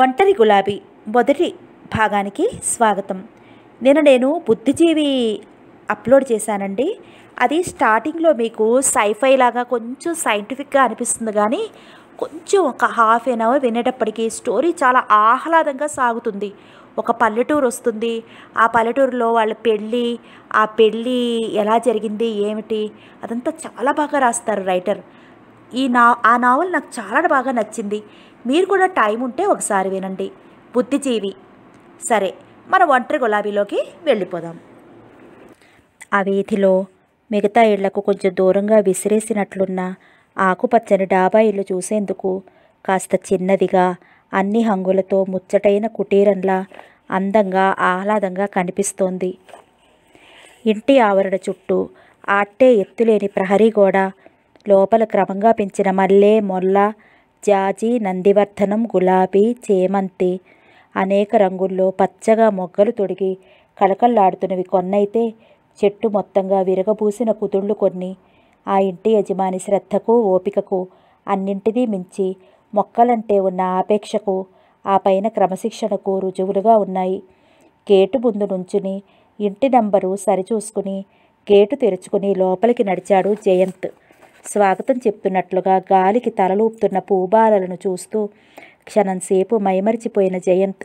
ఒంటరి గులాబీ మొదటి భాగానికి స్వాగతం నేను నేను బుద్ధిజీవి అప్లోడ్ చేశానండి అది స్టార్టింగ్లో మీకు సైఫై లాగా కొంచెం సైంటిఫిక్గా అనిపిస్తుంది కానీ కొంచెం ఒక హాఫ్ ఎన్ అవర్ వినేటప్పటికీ స్టోరీ చాలా ఆహ్లాదంగా సాగుతుంది ఒక పల్లెటూరు వస్తుంది ఆ పల్లెటూరులో వాళ్ళ పెళ్ళి ఆ పెళ్ళి ఎలా జరిగింది ఏమిటి అదంతా చాలా బాగా రాస్తారు రైటర్ ఈ నా ఆ నావల్ నాకు చాలా బాగా నచ్చింది మీరు కూడా టైం ఉంటే ఒకసారి వినండి బుద్ధిజీవి సరే మన ఒంటరి గులాబీలోకి వెళ్ళిపోదాం ఆ వీధిలో మిగతా ఇళ్లకు కొంచెం దూరంగా విసిరేసినట్లున్న ఆకుపచ్చని డాబా ఇల్లు చూసేందుకు కాస్త చిన్నదిగా అన్ని హంగులతో ముచ్చటైన కుటీరంలా అందంగా ఆహ్లాదంగా కనిపిస్తోంది ఇంటి ఆవరణ చుట్టూ ఆట్టే ఎత్తులేని ప్రహరీ గోడ లోపల క్రమంగా పెంచిన మల్లె మొల్ల జాజి నందివర్ధనం గులాబీ చేమంతి అనేక రంగుల్లో పచ్చగా మొగ్గలు తొడిగి కళకళలాడుతున్నవి కొన్నైతే చెట్టు మొత్తంగా విరగబూసిన కుదుళ్ళు కొన్ని ఆ ఇంటి యజమాని శ్రద్ధకు ఓపికకు అన్నింటినీ మించి మొక్కలంటే ఉన్న ఆపేక్షకు ఆ పైన క్రమశిక్షణకు రుజువులుగా ఉన్నాయి గేటు ముందు నుంచుని ఇంటి నంబరు సరిచూసుకుని గేటు తెరుచుకుని లోపలికి నడిచాడు జయంత్ స్వాగతం చెప్తున్నట్లుగా గాలికి తలలూపుతున్న పూబాలలను చూస్తూ క్షణంసేపు మైమరిచిపోయిన జయంత్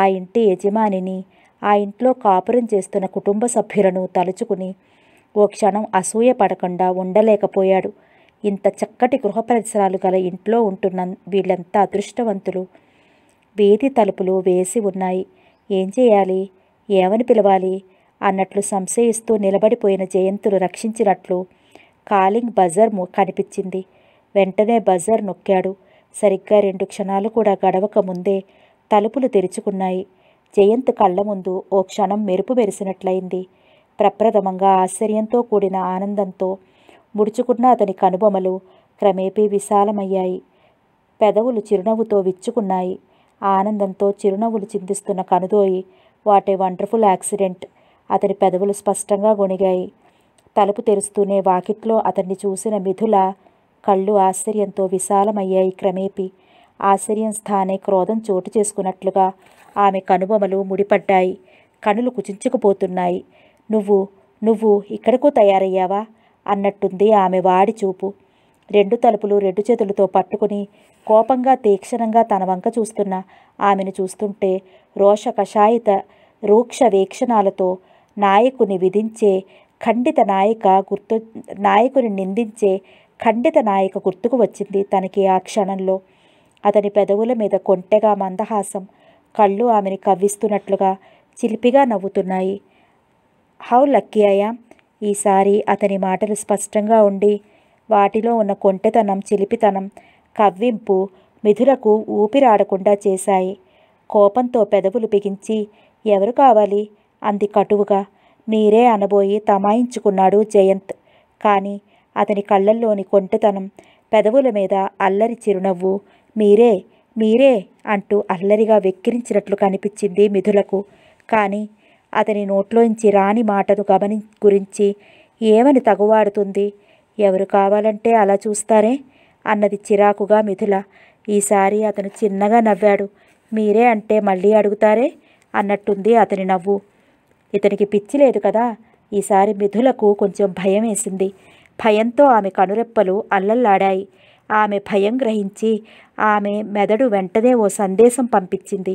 ఆ ఇంటి యజమానిని ఆ ఇంట్లో కాపురం చేస్తున్న కుటుంబ సభ్యులను తలుచుకుని ఓ క్షణం అసూయ పడకుండా ఉండలేకపోయాడు ఇంత చక్కటి గృహ పరిసరాలు గల ఇంట్లో ఉంటున్న వీళ్ళంతా అదృష్టవంతులు వీధి తలుపులు వేసి ఉన్నాయి ఏం చేయాలి ఏమని పిలవాలి అన్నట్లు సంశయిస్తూ నిలబడిపోయిన జయంతులు రక్షించినట్లు కాలింగ్ బజర్ కనిపించింది వెంటనే బజర్ నొక్కాడు సరిగ్గా రెండు క్షణాలు కూడా గడవక ముందే తలుపులు తెరుచుకున్నాయి జయంత్ కళ్ళ ముందు ఓ క్షణం మెరుపు మెరిసినట్లయింది ప్రప్రథమంగా ఆశ్చర్యంతో కూడిన ఆనందంతో ముడుచుకున్న అతని కనుబొమలు క్రమేపీ విశాలమయ్యాయి పెదవులు చిరునవ్వుతో విచ్చుకున్నాయి ఆనందంతో చిరునవ్వులు చిందిస్తున్న కనుదోయి వాటే వండర్ఫుల్ యాక్సిడెంట్ అతని పెదవులు స్పష్టంగా గొనిగాయి తలుపు తెరుస్తూనే వాకిట్లో అతన్ని చూసిన మిథుల కళ్ళు ఆశ్చర్యంతో విశాలమయ్యాయి క్రమేపి ఆశ్చర్యం స్థానే క్రోధం చోటు చేసుకున్నట్లుగా ఆమె కనుబొమలు ముడిపడ్డాయి కనులు కుచించుకుపోతున్నాయి నువ్వు నువ్వు ఇక్కడకు తయారయ్యావా అన్నట్టుంది ఆమె వాడి చూపు రెండు తలుపులు రెండు చేతులతో పట్టుకుని కోపంగా తీక్షణంగా తన వంక చూస్తున్న ఆమెను చూస్తుంటే రోష కషాయిత రూక్ష వీక్షణాలతో నాయకుని విధించే ఖండిత నాయక గుర్తు నాయకుని నిందించే ఖండిత నాయక గుర్తుకు వచ్చింది తనకి ఆ క్షణంలో అతని పెదవుల మీద కొంటెగా మందహాసం కళ్ళు ఆమెని కవ్విస్తున్నట్లుగా చిలిపిగా నవ్వుతున్నాయి హౌ లక్కీ అయ్యా ఈసారి అతని మాటలు స్పష్టంగా ఉండి వాటిలో ఉన్న కొంటెతనం చిలిపితనం కవ్వింపు మిథులకు ఊపిరాడకుండా చేశాయి కోపంతో పెదవులు బిగించి ఎవరు కావాలి అంది కటువుగా మీరే అనబోయి తమాయించుకున్నాడు జయంత్ కానీ అతని కళ్ళల్లోని కొంటతనం పెదవుల మీద అల్లరి చిరునవ్వు మీరే మీరే అంటూ అల్లరిగా వెక్కిరించినట్లు కనిపించింది మిథులకు కానీ అతని నోట్లోంచి రాని మాటను గమని గురించి ఏమని తగువాడుతుంది ఎవరు కావాలంటే అలా చూస్తారే అన్నది చిరాకుగా మిథుల ఈసారి అతను చిన్నగా నవ్వాడు మీరే అంటే మళ్ళీ అడుగుతారే అన్నట్టుంది అతని నవ్వు ఇతనికి పిచ్చి లేదు కదా ఈసారి మిథులకు కొంచెం భయమేసింది భయంతో ఆమె కనురెప్పలు అల్లల్లాడాయి ఆమె భయం గ్రహించి ఆమె మెదడు వెంటనే ఓ సందేశం పంపించింది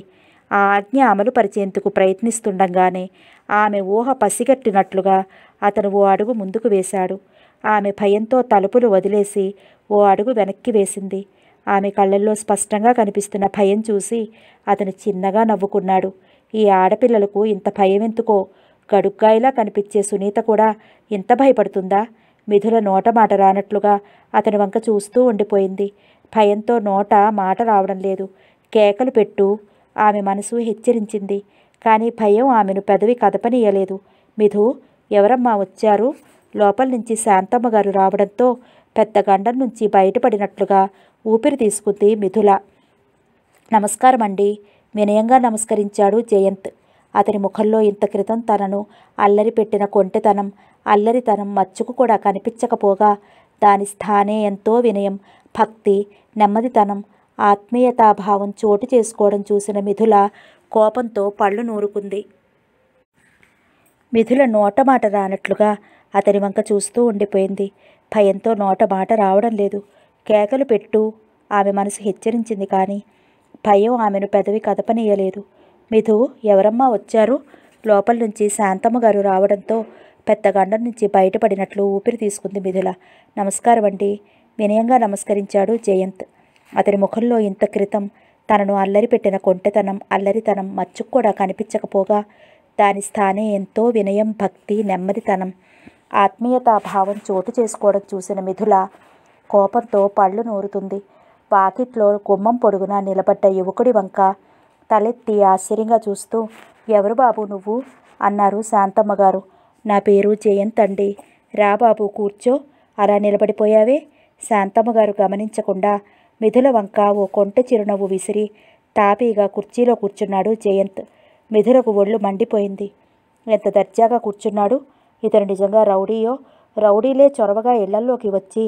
ఆ ఆజ్ఞ అమలు పరిచేందుకు ప్రయత్నిస్తుండగానే ఆమె ఊహ పసిగట్టినట్లుగా అతను ఓ అడుగు ముందుకు వేశాడు ఆమె భయంతో తలుపులు వదిలేసి ఓ అడుగు వెనక్కి వేసింది ఆమె కళ్ళల్లో స్పష్టంగా కనిపిస్తున్న భయం చూసి అతను చిన్నగా నవ్వుకున్నాడు ఈ ఆడపిల్లలకు ఇంత భయం ఎందుకో గడుగ్గాయిలా కనిపించే సునీత కూడా ఇంత భయపడుతుందా మిథుల నోట మాట రానట్లుగా అతని వంక చూస్తూ ఉండిపోయింది భయంతో నోట మాట రావడం లేదు కేకలు పెట్టు ఆమె మనసు హెచ్చరించింది కానీ భయం ఆమెను పెదవి కదపనీయలేదు మిథు ఎవరమ్మా వచ్చారు లోపల నుంచి శాంతమ్మ గారు రావడంతో పెద్ద గండం నుంచి బయటపడినట్లుగా ఊపిరి తీసుకుంది మిథుల నమస్కారం అండి వినయంగా నమస్కరించాడు జయంత్ అతని ముఖంలో ఇంత క్రితం తనను అల్లరి పెట్టిన కొంటెతనం అల్లరితనం మచ్చుకు కూడా కనిపించకపోగా దాని స్థానే ఎంతో వినయం భక్తి నెమ్మదితనం ఆత్మీయతాభావం చోటు చేసుకోవడం చూసిన మిథుల కోపంతో పళ్ళు నూరుకుంది మిథుల నోటమాట రానట్లుగా అతని వంక చూస్తూ ఉండిపోయింది భయంతో నోటమాట రావడం లేదు కేకలు పెట్టు ఆమె మనసు హెచ్చరించింది కానీ భయం ఆమెను పెదవి కదపనీయలేదు మిధు ఎవరమ్మా వచ్చారు లోపల నుంచి శాంతమ్మ గారు రావడంతో పెద్ద గండం నుంచి బయటపడినట్లు ఊపిరి తీసుకుంది మిథుల నమస్కారం అండి వినయంగా నమస్కరించాడు జయంత్ అతని ముఖంలో ఇంత క్రితం తనను అల్లరి పెట్టిన కొంటెతనం అల్లరితనం మచ్చు కూడా కనిపించకపోగా దాని స్థానే ఎంతో వినయం భక్తి నెమ్మదితనం ఆత్మీయతాభావం చోటు చేసుకోవడం చూసిన మిథుల కోపంతో పళ్ళు నూరుతుంది వాకిట్లో గుమ్మం పొడుగున నిలబడ్డ యువకుడి వంక తలెత్తి ఆశ్చర్యంగా చూస్తూ ఎవరు బాబు నువ్వు అన్నారు శాంతమ్మగారు నా పేరు జయంత్ అండి రా బాబు కూర్చో అలా నిలబడిపోయావే శాంతమ్మగారు గమనించకుండా మిథుల వంక ఓ కొంట చిరునవ్వు విసిరి తాపీగా కుర్చీలో కూర్చున్నాడు జయంత్ మిథులకు ఒళ్ళు మండిపోయింది ఎంత దర్జాగా కూర్చున్నాడు ఇతను నిజంగా రౌడీయో రౌడీలే చొరవగా ఇళ్లల్లోకి వచ్చి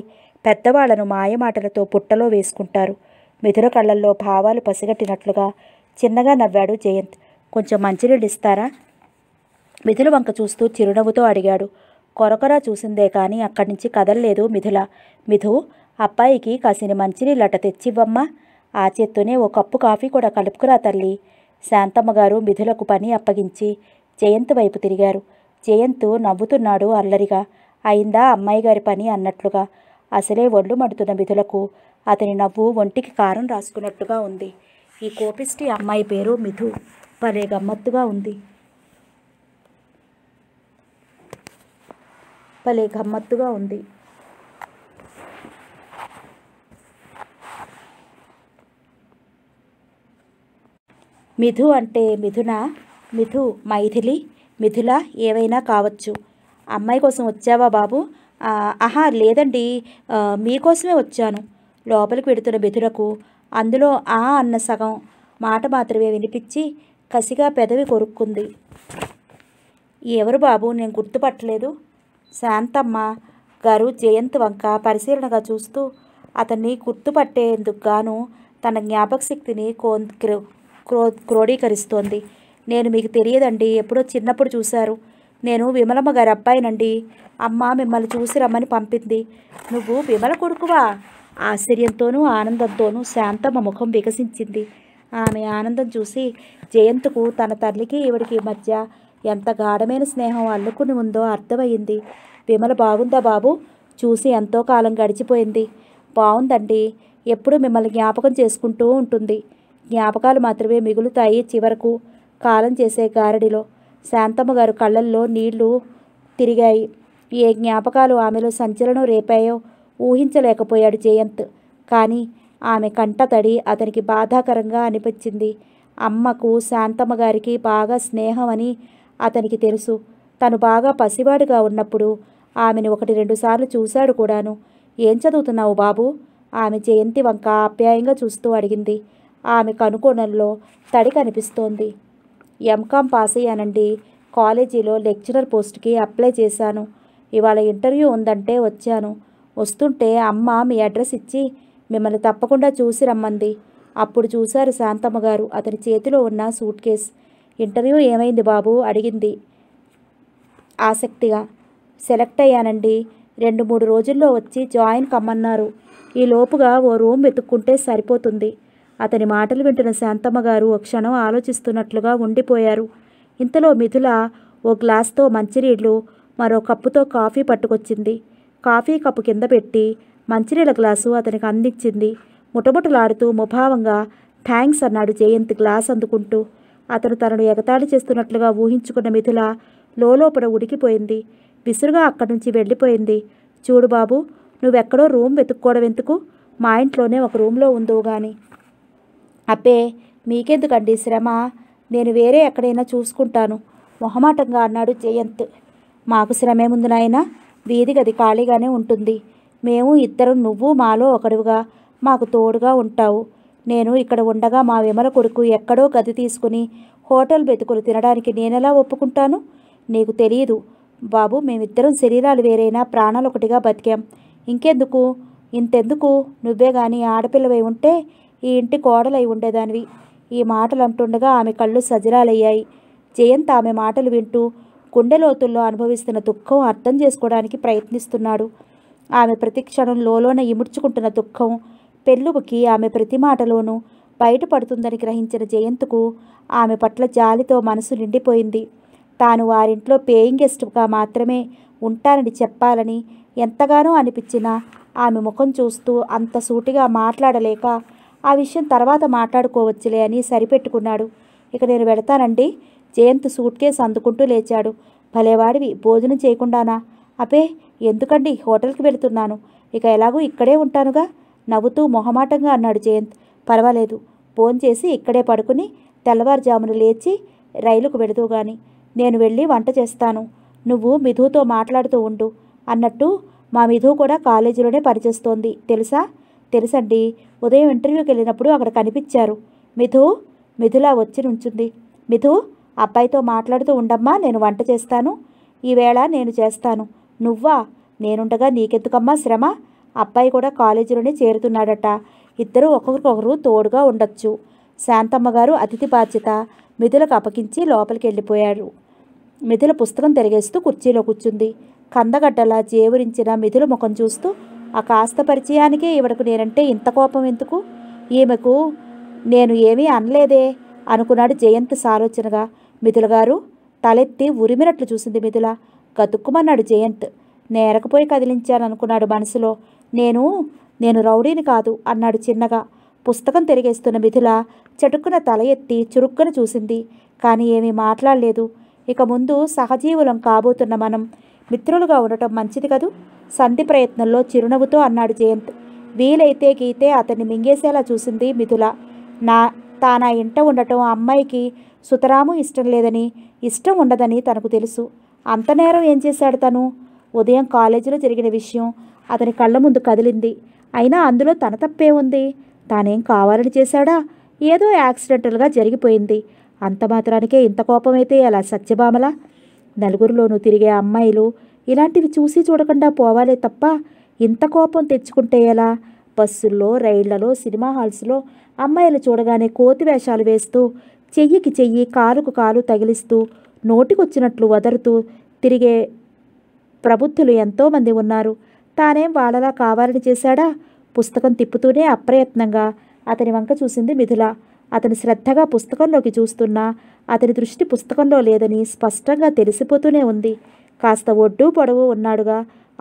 పెద్దవాళ్లను మాయమాటలతో పుట్టలో వేసుకుంటారు మిథుర కళ్ళల్లో భావాలు పసిగట్టినట్లుగా చిన్నగా నవ్వాడు జయంత్ కొంచెం మంచినీళ్ళు ఇస్తారా మిథుల వంక చూస్తూ చిరునవ్వుతో అడిగాడు కొరకొరా చూసిందే కానీ అక్కడి నుంచి కదలలేదు మిథుల మిథు అబ్బాయికి కాసిని మంచినీళ్ళట తెచ్చివ్వమ్మా ఆ చేత్తోనే ఓ కప్పు కాఫీ కూడా కలుపుకురా తల్లి శాంతమ్మ గారు మిథులకు పని అప్పగించి జయంత్ వైపు తిరిగారు జయంత్ నవ్వుతున్నాడు అల్లరిగా అయిందా అమ్మాయి గారి పని అన్నట్లుగా అసలే ఒళ్ళు మడుతున్న మిథులకు అతని నవ్వు ఒంటికి కారం రాసుకున్నట్టుగా ఉంది ఈ కోపిష్టి అమ్మాయి పేరు మిథు భలే గమ్మత్తుగా ఉంది భలే గమ్మత్తుగా ఉంది మిథు అంటే మిథున మిథు మైథిలి మిథుల ఏవైనా కావచ్చు అమ్మాయి కోసం వచ్చావా బాబు ఆహా లేదండి మీకోసమే వచ్చాను లోపలికి పెడుతున్న బెదురకు అందులో ఆ అన్న సగం మాట మాత్రమే వినిపించి కసిగా పెదవి కొరుక్కుంది ఎవరు బాబు నేను గుర్తుపట్టలేదు శాంతమ్మ గారు జయంత్ వంక పరిశీలనగా చూస్తూ అతన్ని గుర్తుపట్టేందుకు గాను తన జ్ఞాపక శక్తిని క్రో క్రో క్రోడీకరిస్తోంది నేను మీకు తెలియదండి ఎప్పుడో చిన్నప్పుడు చూశారు నేను విమలమ్మ గారి అబ్బాయినండి అమ్మ మిమ్మల్ని చూసి రమ్మని పంపింది నువ్వు విమల కొడుకువా ఆశ్చర్యంతోనూ ఆనందంతోనూ శాంతమ్మ ముఖం వికసించింది ఆమె ఆనందం చూసి జయంత్కు తన తల్లికి ఈవిడికి మధ్య ఎంత గాఢమైన స్నేహం అల్లుకుని ఉందో అర్థమయ్యింది విమల బాగుందా బాబు చూసి ఎంతో కాలం గడిచిపోయింది బాగుందండి ఎప్పుడు మిమ్మల్ని జ్ఞాపకం చేసుకుంటూ ఉంటుంది జ్ఞాపకాలు మాత్రమే మిగులుతాయి చివరకు కాలం చేసే గారడిలో శాంతమ్మ గారు కళ్ళల్లో నీళ్లు తిరిగాయి ఏ జ్ఞాపకాలు ఆమెలో సంచలనం రేపాయో ఊహించలేకపోయాడు జయంత్ కానీ ఆమె కంట తడి అతనికి బాధాకరంగా అనిపించింది అమ్మకు శాంతమ్మ గారికి బాగా స్నేహం అని అతనికి తెలుసు తను బాగా పసివాడుగా ఉన్నప్పుడు ఆమెను ఒకటి రెండుసార్లు చూశాడు కూడాను ఏం చదువుతున్నావు బాబు ఆమె జయంతి వంక ఆప్యాయంగా చూస్తూ అడిగింది ఆమె కనుకోణంలో తడి కనిపిస్తోంది ఎంకామ్ పాస్ అయ్యానండి కాలేజీలో లెక్చరర్ పోస్ట్కి అప్లై చేశాను ఇవాళ ఇంటర్వ్యూ ఉందంటే వచ్చాను వస్తుంటే అమ్మ మీ అడ్రస్ ఇచ్చి మిమ్మల్ని తప్పకుండా చూసి రమ్మంది అప్పుడు చూశారు శాంతమ్మ గారు అతని చేతిలో ఉన్న సూట్ కేస్ ఇంటర్వ్యూ ఏమైంది బాబు అడిగింది ఆసక్తిగా సెలెక్ట్ అయ్యానండి రెండు మూడు రోజుల్లో వచ్చి జాయిన్ కమ్మన్నారు లోపుగా ఓ రూమ్ వెతుక్కుంటే సరిపోతుంది అతని మాటలు వింటున్న శాంతమ్మగారు ఒక క్షణం ఆలోచిస్తున్నట్లుగా ఉండిపోయారు ఇంతలో మిథుల ఓ గ్లాస్తో మంచినీళ్ళు మరో కప్పుతో కాఫీ పట్టుకొచ్చింది కాఫీ కప్పు కింద పెట్టి మంచినీళ్ళ గ్లాసు అతనికి అందించింది ముటముటలాడుతూ ముభావంగా థ్యాంక్స్ అన్నాడు జయంత్ గ్లాస్ అందుకుంటూ అతను తనను ఎగతాళి చేస్తున్నట్లుగా ఊహించుకున్న మిథుల లోపల ఉడికిపోయింది విసురుగా అక్కడి నుంచి వెళ్ళిపోయింది చూడు బాబు నువ్వెక్కడో రూమ్ వెతుక్కోవడం ఎందుకు మా ఇంట్లోనే ఒక రూమ్లో ఉందో గాని అబ్బే మీకెందుకండి శ్రమ నేను వేరే ఎక్కడైనా చూసుకుంటాను మొహమాటంగా అన్నాడు జయంత్ మాకు శ్రమేముంది నాయన వీధి గది ఖాళీగానే ఉంటుంది మేము ఇద్దరం నువ్వు మాలో ఒకడుగా మాకు తోడుగా ఉంటావు నేను ఇక్కడ ఉండగా మా విమల కొడుకు ఎక్కడో గది తీసుకుని హోటల్ బెతుకులు తినడానికి నేనెలా ఒప్పుకుంటాను నీకు తెలియదు బాబు మేమిద్దరం శరీరాలు వేరైనా ప్రాణాలు ఒకటిగా బతికాం ఇంకెందుకు ఇంతెందుకు నువ్వే కానీ ఆడపిల్లవై ఉంటే ఈ ఇంటి కోడలై ఉండేదానివి ఈ మాటలు అంటుండగా ఆమె కళ్ళు సజలాలయ్యాయి జయంత్ ఆమె మాటలు వింటూ గుండెలోతుల్లో అనుభవిస్తున్న దుఃఖం అర్థం చేసుకోవడానికి ప్రయత్నిస్తున్నాడు ఆమె ప్రతి క్షణం ఇముడ్చుకుంటున్న దుఃఖం పెళ్ళుకి ఆమె ప్రతి మాటలోనూ బయటపడుతుందని గ్రహించిన జయంత్కు ఆమె పట్ల జాలితో మనసు నిండిపోయింది తాను వారింట్లో పేయింగ్ గెస్ట్గా మాత్రమే ఉంటానని చెప్పాలని ఎంతగానో అనిపించినా ఆమె ముఖం చూస్తూ అంత సూటిగా మాట్లాడలేక ఆ విషయం తర్వాత మాట్లాడుకోవచ్చులే అని సరిపెట్టుకున్నాడు ఇక నేను వెళతానండి జయంత్ సూట్ కేసు అందుకుంటూ లేచాడు భలేవాడివి భోజనం చేయకుండానా అపే ఎందుకండి హోటల్కి వెళుతున్నాను ఇక ఎలాగూ ఇక్కడే ఉంటానుగా నవ్వుతూ మొహమాటంగా అన్నాడు జయంత్ పర్వాలేదు ఫోన్ చేసి ఇక్కడే పడుకుని తెల్లవారుజామున లేచి రైలుకు వెళుతూ గాని నేను వెళ్ళి వంట చేస్తాను నువ్వు మిధుతో మాట్లాడుతూ ఉండు అన్నట్టు మా మిధు కూడా కాలేజీలోనే పనిచేస్తోంది తెలుసా తెలుసండి ఉదయం ఇంటర్వ్యూకి వెళ్ళినప్పుడు అక్కడ కనిపించారు మిథు మిథులా వచ్చి నుంచుంది మిథు అబ్బాయితో మాట్లాడుతూ ఉండమ్మా నేను వంట చేస్తాను ఈవేళ నేను చేస్తాను నువ్వా నేనుండగా నీకెందుకమ్మా శ్రమ అబ్బాయి కూడా కాలేజీలోనే చేరుతున్నాడట ఇద్దరూ ఒకరికొకరు తోడుగా ఉండొచ్చు శాంతమ్మగారు అతిథి బాధ్యత మిథులకు అప్పగించి లోపలికి వెళ్ళిపోయారు మిథుల పుస్తకం తిరిగేస్తూ కుర్చీలో కూర్చుంది కందగడ్డలా జేవురించిన మిథుల ముఖం చూస్తూ ఆ కాస్త పరిచయానికే ఈవిడకు నేనంటే ఇంత కోపం ఎందుకు ఈమెకు నేను ఏమీ అనలేదే అనుకున్నాడు జయంత్ సాలోచనగా మిథుల గారు తలెత్తి ఉరిమినట్లు చూసింది మిథుల గతుక్కుమన్నాడు జయంత్ నేరకపోయి అనుకున్నాడు మనసులో నేను నేను రౌడీని కాదు అన్నాడు చిన్నగా పుస్తకం తిరిగేస్తున్న మిథుల చటుక్కున తల ఎత్తి చురుక్కున చూసింది కానీ ఏమీ మాట్లాడలేదు ఇక ముందు సహజీవులం కాబోతున్న మనం మిత్రులుగా ఉండటం మంచిది కదూ సంధి ప్రయత్నంలో చిరునవ్వుతో అన్నాడు జయంత్ వీలైతే గీతే అతన్ని మింగేసేలా చూసింది మిథుల నా తాన ఇంట ఉండటం అమ్మాయికి సుతరాము ఇష్టం లేదని ఇష్టం ఉండదని తనకు తెలుసు అంత నేరం ఏం చేశాడు తను ఉదయం కాలేజీలో జరిగిన విషయం అతని కళ్ళ ముందు కదిలింది అయినా అందులో తన తప్పే ఉంది తానేం కావాలని చేశాడా ఏదో యాక్సిడెంటల్గా జరిగిపోయింది అంత మాత్రానికే ఇంత కోపమైతే అలా సత్యభామల నలుగురిలోనూ తిరిగే అమ్మాయిలు ఇలాంటివి చూసి చూడకుండా పోవాలే తప్ప ఇంత కోపం తెచ్చుకుంటే ఎలా బస్సుల్లో రైళ్లలో సినిమా హాల్స్లో అమ్మాయిలు చూడగానే కోతి వేషాలు వేస్తూ చెయ్యికి చెయ్యి కాలుకు కాలు తగిలిస్తూ నోటికొచ్చినట్లు వదరుతూ తిరిగే ప్రబుద్ధులు ఎంతోమంది ఉన్నారు తానేం వాళ్ళలా కావాలని చేశాడా పుస్తకం తిప్పుతూనే అప్రయత్నంగా అతని వంక చూసింది మిథుల అతను శ్రద్ధగా పుస్తకంలోకి చూస్తున్నా అతని దృష్టి పుస్తకంలో లేదని స్పష్టంగా తెలిసిపోతూనే ఉంది కాస్త ఒడ్డు పొడవు ఉన్నాడుగా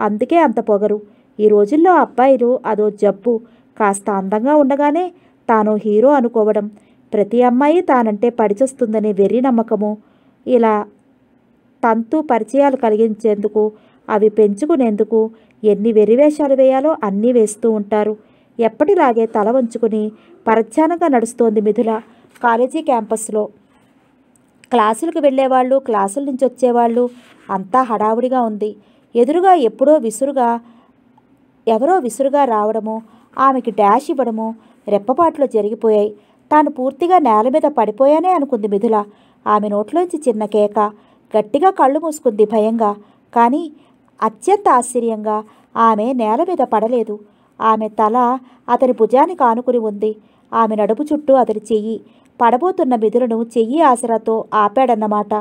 అందుకే అంత పొగరు ఈ రోజుల్లో అబ్బాయిలు అదో జబ్బు కాస్త అందంగా ఉండగానే తాను హీరో అనుకోవడం ప్రతి అమ్మాయి తానంటే పడిచొస్తుందనే వెర్రి నమ్మకము ఇలా తంతు పరిచయాలు కలిగించేందుకు అవి పెంచుకునేందుకు ఎన్ని వెర్రివేషాలు వేయాలో అన్నీ వేస్తూ ఉంటారు ఎప్పటిలాగే తల వంచుకుని పరధ్యానంగా నడుస్తోంది మిథుల కాలేజీ క్యాంపస్లో క్లాసులకు వెళ్ళేవాళ్ళు క్లాసుల నుంచి వచ్చేవాళ్ళు అంతా హడావుడిగా ఉంది ఎదురుగా ఎప్పుడో విసురుగా ఎవరో విసురుగా రావడము ఆమెకి డాష్ ఇవ్వడము రెప్పపాట్లో జరిగిపోయాయి తాను పూర్తిగా నేల మీద పడిపోయానే అనుకుంది మిథుల ఆమె నోట్లోంచి చిన్న కేక గట్టిగా కళ్ళు మూసుకుంది భయంగా కానీ అత్యంత ఆశ్చర్యంగా ఆమె నేల మీద పడలేదు ఆమె తల అతని భుజానికి ఆనుకుని ఉంది ఆమె నడుపు చుట్టూ అతని చెయ్యి పడబోతున్న మిథులను చెయ్యి ఆసరాతో ఆపాడన్నమాట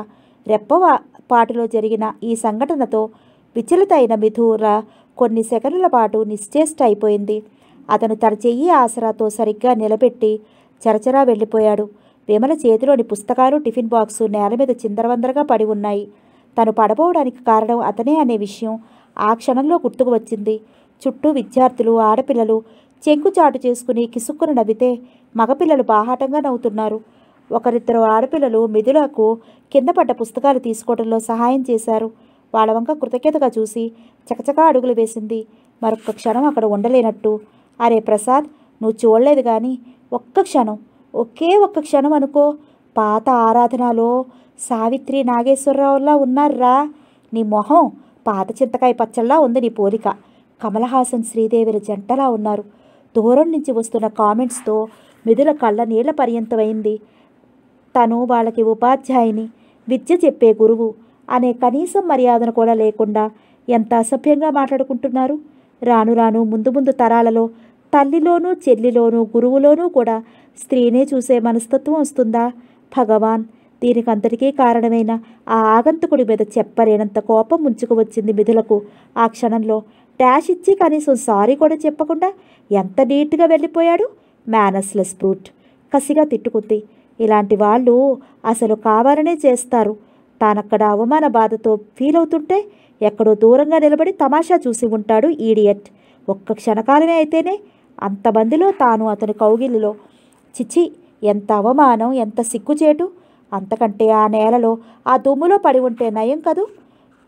రెప్పవ పాటలో జరిగిన ఈ సంఘటనతో విచలిత అయిన మిథుర కొన్ని సెకండ్ల పాటు నిశ్చేష్ట అయిపోయింది అతను తన చెయ్యి ఆసరాతో సరిగ్గా నిలబెట్టి చరచరా వెళ్ళిపోయాడు విమల చేతిలోని పుస్తకాలు టిఫిన్ బాక్సు నేల మీద చిందరవందరగా పడి ఉన్నాయి తను పడబోవడానికి కారణం అతనే అనే విషయం ఆ క్షణంలో గుర్తుకు వచ్చింది చుట్టూ విద్యార్థులు ఆడపిల్లలు చెంకుచాటు చేసుకుని కిసుక్కును నవ్వితే మగపిల్లలు బాహాటంగా నవ్వుతున్నారు ఒకరిద్దరు ఆడపిల్లలు మిథులకు కింద పడ్డ పుస్తకాలు తీసుకోవడంలో సహాయం చేశారు వాళ్ళ వంక కృతజ్ఞతగా చూసి చకచకా అడుగులు వేసింది మరొక్క క్షణం అక్కడ ఉండలేనట్టు అరే ప్రసాద్ నువ్వు చూడలేదు కానీ ఒక్క క్షణం ఒకే ఒక్క క్షణం అనుకో పాత ఆరాధనలో సావిత్రి నాగేశ్వరరావులా ఉన్నారా నీ మొహం పాత చింతకాయ పచ్చల్లా ఉంది నీ పోలిక కమలహాసన్ శ్రీదేవిల జంటలా ఉన్నారు దూరం నుంచి వస్తున్న కామెంట్స్తో మిదుల కళ్ళ నీళ్ల పర్యంతమైంది తను వాళ్ళకి ఉపాధ్యాయుని విద్య చెప్పే గురువు అనే కనీసం మర్యాదను కూడా లేకుండా ఎంత అసభ్యంగా మాట్లాడుకుంటున్నారు రాను రాను ముందు ముందు తరాలలో తల్లిలోనూ చెల్లిలోనూ గురువులోనూ కూడా స్త్రీనే చూసే మనస్తత్వం వస్తుందా భగవాన్ దీనికి అంతటికీ కారణమైన ఆ ఆగంతకుడి మీద చెప్పలేనంత కోపం ముంచుకు వచ్చింది మిథులకు ఆ క్షణంలో డాష్ ఇచ్చి కనీసం సారీ కూడా చెప్పకుండా ఎంత నీట్గా వెళ్ళిపోయాడు మేనస్లెస్ బ్రూట్ కసిగా తిట్టుకుంది ఇలాంటి వాళ్ళు అసలు కావాలనే చేస్తారు తానక్కడ అవమాన బాధతో ఫీల్ అవుతుంటే ఎక్కడో దూరంగా నిలబడి తమాషా చూసి ఉంటాడు ఈడియట్ ఒక్క క్షణకాలమే అయితేనే అంతమందిలో తాను అతని కౌగిలిలో చిచ్చి ఎంత అవమానం ఎంత సిగ్గుచేటు అంతకంటే ఆ నేలలో ఆ దుమ్ములో పడి ఉంటే నయం కదూ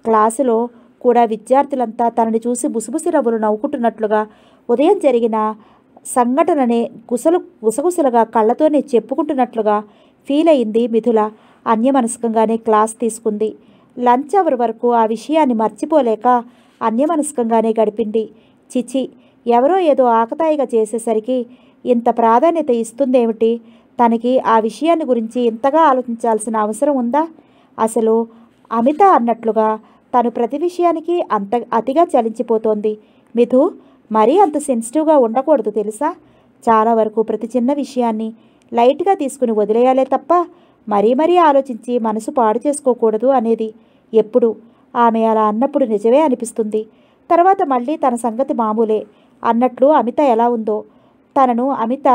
క్లాసులో కూడా విద్యార్థులంతా తనని చూసి బుసిబుసి రవ్వులు నవ్వుకుంటున్నట్లుగా ఉదయం జరిగిన సంఘటననే గుసలు గుసగుసలుగా కళ్ళతోనే చెప్పుకుంటున్నట్లుగా ఫీల్ అయింది మిథుల అన్యమనస్కంగానే క్లాస్ తీసుకుంది లంచ్ అవర్ వరకు ఆ విషయాన్ని మర్చిపోలేక అన్యమనస్కంగానే గడిపింది చిచి ఎవరో ఏదో ఆకతాయిగా చేసేసరికి ఇంత ప్రాధాన్యత ఇస్తుందేమిటి తనకి ఆ విషయాన్ని గురించి ఇంతగా ఆలోచించాల్సిన అవసరం ఉందా అసలు అమిత అన్నట్లుగా తను ప్రతి విషయానికి అంత అతిగా చలించిపోతోంది మిథు మరీ అంత సెన్సిటివ్గా ఉండకూడదు తెలుసా చాలా వరకు ప్రతి చిన్న విషయాన్ని లైట్గా తీసుకుని వదిలేయాలే తప్ప మరీ మరీ ఆలోచించి మనసు పాడు చేసుకోకూడదు అనేది ఎప్పుడు ఆమె అలా అన్నప్పుడు నిజమే అనిపిస్తుంది తర్వాత మళ్ళీ తన సంగతి మామూలే అన్నట్లు అమిత ఎలా ఉందో తనను అమిత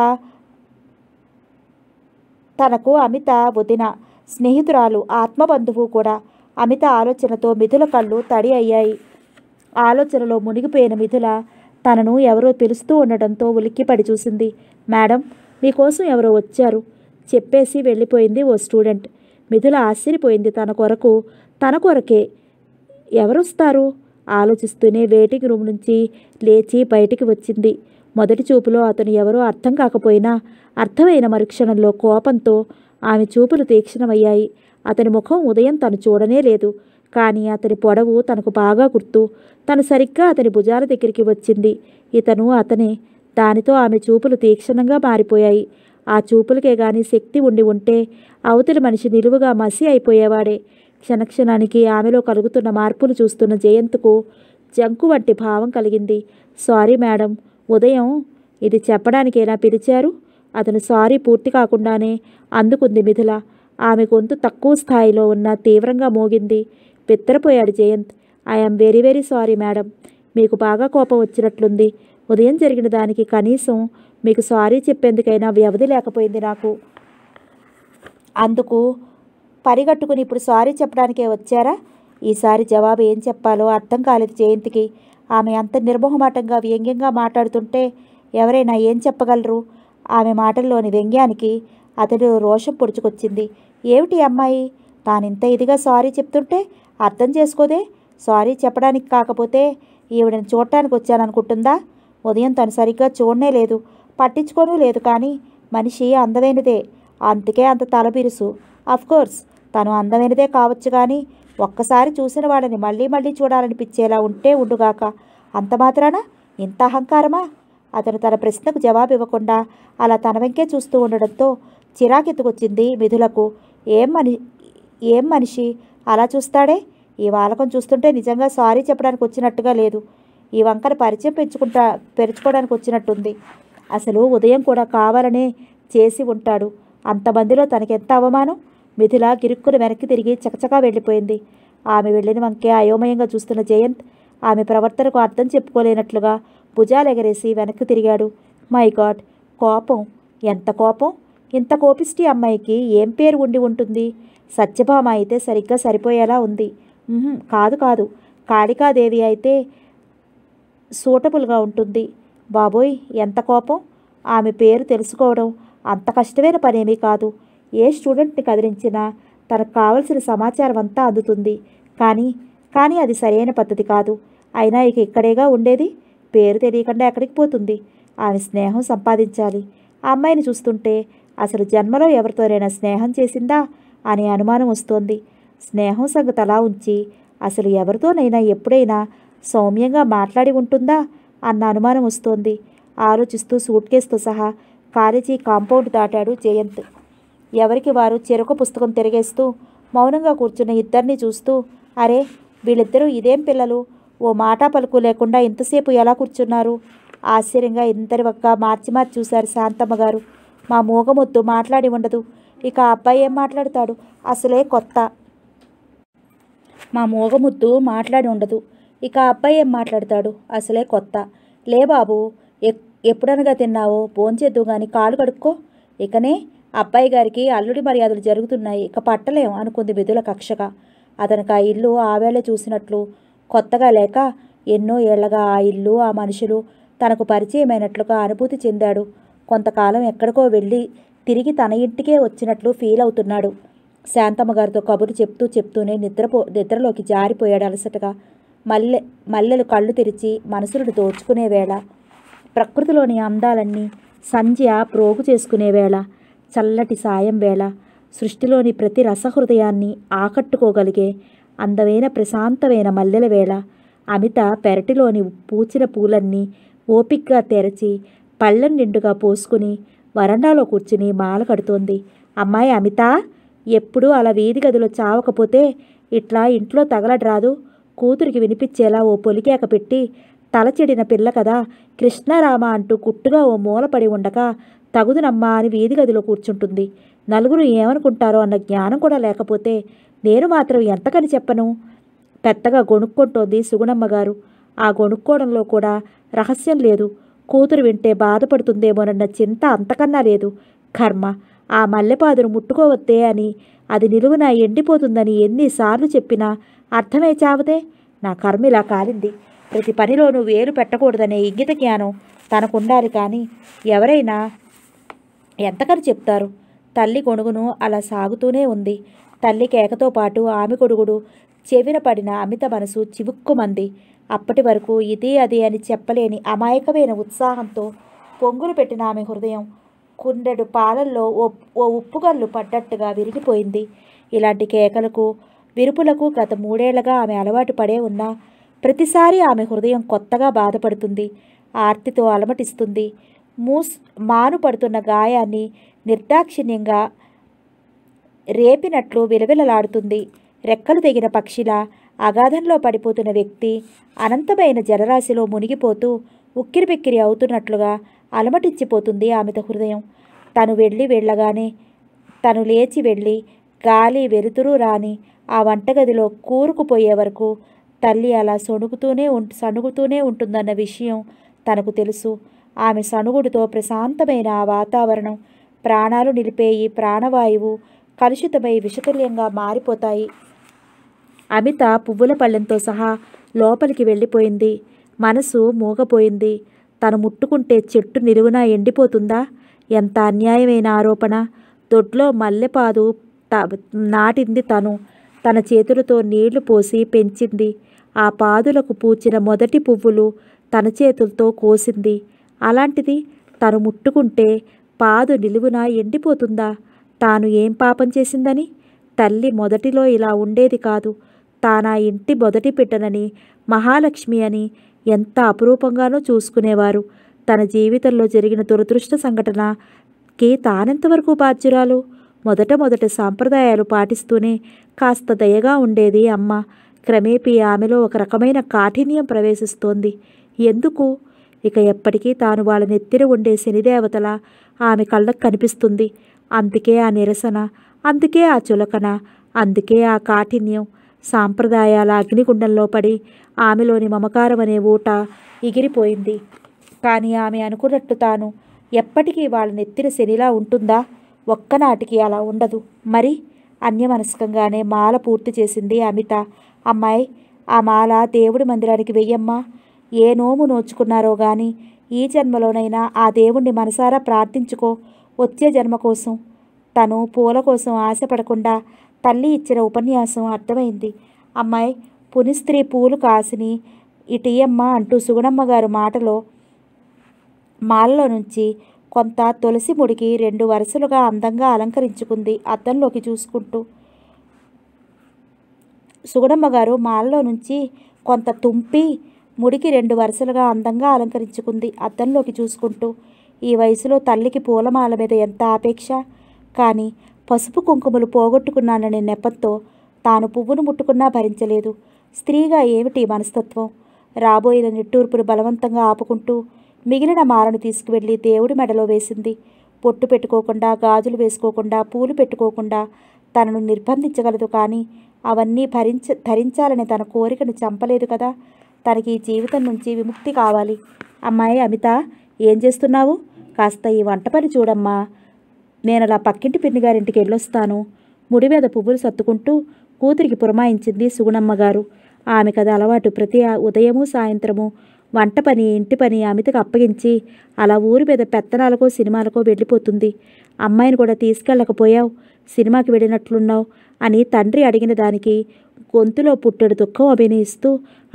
తనకు అమిత వదిన స్నేహితురాలు ఆత్మబంధువు కూడా అమిత ఆలోచనతో మిథుల కళ్ళు తడి అయ్యాయి ఆలోచనలో మునిగిపోయిన మిథుల తనను ఎవరో పిలుస్తూ ఉండటంతో ఉలిక్కిపడి చూసింది మేడం మీకోసం ఎవరో వచ్చారు చెప్పేసి వెళ్ళిపోయింది ఓ స్టూడెంట్ మిథుల ఆశ్చర్యపోయింది తన కొరకు తన కొరకే ఎవరొస్తారు ఆలోచిస్తూనే వెయిటింగ్ రూమ్ నుంచి లేచి బయటికి వచ్చింది మొదటి చూపులో అతను ఎవరో అర్థం కాకపోయినా అర్థమైన మరుక్షణంలో కోపంతో ఆమె చూపులు తీక్షణమయ్యాయి అతని ముఖం ఉదయం తను చూడనే లేదు కానీ అతని పొడవు తనకు బాగా గుర్తు తను సరిగ్గా అతని భుజాల దగ్గరికి వచ్చింది ఇతను అతనే దానితో ఆమె చూపులు తీక్షణంగా మారిపోయాయి ఆ చూపులకే గాని శక్తి ఉండి ఉంటే అవతలి మనిషి నిలువుగా మసి అయిపోయేవాడే క్షణక్షణానికి ఆమెలో కలుగుతున్న మార్పులు చూస్తున్న జయంత్కు జంకు వంటి భావం కలిగింది సారీ మేడం ఉదయం ఇది ఎలా పిలిచారు అతను సారీ పూర్తి కాకుండానే అందుకుంది మిథుల ఆమె గొంతు తక్కువ స్థాయిలో ఉన్న తీవ్రంగా మోగింది బిత్తరపోయాడు Jayanth I'm very very sorry madam మీకు బాగా కోపం వచ్చినట్లుంది ఉదయం జరిగిన దానికి కనీసం మీకు సారీ చెప్పేందుకైనా వ్యవధి లేకపోయింది నాకు అందుకు పరిగట్టుకుని ఇప్పుడు సారీ చెప్పడానికే వచ్చారా ఈసారి జవాబు ఏం చెప్పాలో అర్థం కాలేదు జయంతికి ఆమె అంత నిర్మోహమాటంగా వ్యంగ్యంగా మాట్లాడుతుంటే ఎవరైనా ఏం చెప్పగలరు ఆమె మాటల్లోని వ్యంగ్యానికి అతడు రోషం పొడుచుకొచ్చింది ఏమిటి అమ్మాయి తానింత ఇదిగా సారీ చెప్తుంటే అర్థం చేసుకోదే సారీ చెప్పడానికి కాకపోతే ఈవిడని చూడటానికి వచ్చాననుకుంటుందా ఉదయం తను సరిగ్గా చూడనే లేదు పట్టించుకోనూ లేదు కానీ మనిషి అందమైనదే అందుకే అంత తలబిరుసు కోర్స్ తను అందమైనదే కావచ్చు కానీ ఒక్కసారి చూసిన వాడిని మళ్ళీ మళ్ళీ చూడాలనిపించేలా ఉంటే ఉండుగాక అంత మాత్రాన ఇంత అహంకారమా అతను తన ప్రశ్నకు జవాబు ఇవ్వకుండా అలా తన వెంకే చూస్తూ ఉండడంతో చిరాకెత్తుకొచ్చింది మిథులకు ఏం మని ఏం మనిషి అలా చూస్తాడే ఈ వాలకం చూస్తుంటే నిజంగా సారీ చెప్పడానికి వచ్చినట్టుగా లేదు ఈ వంకర పరిచయం పెంచుకుంటా పెరుచుకోవడానికి వచ్చినట్టుంది అసలు ఉదయం కూడా కావాలనే చేసి ఉంటాడు అంతమందిలో తనకెంత అవమానం మిథిల గిరుక్కును వెనక్కి తిరిగి చకచకా వెళ్ళిపోయింది ఆమె వెళ్ళిన వంకే అయోమయంగా చూస్తున్న జయంత్ ఆమె ప్రవర్తనకు అర్థం చెప్పుకోలేనట్లుగా భుజాలు ఎగరేసి వెనక్కి తిరిగాడు మై గాడ్ కోపం ఎంత కోపం ఇంత కోపిష్టి అమ్మాయికి ఏం పేరు ఉండి ఉంటుంది సత్యభామ అయితే సరిగ్గా సరిపోయేలా ఉంది కాదు కాదు కాళికాదేవి అయితే సూటబుల్గా ఉంటుంది బాబోయ్ ఎంత కోపం ఆమె పేరు తెలుసుకోవడం అంత కష్టమైన పనేమీ కాదు ఏ స్టూడెంట్ని కదిలించినా తనకు కావలసిన సమాచారం అంతా అందుతుంది కానీ కానీ అది సరైన పద్ధతి కాదు అయినా ఇక ఇక్కడేగా ఉండేది పేరు తెలియకుండా ఎక్కడికి పోతుంది ఆమె స్నేహం సంపాదించాలి అమ్మాయిని చూస్తుంటే అసలు జన్మలో ఎవరితోనైనా స్నేహం చేసిందా అనే అనుమానం వస్తోంది స్నేహం సగ తలా ఉంచి అసలు ఎవరితోనైనా ఎప్పుడైనా సౌమ్యంగా మాట్లాడి ఉంటుందా అన్న అనుమానం వస్తోంది ఆలోచిస్తూ సూట్ కేసుతో సహా కాలేజీ కాంపౌండ్ దాటాడు జయంత్ ఎవరికి వారు చెరొక పుస్తకం తిరిగేస్తూ మౌనంగా కూర్చున్న ఇద్దరిని చూస్తూ అరే వీళ్ళిద్దరూ ఇదేం పిల్లలు ఓ మాట పలుకు లేకుండా ఇంతసేపు ఎలా కూర్చున్నారు ఆశ్చర్యంగా ఇంతరి ఒక్క మార్చి మార్చి చూశారు శాంతమ్మ గారు మా మూగమొత్తు మాట్లాడి ఉండదు ఇక అబ్బాయి ఏం మాట్లాడతాడు అసలే కొత్త మా మూగముద్దు మాట్లాడి ఉండదు ఇక అబ్బాయి ఏం మాట్లాడతాడు అసలే కొత్త లే బాబు ఎప్పుడనగా తిన్నావో భోంచేద్దు కానీ కాలు కడుక్కో ఇకనే అబ్బాయి గారికి అల్లుడి మర్యాదలు జరుగుతున్నాయి ఇక పట్టలేం అనుకుంది మిథుల కక్షగా అతనికి ఆ ఇల్లు ఆవేళ చూసినట్లు కొత్తగా లేక ఎన్నో ఏళ్లగా ఆ ఇల్లు ఆ మనుషులు తనకు పరిచయమైనట్లుగా అనుభూతి చెందాడు కొంతకాలం ఎక్కడికో వెళ్ళి తిరిగి తన ఇంటికే వచ్చినట్లు ఫీల్ అవుతున్నాడు శాంతమ్మ గారితో కబురు చెప్తూ చెప్తూనే నిద్రపో నిద్రలోకి జారిపోయాడు అలసటగా మల్లె మల్లెలు కళ్ళు తెరిచి మనసులను దోచుకునే వేళ ప్రకృతిలోని అందాలన్నీ సంధ్య ప్రోగు చేసుకునే వేళ చల్లటి సాయం వేళ సృష్టిలోని ప్రతి రసహృదయాన్ని ఆకట్టుకోగలిగే అందమైన ప్రశాంతమైన మల్లెల వేళ అమిత పెరటిలోని పూచిన పూలన్నీ ఓపిక్గా తెరచి పళ్ళం నిండుగా పోసుకుని వరండాలో కూర్చుని మాల కడుతోంది అమ్మాయి అమిత ఎప్పుడూ అలా వీధి గదిలో చావకపోతే ఇట్లా ఇంట్లో తగలడ్రాదు కూతురికి వినిపించేలా ఓ పొలికేక పెట్టి తలచెడిన పిల్ల కదా కృష్ణారామ అంటూ కుట్టుగా ఓ మూలపడి ఉండగా తగుదునమ్మా అని వీధి గదిలో కూర్చుంటుంది నలుగురు ఏమనుకుంటారో అన్న జ్ఞానం కూడా లేకపోతే నేను మాత్రం ఎంతకని చెప్పను పెద్దగా గొణుక్కుంటోంది సుగుణమ్మగారు గారు ఆ గొణుక్కోవడంలో కూడా రహస్యం లేదు కూతురు వింటే బాధపడుతుందేమోనన్న చింత అంతకన్నా లేదు కర్మ ఆ మల్లెపాదును ముట్టుకోవద్దే అని అది నిలువున ఎండిపోతుందని ఎన్నిసార్లు చెప్పినా అర్థమే చావదే నా కర్మ ఇలా కాలింది ప్రతి పనిలోనూ వేలు పెట్టకూడదనే ఇంగిత జ్ఞానం తనకుండాలి కానీ ఎవరైనా ఎంతకని చెప్తారు తల్లి గొణుగును అలా సాగుతూనే ఉంది తల్లి కేకతో పాటు ఆమె కొడుగుడు చెవిన పడిన అమిత మనసు చివుక్కుమంది అప్పటి వరకు ఇది అది అని చెప్పలేని అమాయకమైన ఉత్సాహంతో పొంగులు పెట్టిన ఆమె హృదయం కుండెడు పాలల్లో ఓ ఓ ఉప్పుగల్లు పడ్డట్టుగా విరిగిపోయింది ఇలాంటి కేకలకు విరుపులకు గత మూడేళ్లగా ఆమె అలవాటు పడే ఉన్నా ప్రతిసారి ఆమె హృదయం కొత్తగా బాధపడుతుంది ఆర్తితో అలమటిస్తుంది మూస్ మాను పడుతున్న గాయాన్ని నిర్దాక్షిణ్యంగా రేపినట్లు విలవిలలాడుతుంది రెక్కలు తెగిన పక్షిలా అగాధంలో పడిపోతున్న వ్యక్తి అనంతమైన జలరాశిలో మునిగిపోతూ ఉక్కిరిబిక్కిరి అవుతున్నట్లుగా అలమటించిపోతుంది ఆమెత హృదయం తను వెళ్ళి వెళ్ళగానే తను లేచి వెళ్ళి గాలి వెలుతురు రాని ఆ వంటగదిలో కూరుకుపోయే వరకు తల్లి అలా సొణుగుతూనే ఉం సణుగుతూనే ఉంటుందన్న విషయం తనకు తెలుసు ఆమె సణుగుడితో ప్రశాంతమైన ఆ వాతావరణం ప్రాణాలు నిలిపేయి ప్రాణవాయువు కలుషితమై విషతుల్యంగా మారిపోతాయి అమిత పువ్వుల పళ్ళెంతో సహా లోపలికి వెళ్ళిపోయింది మనసు మూగపోయింది తను ముట్టుకుంటే చెట్టు నిలువునా ఎండిపోతుందా ఎంత అన్యాయమైన ఆరోపణ దొడ్లో మల్లెపాదు నాటింది తను తన చేతులతో నీళ్లు పోసి పెంచింది ఆ పాదులకు పూచిన మొదటి పువ్వులు తన చేతులతో కోసింది అలాంటిది తను ముట్టుకుంటే పాదు నిలువున ఎండిపోతుందా తాను ఏం పాపం చేసిందని తల్లి మొదటిలో ఇలా ఉండేది కాదు తానా ఇంటి మొదటి పిట్టనని మహాలక్ష్మి అని ఎంత అపురూపంగానో చూసుకునేవారు తన జీవితంలో జరిగిన దురదృష్ట సంఘటనకి తానెంతవరకు బాధ్యురాలు మొదట మొదట సాంప్రదాయాలు పాటిస్తూనే కాస్త దయగా ఉండేది అమ్మ క్రమేపీ ఆమెలో ఒక రకమైన కాఠిన్యం ప్రవేశిస్తోంది ఎందుకు ఇక ఎప్పటికీ తాను వాళ్ళ నెత్తిన ఉండే శనిదేవతల ఆమె కళ్ళకు కనిపిస్తుంది అందుకే ఆ నిరసన అందుకే ఆ చులకన అందుకే ఆ కాఠిన్యం సాంప్రదాయాల అగ్నిగుండంలో పడి ఆమెలోని మమకారం అనే ఊట ఎగిరిపోయింది కానీ ఆమె అనుకున్నట్టు తాను ఎప్పటికీ వాళ్ళ నెత్తిన శనిలా ఉంటుందా ఒక్కనాటికి అలా ఉండదు మరి అన్యమనస్కంగానే మాల పూర్తి చేసింది అమిత అమ్మాయి ఆ మాల దేవుడి మందిరానికి వెయ్యమ్మా ఏ నోము నోచుకున్నారో కానీ ఈ జన్మలోనైనా ఆ దేవుణ్ణి మనసారా ప్రార్థించుకో వచ్చే జన్మ కోసం తను పూల కోసం ఆశపడకుండా తల్లి ఇచ్చిన ఉపన్యాసం అర్థమైంది అమ్మాయి పునిస్త్రీ పూలు కాసిని ఇటీయమ్మ అంటూ సుగుణమ్మ గారు మాటలో మాలలో నుంచి కొంత తులసి ముడికి రెండు వరుసలుగా అందంగా అలంకరించుకుంది అద్దంలోకి చూసుకుంటూ సుగుణమ్మ గారు మాలలో నుంచి కొంత తుంపి ముడికి రెండు వరుసలుగా అందంగా అలంకరించుకుంది అద్దంలోకి చూసుకుంటూ ఈ వయసులో తల్లికి పూలమాల మీద ఎంత ఆపేక్ష కానీ పసుపు కుంకుమలు పోగొట్టుకున్నాననే నెపంతో తాను పువ్వును ముట్టుకున్నా భరించలేదు స్త్రీగా ఏమిటి మనస్తత్వం రాబోయిన నిట్టూర్పును బలవంతంగా ఆపుకుంటూ మిగిలిన మారను తీసుకువెళ్ళి దేవుడి మెడలో వేసింది పొట్టు పెట్టుకోకుండా గాజులు వేసుకోకుండా పూలు పెట్టుకోకుండా తనను నిర్బంధించగలదు కానీ అవన్నీ భరించ ధరించాలనే తన కోరికను చంపలేదు కదా తనకి ఈ జీవితం నుంచి విముక్తి కావాలి అమ్మాయి అమిత ఏం చేస్తున్నావు కాస్త ఈ వంట పని చూడమ్మా నేను అలా పక్కింటి పిన్నిగారింటికి వెళ్ళొస్తాను ముడి మీద పువ్వులు సత్తుకుంటూ కూతురికి పురమాయించింది సుగుణమ్మగారు ఆమె కథ అలవాటు ప్రతి ఉదయము సాయంత్రము వంట పని ఇంటి పని అమితకు అప్పగించి అలా ఊరి మీద పెత్తనాలకో సినిమాలకో వెళ్ళిపోతుంది అమ్మాయిని కూడా తీసుకెళ్ళకపోయావు సినిమాకి వెళ్ళినట్లున్నావు అని తండ్రి అడిగిన దానికి గొంతులో పుట్టెడు దుఃఖం అభినయిస్తూ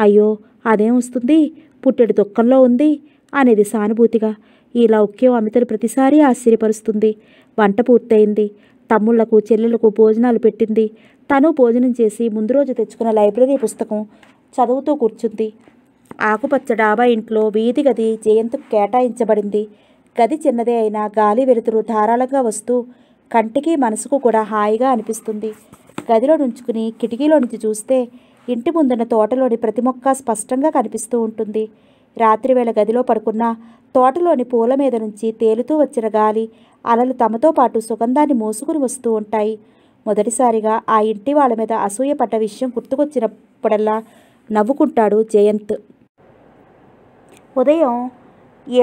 అయ్యో అదేం వస్తుంది పుట్టెడు దుఃఖంలో ఉంది అనేది సానుభూతిగా ఈ లౌక్యం అమితను ప్రతిసారి ఆశ్చర్యపరుస్తుంది వంట పూర్తయింది తమ్ముళ్లకు చెల్లెలకు భోజనాలు పెట్టింది తను భోజనం చేసి ముందు రోజు తెచ్చుకున్న లైబ్రరీ పుస్తకం చదువుతూ కూర్చుంది ఆకుపచ్చ డాబా ఇంట్లో వీధి గది జయంత్కు కేటాయించబడింది గది చిన్నదే అయినా గాలి వెలుతురు ధారాళంగా వస్తూ కంటికి మనసుకు కూడా హాయిగా అనిపిస్తుంది గదిలో నుంచుకుని కిటికీలో నుంచి చూస్తే ఇంటి ముందున్న తోటలోని ప్రతి మొక్క స్పష్టంగా కనిపిస్తూ ఉంటుంది రాత్రివేళ గదిలో పడుకున్న తోటలోని పూల మీద నుంచి తేలుతూ వచ్చిన గాలి అలలు తమతో పాటు సుగంధాన్ని మోసుకుని వస్తూ ఉంటాయి మొదటిసారిగా ఆ ఇంటి వాళ్ళ మీద అసూయ పడ్డ విషయం గుర్తుకొచ్చినప్పుడల్లా నవ్వుకుంటాడు జయంత్ ఉదయం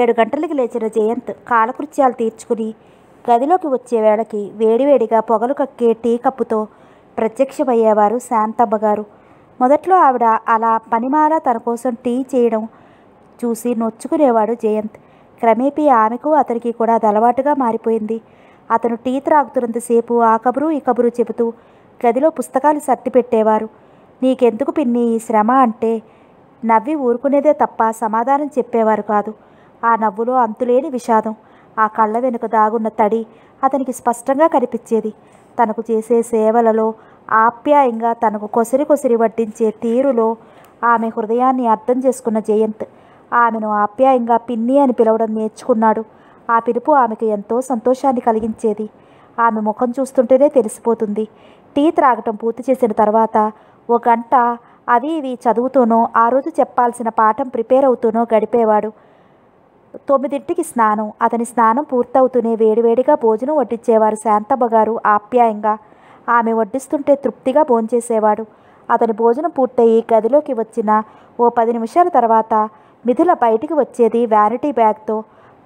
ఏడు గంటలకు లేచిన జయంత్ కాలకృత్యాలు తీర్చుకుని గదిలోకి వచ్చే వేళకి వేడివేడిగా పొగలు కక్కే టీ కప్పుతో ప్రత్యక్షమయ్యేవారు శాంతమ్మ గారు మొదట్లో ఆవిడ అలా పనిమాల తన కోసం టీ చేయడం చూసి నొచ్చుకునేవాడు జయంత్ క్రమేపీ ఆమెకు అతనికి కూడా అలవాటుగా మారిపోయింది అతను టీ త్రాగుతున్నంతసేపు ఆ కబురు ఈ కబురు చెబుతూ గదిలో పుస్తకాలు సర్ది పెట్టేవారు నీకెందుకు పిన్ని ఈ శ్రమ అంటే నవ్వి ఊరుకునేదే తప్ప సమాధానం చెప్పేవారు కాదు ఆ నవ్వులో అంతులేని విషాదం ఆ కళ్ళ వెనుక దాగున్న తడి అతనికి స్పష్టంగా కనిపించేది తనకు చేసే సేవలలో ఆప్యాయంగా తనకు కొసిరి కొసిరి వడ్డించే తీరులో ఆమె హృదయాన్ని అర్థం చేసుకున్న జయంత్ ఆమెను ఆప్యాయంగా పిన్ని అని పిలవడం నేర్చుకున్నాడు ఆ పిలుపు ఆమెకు ఎంతో సంతోషాన్ని కలిగించేది ఆమె ముఖం చూస్తుంటేనే తెలిసిపోతుంది టీ త్రాగటం పూర్తి చేసిన తర్వాత ఓ గంట అవి ఇవి చదువుతూనో ఆ రోజు చెప్పాల్సిన పాఠం ప్రిపేర్ అవుతూనో గడిపేవాడు తొమ్మిదింటికి స్నానం అతని స్నానం పూర్తవుతూనే వేడివేడిగా భోజనం వడ్డించేవారు శాంతమ్మ గారు ఆప్యాయంగా ఆమె వడ్డిస్తుంటే తృప్తిగా భోంచేసేవాడు అతని భోజనం పూర్తయి గదిలోకి వచ్చిన ఓ పది నిమిషాల తర్వాత మిథుల బయటికి వచ్చేది వ్యానిటీ బ్యాగ్తో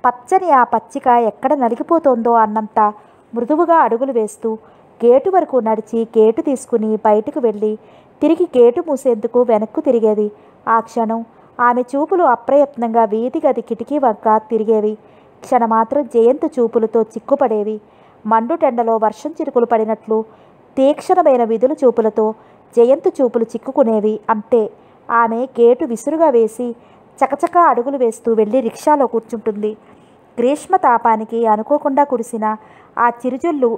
పచ్చని ఆ పచ్చిక ఎక్కడ నలిగిపోతుందో అన్నంత మృదువుగా అడుగులు వేస్తూ గేటు వరకు నడిచి గేటు తీసుకుని బయటకు వెళ్ళి తిరిగి గేటు మూసేందుకు వెనక్కు తిరిగేది ఆ క్షణం ఆమె చూపులు అప్రయత్నంగా వీధి గది కిటికీ వంక తిరిగేవి క్షణమాత్రం జయంత చూపులతో చిక్కుపడేవి మండుటెండలో వర్షం చిరుకులు పడినట్లు తీక్షణమైన విధుల చూపులతో జయంత చూపులు చిక్కుకునేవి అంతే ఆమె గేటు విసురుగా వేసి చకచక అడుగులు వేస్తూ వెళ్ళి రిక్షాలో కూర్చుంటుంది గ్రీష్మ తాపానికి అనుకోకుండా కురిసిన ఆ చిరుజుళ్ళు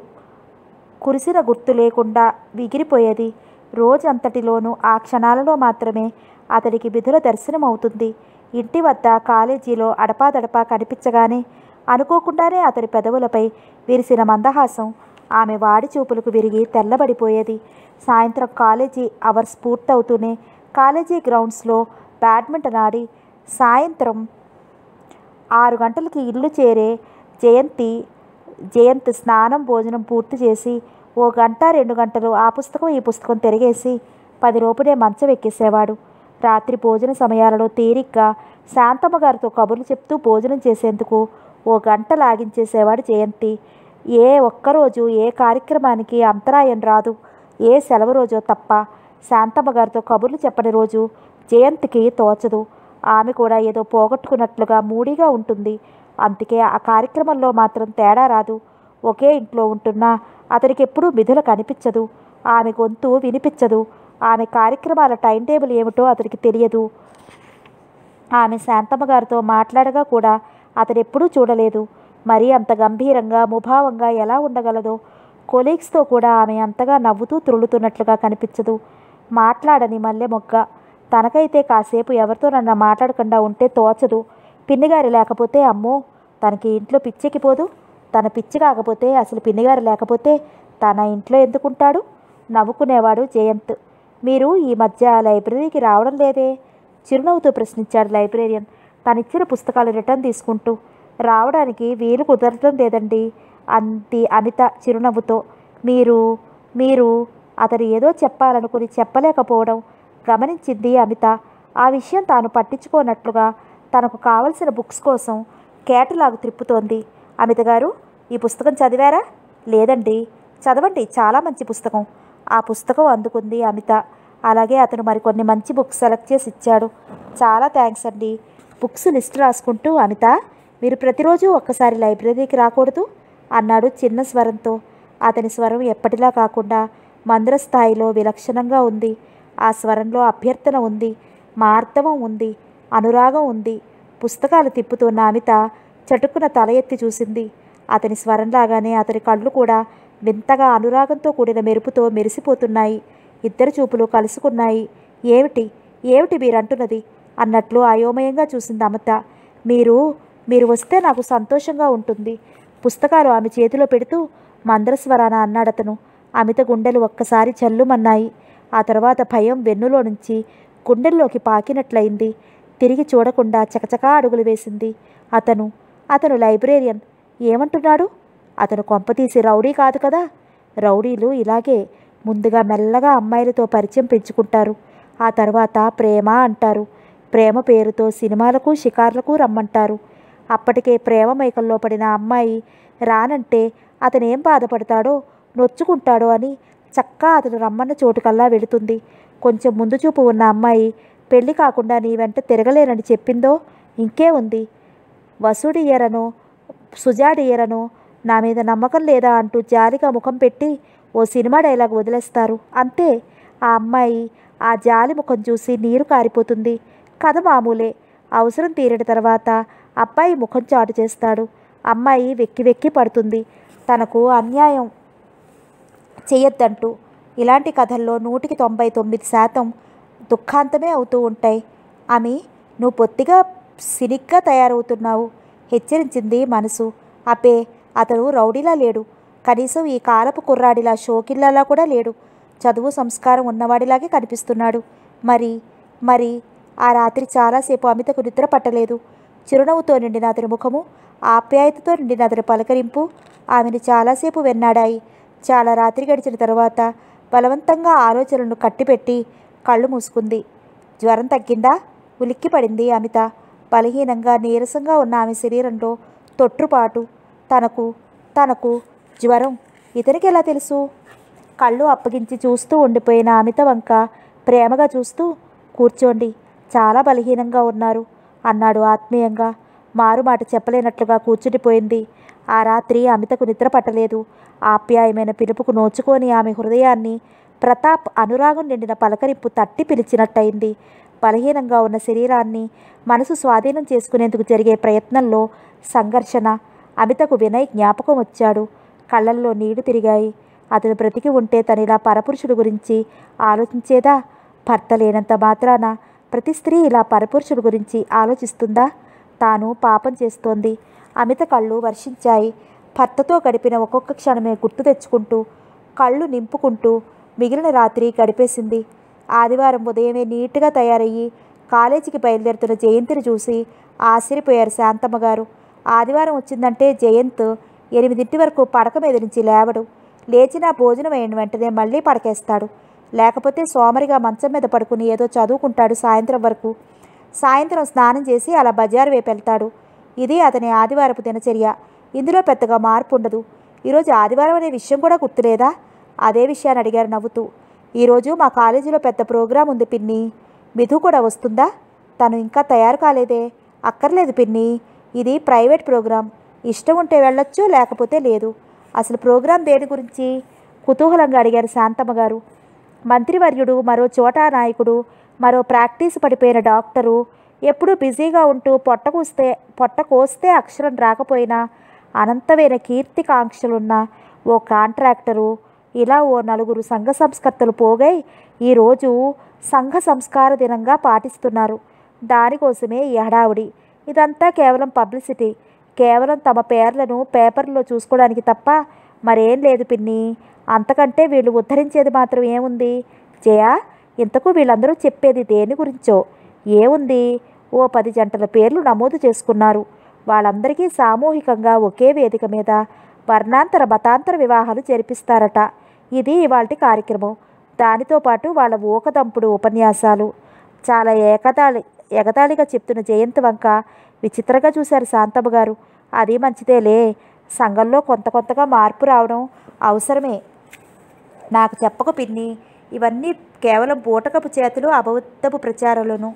కురిసిన గుర్తు లేకుండా విగిరిపోయేది రోజంతటిలోనూ ఆ క్షణాలలో మాత్రమే అతడికి విధుల దర్శనం అవుతుంది ఇంటి వద్ద కాలేజీలో అడపాదడపా కనిపించగానే అనుకోకుండానే అతడి పెదవులపై విరిసిన మందహాసం ఆమె వాడి చూపులకు విరిగి తెల్లబడిపోయేది సాయంత్రం కాలేజీ అవర్స్ పూర్తవుతూనే కాలేజీ గ్రౌండ్స్లో బ్యాడ్మింటన్ ఆడి సాయంత్రం ఆరు గంటలకి ఇల్లు చేరే జయంతి జయంత్ స్నానం భోజనం పూర్తి చేసి ఓ గంట రెండు గంటలు ఆ పుస్తకం ఈ పుస్తకం తిరిగేసి పది లోపునే మంచం ఎక్కేసేవాడు రాత్రి భోజన సమయాలలో తీరిగ్గా శాంతమ్మ గారితో కబుర్లు చెప్తూ భోజనం చేసేందుకు ఓ గంట లాగించేసేవాడు జయంతి ఏ ఒక్కరోజు ఏ కార్యక్రమానికి అంతరాయం రాదు ఏ సెలవు రోజో తప్ప శాంతమ్మ గారితో కబుర్లు చెప్పని రోజు జయంతికి తోచదు ఆమె కూడా ఏదో పోగొట్టుకున్నట్లుగా మూడీగా ఉంటుంది అందుకే ఆ కార్యక్రమంలో మాత్రం తేడా రాదు ఒకే ఇంట్లో ఉంటున్నా అతనికి ఎప్పుడూ మిథుల కనిపించదు ఆమె గొంతు వినిపించదు ఆమె కార్యక్రమాల టైం టేబుల్ ఏమిటో అతనికి తెలియదు ఆమె శాంతమ్మ గారితో మాట్లాడగా కూడా అతను ఎప్పుడూ చూడలేదు మరి అంత గంభీరంగా ముభావంగా ఎలా ఉండగలదో కొలీగ్స్తో కూడా ఆమె అంతగా నవ్వుతూ త్రుళుతున్నట్లుగా కనిపించదు మాట్లాడని మల్లె మొగ్గ తనకైతే కాసేపు ఎవరితోనన్నా మాట్లాడకుండా ఉంటే తోచదు పిన్నిగారు లేకపోతే అమ్మో తనకి ఇంట్లో పోదు తన పిచ్చి కాకపోతే అసలు పిన్నిగారు లేకపోతే తన ఇంట్లో ఎందుకుంటాడు నవ్వుకునేవాడు జయంత్ మీరు ఈ మధ్య లైబ్రరీకి రావడం లేదే చిరునవ్వుతో ప్రశ్నించాడు లైబ్రేరియన్ తనిచ్చిన పుస్తకాలు రిటర్న్ తీసుకుంటూ రావడానికి వీలు కుదరడం లేదండి అంది అనిత చిరునవ్వుతో మీరు మీరు అతను ఏదో చెప్పాలనుకుని చెప్పలేకపోవడం గమనించింది అమిత ఆ విషయం తాను పట్టించుకోనట్లుగా తనకు కావలసిన బుక్స్ కోసం కేటలాగు త్రిప్పుతోంది అమిత గారు ఈ పుస్తకం చదివారా లేదండి చదవండి చాలా మంచి పుస్తకం ఆ పుస్తకం అందుకుంది అమిత అలాగే అతను మరికొన్ని మంచి బుక్స్ సెలెక్ట్ చేసి ఇచ్చాడు చాలా థ్యాంక్స్ అండి బుక్స్ లిస్ట్ రాసుకుంటూ అమిత మీరు ప్రతిరోజు ఒక్కసారి లైబ్రరీకి రాకూడదు అన్నాడు చిన్న స్వరంతో అతని స్వరం ఎప్పటిలా కాకుండా మందర స్థాయిలో విలక్షణంగా ఉంది ఆ స్వరంలో అభ్యర్థన ఉంది మార్తవం ఉంది అనురాగం ఉంది పుస్తకాలు తిప్పుతున్న అమిత చటుక్కున తల ఎత్తి చూసింది అతని స్వరంలాగానే అతని కళ్ళు కూడా వింతగా అనురాగంతో కూడిన మెరుపుతో మెరిసిపోతున్నాయి ఇద్దరు చూపులు కలుసుకున్నాయి ఏమిటి ఏమిటి మీరంటున్నది అన్నట్లు అయోమయంగా చూసింది అమిత మీరు మీరు వస్తే నాకు సంతోషంగా ఉంటుంది పుస్తకాలు ఆమె చేతిలో పెడుతూ మందరస్వరాన అన్నాడతను అమిత గుండెలు ఒక్కసారి చల్లుమన్నాయి ఆ తర్వాత భయం వెన్నులో నుంచి గుండెల్లోకి పాకినట్లయింది తిరిగి చూడకుండా చకచకా అడుగులు వేసింది అతను అతను లైబ్రేరియన్ ఏమంటున్నాడు అతను కొంపతీసి రౌడీ కాదు కదా రౌడీలు ఇలాగే ముందుగా మెల్లగా అమ్మాయిలతో పరిచయం పెంచుకుంటారు ఆ తర్వాత ప్రేమ అంటారు ప్రేమ పేరుతో సినిమాలకు షికార్లకు రమ్మంటారు అప్పటికే ప్రేమ మైకల్లో పడిన అమ్మాయి రానంటే అతనేం బాధపడతాడో నొచ్చుకుంటాడో అని చక్కా అతను రమ్మన్న చోటుకల్లా వెళుతుంది కొంచెం ముందు చూపు ఉన్న అమ్మాయి పెళ్లి కాకుండా నీ వెంట తిరగలేనని చెప్పిందో ఇంకే ఉంది సుజాడి సుజాడియరను నా మీద నమ్మకం లేదా అంటూ జాలిగా ముఖం పెట్టి ఓ సినిమా డైలాగ్ వదిలేస్తారు అంతే ఆ అమ్మాయి ఆ జాలి ముఖం చూసి నీరు కారిపోతుంది కథ మామూలే అవసరం తీరిన తర్వాత అబ్బాయి ముఖం చాటు చేస్తాడు అమ్మాయి వెక్కి వెక్కి పడుతుంది తనకు అన్యాయం చేయొద్దంటూ ఇలాంటి కథల్లో నూటికి తొంభై తొమ్మిది శాతం దుఃఖాంతమే అవుతూ ఉంటాయి ఆమె నువ్వు పొత్తిగా సినిగ్గా తయారవుతున్నావు హెచ్చరించింది మనసు అపే అతడు రౌడీలా లేడు కనీసం ఈ కాలపు కుర్రాడిలా షోకిల్లాలా కూడా లేడు చదువు సంస్కారం ఉన్నవాడిలాగే కనిపిస్తున్నాడు మరి మరి ఆ రాత్రి చాలాసేపు అమితకు నిద్ర పట్టలేదు చిరునవ్వుతో నిండిన అతని ముఖము ఆప్యాయతతో నిండిన అతని పలకరింపు ఆమెను చాలాసేపు వెన్నాడాయి చాలా రాత్రి గడిచిన తర్వాత బలవంతంగా ఆలోచనలను కట్టిపెట్టి కళ్ళు మూసుకుంది జ్వరం తగ్గిందా ఉలిక్కిపడింది అమిత బలహీనంగా నీరసంగా ఉన్న ఆమె శరీరంలో తొట్టుపాటు తనకు తనకు జ్వరం ఇతనికి ఎలా తెలుసు కళ్ళు అప్పగించి చూస్తూ ఉండిపోయిన అమిత వంక ప్రేమగా చూస్తూ కూర్చోండి చాలా బలహీనంగా ఉన్నారు అన్నాడు ఆత్మీయంగా మారుమాట చెప్పలేనట్లుగా కూర్చుండిపోయింది ఆ రాత్రి అమితకు నిద్ర పట్టలేదు ఆప్యాయమైన పిలుపుకు నోచుకొని ఆమె హృదయాన్ని ప్రతాప్ అనురాగం నిండిన పలకరింపు తట్టి పిలిచినట్టయింది బలహీనంగా ఉన్న శరీరాన్ని మనసు స్వాధీనం చేసుకునేందుకు జరిగే ప్రయత్నంలో సంఘర్షణ అమితకు వినయ్ జ్ఞాపకం వచ్చాడు కళ్ళల్లో నీళ్లు తిరిగాయి అతను బ్రతికి ఉంటే తను ఇలా పరపురుషుడు గురించి ఆలోచించేదా భర్త లేనంత మాత్రాన ప్రతి స్త్రీ ఇలా పరపురుషుడు గురించి ఆలోచిస్తుందా తాను పాపం చేస్తోంది అమిత కళ్ళు వర్షించాయి భర్తతో గడిపిన ఒక్కొక్క క్షణమే గుర్తు తెచ్చుకుంటూ కళ్ళు నింపుకుంటూ మిగిలిన రాత్రి గడిపేసింది ఆదివారం ఉదయమే నీట్గా తయారయ్యి కాలేజీకి బయలుదేరుతున్న జయంతిని చూసి ఆశ్చర్యపోయారు శాంతమ్మ గారు ఆదివారం వచ్చిందంటే జయంత్ ఎనిమిదింటి వరకు పడక మీద నుంచి లేవడు లేచిన భోజనం అయిన వెంటనే మళ్ళీ పడకేస్తాడు లేకపోతే సోమరిగా మంచం మీద పడుకుని ఏదో చదువుకుంటాడు సాయంత్రం వరకు సాయంత్రం స్నానం చేసి అలా బజారు వైపు వెళ్తాడు ఇది అతని ఆదివారపు దినచర్య ఇందులో పెద్దగా మార్పు ఉండదు ఈరోజు ఆదివారం అనే విషయం కూడా గుర్తులేదా అదే విషయాన్ని అడిగారు నవ్వుతూ ఈరోజు మా కాలేజీలో పెద్ద ప్రోగ్రాం ఉంది పిన్ని మిధు కూడా వస్తుందా తను ఇంకా తయారు కాలేదే అక్కర్లేదు పిన్ని ఇది ప్రైవేట్ ప్రోగ్రాం ఇష్టం ఉంటే వెళ్ళొచ్చు లేకపోతే లేదు అసలు ప్రోగ్రాం దేని గురించి కుతూహలంగా అడిగారు శాంతమ్మ గారు మంత్రివర్యుడు మరో చోటా నాయకుడు మరో ప్రాక్టీస్ పడిపోయిన డాక్టరు ఎప్పుడూ బిజీగా ఉంటూ పొట్టకూస్తే కూస్తే పొట్ట కోస్తే అక్షరం రాకపోయినా అనంతమైన కాంక్షలున్న ఓ కాంట్రాక్టరు ఇలా ఓ నలుగురు సంఘ సంస్కర్తలు పోగై ఈరోజు సంఘ సంస్కార దినంగా పాటిస్తున్నారు దానికోసమే ఈ హడావుడి ఇదంతా కేవలం పబ్లిసిటీ కేవలం తమ పేర్లను పేపర్లో చూసుకోవడానికి తప్ప మరేం లేదు పిన్ని అంతకంటే వీళ్ళు ఉద్ధరించేది మాత్రం ఏముంది జయా ఇంతకు వీళ్ళందరూ చెప్పేది దేని గురించో ఏముంది ఓ పది జంటల పేర్లు నమోదు చేసుకున్నారు వాళ్ళందరికీ సామూహికంగా ఒకే వేదిక మీద వర్ణాంతర మతాంతర వివాహాలు జరిపిస్తారట ఇది ఇవాళ కార్యక్రమం దానితో పాటు వాళ్ళ ఊకదంపుడు ఉపన్యాసాలు చాలా ఏకతాళి ఎగతాళిగా చెప్తున్న జయంతి వంక విచిత్రంగా చూశారు శాంతమ్మ గారు అది మంచిదేలే సంఘంలో కొంత కొంతగా మార్పు రావడం అవసరమే నాకు చెప్పక పిన్ని ఇవన్నీ కేవలం బూటకపు చేతులు అబద్ధపు ప్రచారాలను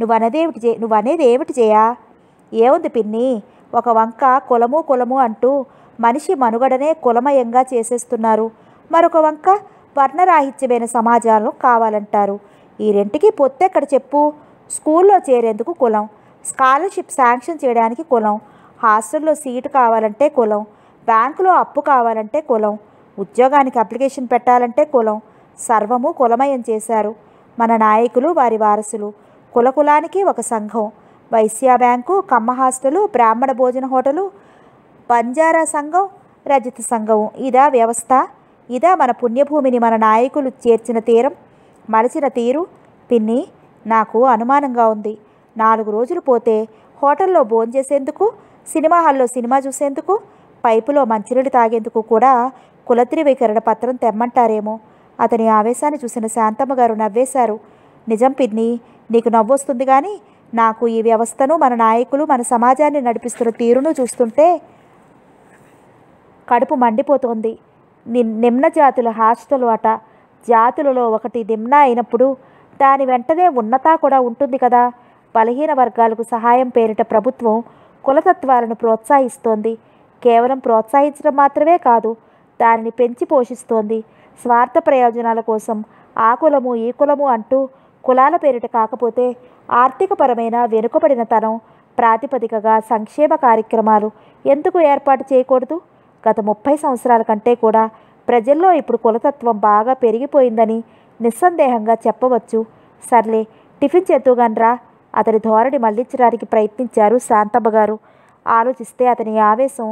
నువ్వు అనేది ఏమిటి చే నువ్వు అనేది ఏమిటి చేయా ఏముంది పిన్ని ఒక వంక కులము కులము అంటూ మనిషి మనుగడనే కులమయంగా చేసేస్తున్నారు మరొక వంక వర్ణరాహిత్యమైన సమాజాలను కావాలంటారు ఈ రెంటికి పొత్తెక్కడ చెప్పు స్కూల్లో చేరేందుకు కులం స్కాలర్షిప్ శాంక్షన్ చేయడానికి కులం హాస్టల్లో సీటు కావాలంటే కులం బ్యాంకులో అప్పు కావాలంటే కులం ఉద్యోగానికి అప్లికేషన్ పెట్టాలంటే కులం సర్వము కులమయం చేశారు మన నాయకులు వారి వారసులు కులకులానికి ఒక సంఘం వైశ్య బ్యాంకు కమ్మ హాస్టలు బ్రాహ్మణ భోజన హోటలు బంజారా సంఘం రజత సంఘం ఇదా వ్యవస్థ ఇదా మన పుణ్యభూమిని మన నాయకులు చేర్చిన తీరం మలచిన తీరు పిన్ని నాకు అనుమానంగా ఉంది నాలుగు రోజులు పోతే హోటల్లో భోంచేసేందుకు సినిమా హాల్లో సినిమా చూసేందుకు పైపులో మంచినీళ్ళు తాగేందుకు కూడా కులత్రివీకరణ పత్రం తెమ్మంటారేమో అతని ఆవేశాన్ని చూసిన శాంతమ్మ గారు నవ్వేశారు నిజం పిన్ని నీకు నవ్వొస్తుంది కానీ నాకు ఈ వ్యవస్థను మన నాయకులు మన సమాజాన్ని నడిపిస్తున్న తీరును చూస్తుంటే కడుపు మండిపోతోంది నిమ్న జాతుల హాస్టల్ అట జాతులలో ఒకటి నిమ్న అయినప్పుడు దాని వెంటనే ఉన్నత కూడా ఉంటుంది కదా బలహీన వర్గాలకు సహాయం పేరిట ప్రభుత్వం కులతత్వాలను ప్రోత్సహిస్తోంది కేవలం ప్రోత్సహించడం మాత్రమే కాదు దానిని పెంచి పోషిస్తోంది స్వార్థ ప్రయోజనాల కోసం ఆ కులము ఈ కులము అంటూ కులాల పేరిట కాకపోతే ఆర్థికపరమైన వెనుకబడిన తనం ప్రాతిపదికగా సంక్షేమ కార్యక్రమాలు ఎందుకు ఏర్పాటు చేయకూడదు గత ముప్పై సంవత్సరాల కంటే కూడా ప్రజల్లో ఇప్పుడు కులతత్వం బాగా పెరిగిపోయిందని నిస్సందేహంగా చెప్పవచ్చు సర్లే టిఫిన్ చేతూగానరా అతని ధోరణి మళ్లించడానికి ప్రయత్నించారు శాంతమ్మ గారు ఆలోచిస్తే అతని ఆవేశం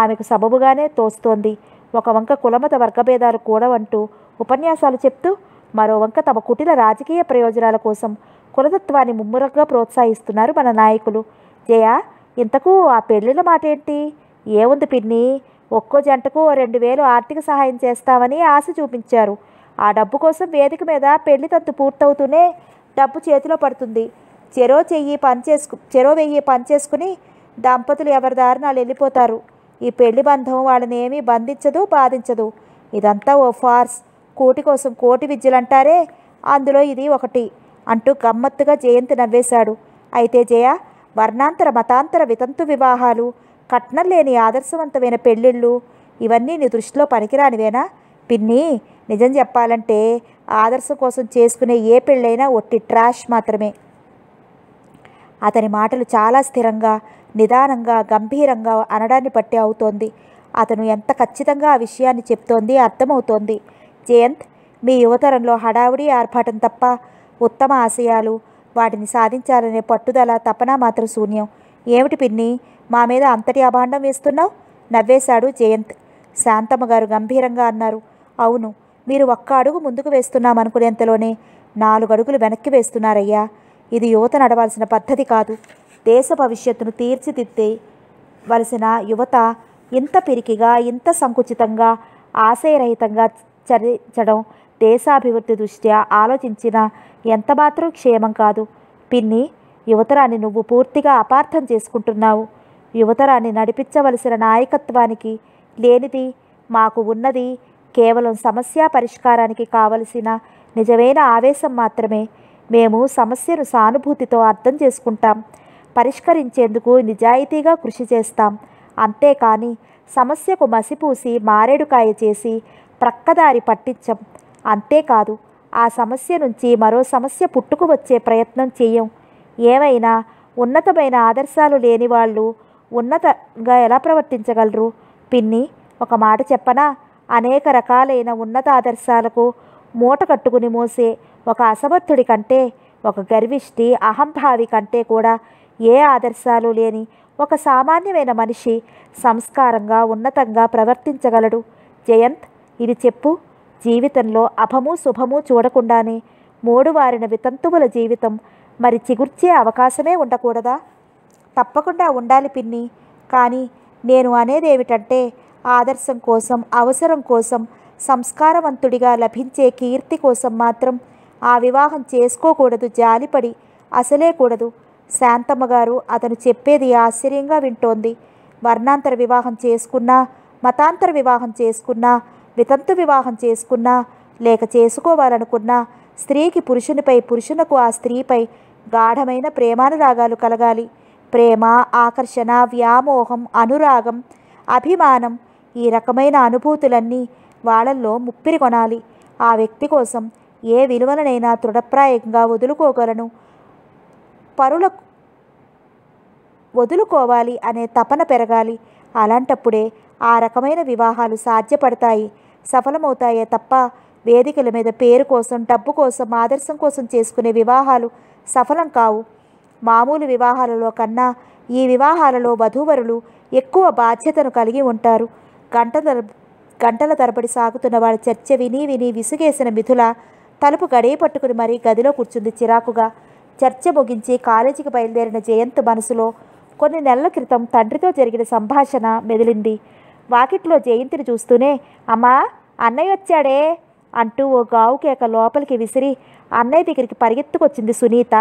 ఆమెకు సబబుగానే తోస్తోంది ఒక వంక కులమత వర్గభేదాలు కూడా అంటూ ఉపన్యాసాలు చెప్తూ మరోవంక తమ కుటిల రాజకీయ ప్రయోజనాల కోసం కులతత్వాన్ని ముమ్మరంగా ప్రోత్సహిస్తున్నారు మన నాయకులు జయా ఇంతకు ఆ పెళ్ళిళ్ళ మాట ఏంటి ఏముంది పిన్ని ఒక్కో జంటకు రెండు వేలు ఆర్థిక సహాయం చేస్తామని ఆశ చూపించారు ఆ డబ్బు కోసం వేదిక మీద పెళ్లి తంతు పూర్తవుతూనే డబ్బు చేతిలో పడుతుంది చెరో చెయ్యి పనిచేసుకు చెరో వెయ్యి పనిచేసుకుని దంపతులు ఎవరి దారిన వాళ్ళు వెళ్ళిపోతారు ఈ పెళ్లి బంధం వాళ్ళని ఏమీ బంధించదు బాధించదు ఇదంతా ఓ ఫార్స్ కోటి కోసం కోటి విద్యలు అంటారే అందులో ఇది ఒకటి అంటూ గమ్మత్తుగా జయంతి నవ్వేశాడు అయితే జయ వర్ణాంతర మతాంతర వితంతు వివాహాలు కట్నం లేని ఆదర్శవంతమైన పెళ్ళిళ్ళు ఇవన్నీ నీ దృష్టిలో పనికిరానివేనా పిన్ని నిజం చెప్పాలంటే ఆదర్శం కోసం చేసుకునే ఏ పెళ్ళైనా ఒట్టి ట్రాష్ మాత్రమే అతని మాటలు చాలా స్థిరంగా నిదానంగా గంభీరంగా అనడాన్ని బట్టి అవుతోంది అతను ఎంత ఖచ్చితంగా ఆ విషయాన్ని చెప్తోంది అర్థమవుతోంది జయంత్ మీ యువతరంలో హడావుడి ఆర్భాటం తప్ప ఉత్తమ ఆశయాలు వాటిని సాధించాలనే పట్టుదల తపన మాత్రం శూన్యం ఏమిటి పిన్ని మా మీద అంతటి అభాండం వేస్తున్నావు నవ్వేశాడు జయంత్ శాంతమ్మ గారు గంభీరంగా అన్నారు అవును మీరు ఒక్క అడుగు ముందుకు వేస్తున్నామనుకునేంతలోనే నాలుగు అడుగులు వెనక్కి వేస్తున్నారయ్యా ఇది యువత నడవాల్సిన పద్ధతి కాదు దేశ భవిష్యత్తును తీర్చిదిద్దే వలసిన యువత ఇంత పిరికిగా ఇంత సంకుచితంగా ఆశయరహితంగా చరించడం దేశాభివృద్ధి దృష్ట్యా ఆలోచించిన ఎంతమాత్రం క్షేమం కాదు పిన్ని యువతరాన్ని నువ్వు పూర్తిగా అపార్థం చేసుకుంటున్నావు యువతరాన్ని నడిపించవలసిన నాయకత్వానికి లేనిది మాకు ఉన్నది కేవలం సమస్య పరిష్కారానికి కావలసిన నిజమైన ఆవేశం మాత్రమే మేము సమస్యను సానుభూతితో అర్థం చేసుకుంటాం పరిష్కరించేందుకు నిజాయితీగా కృషి చేస్తాం అంతేకాని సమస్యకు మసిపూసి మారేడుకాయ చేసి ప్రక్కదారి పట్టించం అంతేకాదు ఆ సమస్య నుంచి మరో సమస్య పుట్టుకు వచ్చే ప్రయత్నం చేయం ఏమైనా ఉన్నతమైన ఆదర్శాలు లేని వాళ్ళు ఉన్నతంగా ఎలా ప్రవర్తించగలరు పిన్ని ఒక మాట చెప్పనా అనేక రకాలైన ఉన్నత ఆదర్శాలకు మూట కట్టుకుని మోసే ఒక అసమర్థుడి కంటే ఒక గర్విష్టి అహంభావి కంటే కూడా ఏ ఆదర్శాలు లేని ఒక సామాన్యమైన మనిషి సంస్కారంగా ఉన్నతంగా ప్రవర్తించగలడు జయంత్ ఇది చెప్పు జీవితంలో అభము శుభము చూడకుండానే మూడు వారిన వితంతువుల జీవితం మరి చిగుర్చే అవకాశమే ఉండకూడదా తప్పకుండా ఉండాలి పిన్ని కానీ నేను అనేదేమిటంటే ఆదర్శం కోసం అవసరం కోసం సంస్కారవంతుడిగా లభించే కీర్తి కోసం మాత్రం ఆ వివాహం చేసుకోకూడదు జాలిపడి అసలే కూడదు శాంతమ్మ గారు అతను చెప్పేది ఆశ్చర్యంగా వింటోంది వర్ణాంతర వివాహం చేసుకున్నా మతాంతర వివాహం చేసుకున్నా వితంతు వివాహం చేసుకున్నా లేక చేసుకోవాలనుకున్నా స్త్రీకి పురుషునిపై పురుషునకు ఆ స్త్రీపై గాఢమైన ప్రేమానురాగాలు కలగాలి ప్రేమ ఆకర్షణ వ్యామోహం అనురాగం అభిమానం ఈ రకమైన అనుభూతులన్నీ వాళ్ళల్లో ముప్పిరి కొనాలి ఆ వ్యక్తి కోసం ఏ విలువలనైనా దృఢప్రాయంగా వదులుకోగలను పరుల వదులుకోవాలి అనే తపన పెరగాలి అలాంటప్పుడే ఆ రకమైన వివాహాలు సాధ్యపడతాయి సఫలమవుతాయే తప్ప వేదికల మీద పేరు కోసం డబ్బు కోసం ఆదర్శం కోసం చేసుకునే వివాహాలు సఫలం కావు మామూలు వివాహాలలో కన్నా ఈ వివాహాలలో వధూవరులు ఎక్కువ బాధ్యతను కలిగి ఉంటారు గంటల గంటల తరబడి సాగుతున్న వాళ్ళ చర్చ విని విని విసుగేసిన మిథుల తలుపు గడే పట్టుకుని మరీ గదిలో కూర్చుంది చిరాకుగా చర్చ ముగించి కాలేజీకి బయలుదేరిన జయంత్ మనసులో కొన్ని నెలల క్రితం తండ్రితో జరిగిన సంభాషణ మెదిలింది వాకిట్లో జయంతిని చూస్తూనే అమ్మా అన్నయ్య వచ్చాడే అంటూ ఓ గావు కేక లోపలికి విసిరి అన్నయ్య దగ్గరికి పరిగెత్తుకొచ్చింది సునీత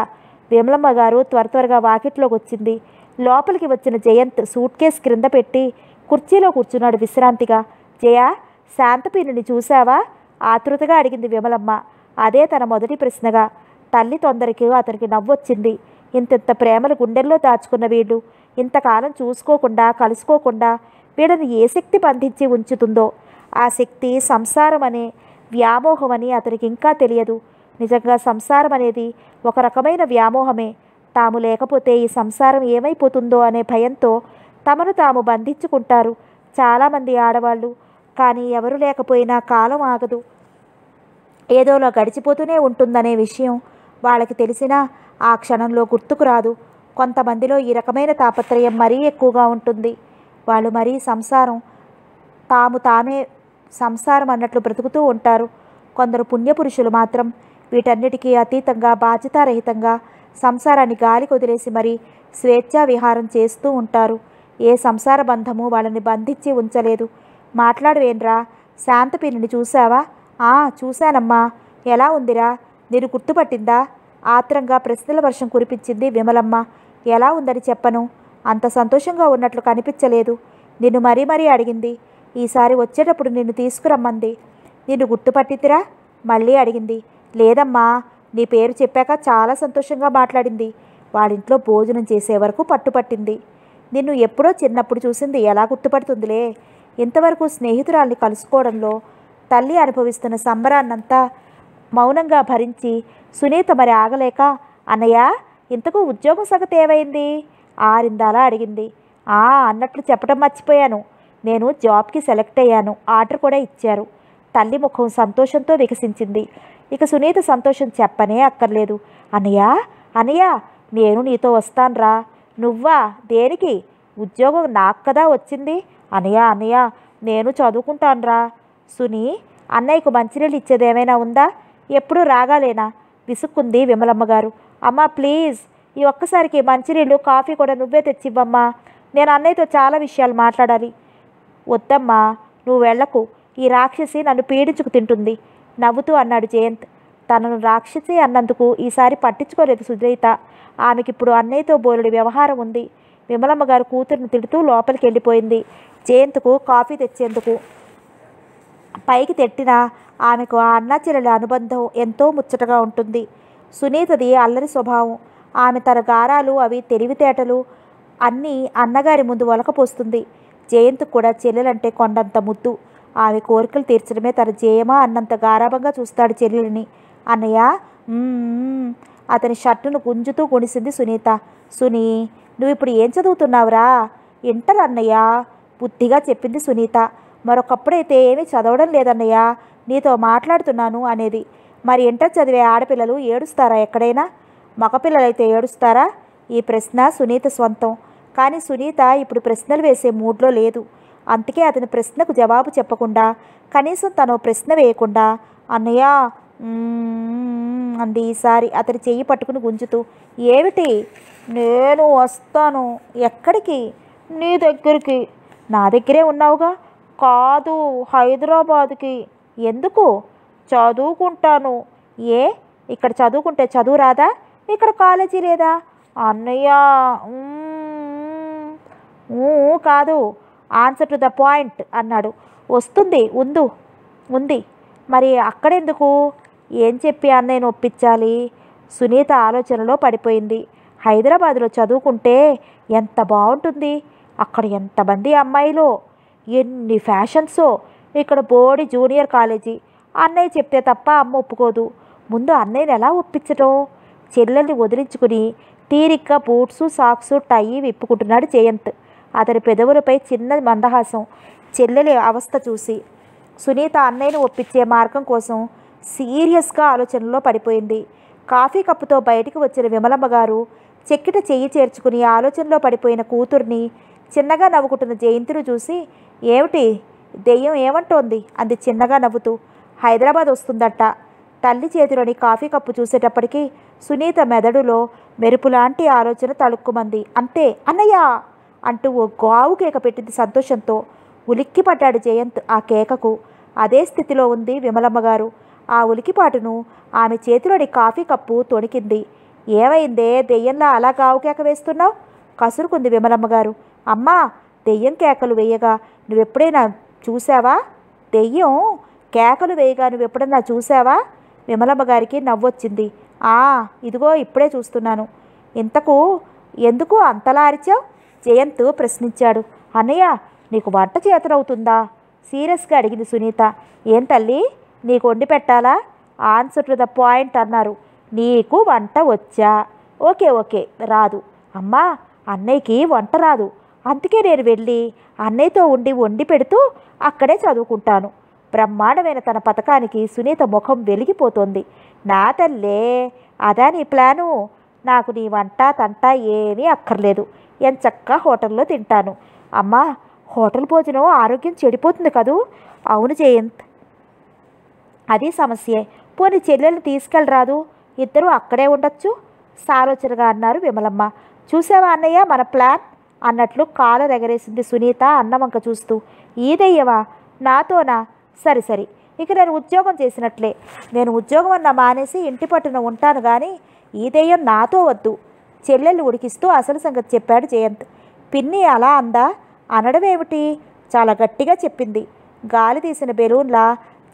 విమలమ్మ గారు త్వర త్వరగా వాకిట్లోకి వచ్చింది లోపలికి వచ్చిన జయంత్ సూట్ కేస్ క్రింద పెట్టి కుర్చీలో కూర్చున్నాడు విశ్రాంతిగా జయా శాంతపీనుని చూశావా ఆతృతగా అడిగింది విమలమ్మ అదే తన మొదటి ప్రశ్నగా తల్లి తొందరకి అతనికి నవ్వొచ్చింది ఇంత ప్రేమలు గుండెల్లో దాచుకున్న వీళ్ళు ఇంతకాలం చూసుకోకుండా కలుసుకోకుండా వీడని ఏ శక్తి బంధించి ఉంచుతుందో ఆ శక్తి సంసారం అనే వ్యామోహమని అతనికి ఇంకా తెలియదు నిజంగా సంసారం అనేది ఒక రకమైన వ్యామోహమే తాము లేకపోతే ఈ సంసారం ఏమైపోతుందో అనే భయంతో తమను తాము బంధించుకుంటారు చాలామంది ఆడవాళ్ళు కానీ ఎవరు లేకపోయినా కాలం ఆగదు ఏదోలా గడిచిపోతూనే ఉంటుందనే విషయం వాళ్ళకి తెలిసినా ఆ క్షణంలో గుర్తుకు రాదు కొంతమందిలో ఈ రకమైన తాపత్రయం మరీ ఎక్కువగా ఉంటుంది వాళ్ళు మరీ సంసారం తాము తామే సంసారం అన్నట్లు బ్రతుకుతూ ఉంటారు కొందరు పుణ్యపురుషులు మాత్రం వీటన్నిటికీ అతీతంగా బాధ్యతారహితంగా సంసారాన్ని గాలి కొదిలేసి మరి స్వేచ్ఛా విహారం చేస్తూ ఉంటారు ఏ సంసార బంధము వాళ్ళని బంధించి ఉంచలేదు మాట్లాడువేంరా శాంతపీనుని చూశావా ఆ చూశానమ్మా ఎలా ఉందిరా నేను గుర్తుపట్టిందా ఆత్రంగా ప్రశ్నల వర్షం కురిపించింది విమలమ్మ ఎలా ఉందని చెప్పను అంత సంతోషంగా ఉన్నట్లు కనిపించలేదు నిన్ను మరీ మరీ అడిగింది ఈసారి వచ్చేటప్పుడు నిన్ను తీసుకురమ్మంది నిన్ను గుర్తుపట్టిద్దిరా మళ్ళీ అడిగింది లేదమ్మా నీ పేరు చెప్పాక చాలా సంతోషంగా మాట్లాడింది వాళ్ళింట్లో భోజనం చేసే వరకు పట్టుపట్టింది నిన్ను ఎప్పుడో చిన్నప్పుడు చూసింది ఎలా గుర్తుపడుతుందిలే ఇంతవరకు స్నేహితురాల్ని కలుసుకోవడంలో తల్లి అనుభవిస్తున్న సంబరాన్నంతా మౌనంగా భరించి సునీత మరి ఆగలేక అన్నయ్య ఇంతకు ఉద్యోగం సగతేవైంది ఆరిందాలా అడిగింది ఆ అన్నట్లు చెప్పడం మర్చిపోయాను నేను జాబ్కి సెలెక్ట్ అయ్యాను ఆర్డర్ కూడా ఇచ్చారు తల్లి ముఖం సంతోషంతో వికసించింది ఇక సునీత సంతోషం చెప్పనే అక్కర్లేదు అనయా అనయా నేను నీతో వస్తాన్రా నువ్వా దేనికి ఉద్యోగం నాకు కదా వచ్చింది అనయా అనయా నేను చదువుకుంటాన్రా సుని అన్నయ్యకు మంచినీళ్ళు ఇచ్చేదేమైనా ఉందా ఎప్పుడూ రాగాలేనా విసుక్కుంది విమలమ్మ గారు అమ్మా ప్లీజ్ ఈ ఒక్కసారికి మంచినీళ్ళు కాఫీ కూడా నువ్వే తెచ్చివ్వమ్మా నేను అన్నయ్యతో చాలా విషయాలు మాట్లాడాలి వద్దమ్మా నువ్వు వెళ్ళకు ఈ రాక్షసి నన్ను పీడించుకు తింటుంది నవ్వుతూ అన్నాడు జయంత్ తనను రాక్షసి అన్నందుకు ఈసారి పట్టించుకోలేదు సుజయిత ఆమెకిప్పుడు అన్నయ్యతో బోలుడి వ్యవహారం ఉంది విమలమ్మ గారు కూతురుని తిడుతూ లోపలికి వెళ్ళిపోయింది జయంత్కు కాఫీ తెచ్చేందుకు పైకి తెట్టిన ఆమెకు ఆ అన్నా అనుబంధం ఎంతో ముచ్చటగా ఉంటుంది సునీతది అల్లరి స్వభావం ఆమె తన గారాలు అవి తెలివితేటలు అన్నీ అన్నగారి ముందు ఒలకపోస్తుంది జయంత్ కూడా చెల్లెలంటే కొండంత ముద్దు ఆమె కోరికలు తీర్చడమే తన జయమా అన్నంత గారాభంగా చూస్తాడు చెల్లెలిని అన్నయ్య అతని షర్టును గుంజుతూ గుణిసింది సునీత సునీ నువ్వు ఇప్పుడు ఏం చదువుతున్నావురా ఇంటర్ అన్నయ్య బుద్ధిగా చెప్పింది సునీత మరొకప్పుడైతే ఏమీ చదవడం లేదన్నయ్య నీతో మాట్లాడుతున్నాను అనేది మరి ఇంటర్ చదివే ఆడపిల్లలు ఏడుస్తారా ఎక్కడైనా మగపిల్లలైతే ఏడుస్తారా ఈ ప్రశ్న సునీత సొంతం కానీ సునీత ఇప్పుడు ప్రశ్నలు వేసే మూడ్లో లేదు అందుకే అతని ప్రశ్నకు జవాబు చెప్పకుండా కనీసం తను ప్రశ్న వేయకుండా అన్నయ్య అంది ఈసారి అతని చెయ్యి పట్టుకుని గుంజుతూ ఏమిటి నేను వస్తాను ఎక్కడికి నీ దగ్గరికి నా దగ్గరే ఉన్నావుగా కాదు హైదరాబాద్కి ఎందుకు చదువుకుంటాను ఏ ఇక్కడ చదువుకుంటే చదువు రాదా ఇక్కడ కాలేజీ లేదా అన్నయ్య కాదు ఆన్సర్ టు ద పాయింట్ అన్నాడు వస్తుంది ఉందు ఉంది మరి అక్కడెందుకు ఏం చెప్పి అన్నయ్యను ఒప్పించాలి సునీత ఆలోచనలో పడిపోయింది హైదరాబాదులో చదువుకుంటే ఎంత బాగుంటుంది అక్కడ ఎంతమంది అమ్మాయిలు ఎన్ని ఫ్యాషన్సో ఇక్కడ బోడి జూనియర్ కాలేజీ అన్నయ్య చెప్తే తప్ప అమ్మ ఒప్పుకోదు ముందు అన్నయ్యని ఎలా ఒప్పించడం చెల్లెల్ని వదిలించుకుని తీరిగ్గా బూట్సు సాక్సు టై విప్పుకుంటున్నాడు జయంత్ అతని పెదవులపై చిన్న మందహాసం చెల్లెలి అవస్థ చూసి సునీత అన్నయ్యను ఒప్పించే మార్గం కోసం సీరియస్గా ఆలోచనలో పడిపోయింది కాఫీ కప్పుతో బయటికి వచ్చిన విమలమ్మ గారు చెక్కిట చెయ్యి చేర్చుకుని ఆలోచనలో పడిపోయిన కూతుర్ని చిన్నగా నవ్వుకుంటున్న జయంతిని చూసి ఏమిటి దెయ్యం ఏమంటోంది అంది చిన్నగా నవ్వుతూ హైదరాబాద్ వస్తుందట తల్లి చేతిలోని కాఫీ కప్పు చూసేటప్పటికీ సునీత మెదడులో మెరుపులాంటి ఆలోచన తలుక్కుమంది అంతే అన్నయ్య అంటూ ఓ గావు కేక పెట్టింది సంతోషంతో ఉలిక్కిపడ్డాడు జయంత్ ఆ కేకకు అదే స్థితిలో ఉంది విమలమ్మ గారు ఆ ఉలికిపాటును ఆమె చేతిలోని కాఫీ కప్పు తొణికింది ఏమైందే దెయ్యంలా అలా గావు కేక వేస్తున్నావు కసురుకుంది విమలమ్మ గారు అమ్మా దెయ్యం కేకలు వేయగా నువ్వెప్పుడైనా చూసావా దెయ్యం కేకలు వేయగా నువ్వెప్పుడన్నా చూసావా విమలమ్మ గారికి నవ్వొచ్చింది ఆ ఇదిగో ఇప్పుడే చూస్తున్నాను ఇంతకు ఎందుకు అంతలా అరిచావు జయంత్ ప్రశ్నించాడు అన్నయ్య నీకు వంట చేతనవుతుందా సీరియస్గా అడిగింది సునీత ఏం తల్లి నీకు వండి పెట్టాలా ఆన్సర్ టు ద పాయింట్ అన్నారు నీకు వంట వచ్చా ఓకే ఓకే రాదు అమ్మా అన్నయ్యకి వంట రాదు అందుకే నేను వెళ్ళి అన్నయ్యతో ఉండి వండి పెడుతూ అక్కడే చదువుకుంటాను బ్రహ్మాండమైన తన పథకానికి సునీత ముఖం వెలిగిపోతుంది నా తల్లే అదా నీ ప్లాను నాకు నీ వంట తంట ఏమీ అక్కర్లేదు ఎంచక్క హోటల్లో తింటాను అమ్మా హోటల్ భోజనం ఆరోగ్యం చెడిపోతుంది కదూ అవును జయంత్ అది సమస్యే పోనీ చెల్లెల్ని తీసుకెళ్ళరాదు ఇద్దరూ అక్కడే ఉండొచ్చు సాలోచనగా అన్నారు విమలమ్మ చూసావా అన్నయ్య మన ప్లాన్ అన్నట్లు కాలు రెగరేసింది సునీత అన్నమంక చూస్తూ ఈదయ్యవా నాతోనా సరి సరి ఇక నేను ఉద్యోగం చేసినట్లే నేను ఉద్యోగం అన్న మానేసి ఇంటి పట్టున ఉంటాను కానీ ఈ దెయ్యం నాతో వద్దు చెల్లెళ్ళు ఉడికిస్తూ అసలు సంగతి చెప్పాడు జయంత్ పిన్ని అలా అందా అనడం ఏమిటి చాలా గట్టిగా చెప్పింది గాలి తీసిన బెలూన్లా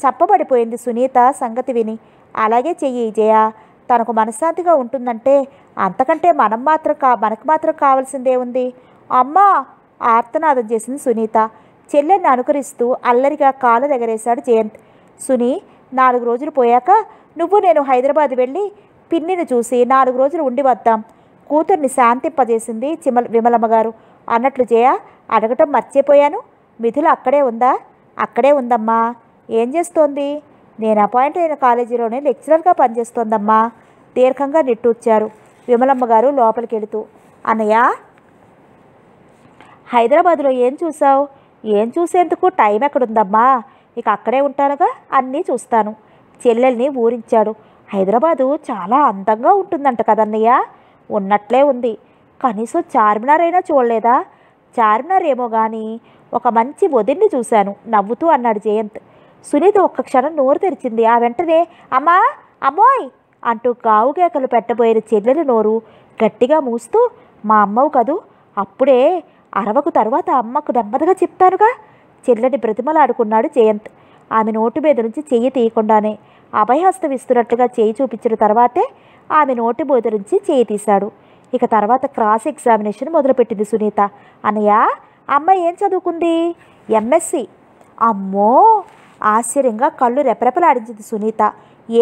చప్పబడిపోయింది సునీత సంగతి విని అలాగే చెయ్యి జయ తనకు మనశ్శాంతిగా ఉంటుందంటే అంతకంటే మనం మాత్రం కా మనకు మాత్రం కావాల్సిందే ఉంది అమ్మా ఆర్తనాదం చేసింది సునీత చెల్లెని అనుకరిస్తూ అల్లరిగా కాళ్ళ దగ్గరేశాడు జయంత్ సుని నాలుగు రోజులు పోయాక నువ్వు నేను హైదరాబాద్ వెళ్ళి పిన్నిని చూసి నాలుగు రోజులు ఉండి వద్దాం కూతుర్ని శాంతింపజేసింది చిమల విమలమ్మ గారు అన్నట్లు జయ అడగటం మర్చిపోయాను మిథుల అక్కడే ఉందా అక్కడే ఉందమ్మా ఏం చేస్తోంది నేను అపాయింట్ అయిన కాలేజీలోనే లెక్చరర్గా పనిచేస్తోందమ్మా దీర్ఘంగా నిట్టూర్చారు విమలమ్మ గారు లోపలికి వెళుతూ అన్నయ్య హైదరాబాద్లో ఏం చూసావు ఏం చూసేందుకు టైం ఎక్కడుందమ్మా ఇక అక్కడే ఉంటానుగా అన్నీ చూస్తాను చెల్లెల్ని ఊరించాడు హైదరాబాదు చాలా అందంగా ఉంటుందంట కదన్నయ్య ఉన్నట్లే ఉంది కనీసం చార్మినార్ అయినా చూడలేదా చార్మినార్ ఏమో కానీ ఒక మంచి వదిన్ని చూశాను నవ్వుతూ అన్నాడు జయంత్ సునీత ఒక్క క్షణం నోరు తెరిచింది ఆ వెంటనే అమ్మా అమ్మోయ్ అంటూ గావు పెట్టబోయిన చెల్లెలు నోరు గట్టిగా మూస్తూ మా అమ్మవు కదూ అప్పుడే అరవకు తర్వాత అమ్మకు నెమ్మదిగా చెప్తానుగా చెల్లెని బ్రతిమలాడుకున్నాడు జయంత్ ఆమె నోటి మీద నుంచి చెయ్యి తీయకుండానే అభయహస్తం ఇస్తున్నట్లుగా చేయి చూపించిన తర్వాతే ఆమె నోటి మీద నుంచి చేయి తీశాడు ఇక తర్వాత క్రాస్ ఎగ్జామినేషన్ మొదలుపెట్టింది సునీత అన్నయ్య అమ్మాయి ఏం చదువుకుంది ఎంఎస్సి అమ్మో ఆశ్చర్యంగా కళ్ళు రెపరెపలాడించింది సునీత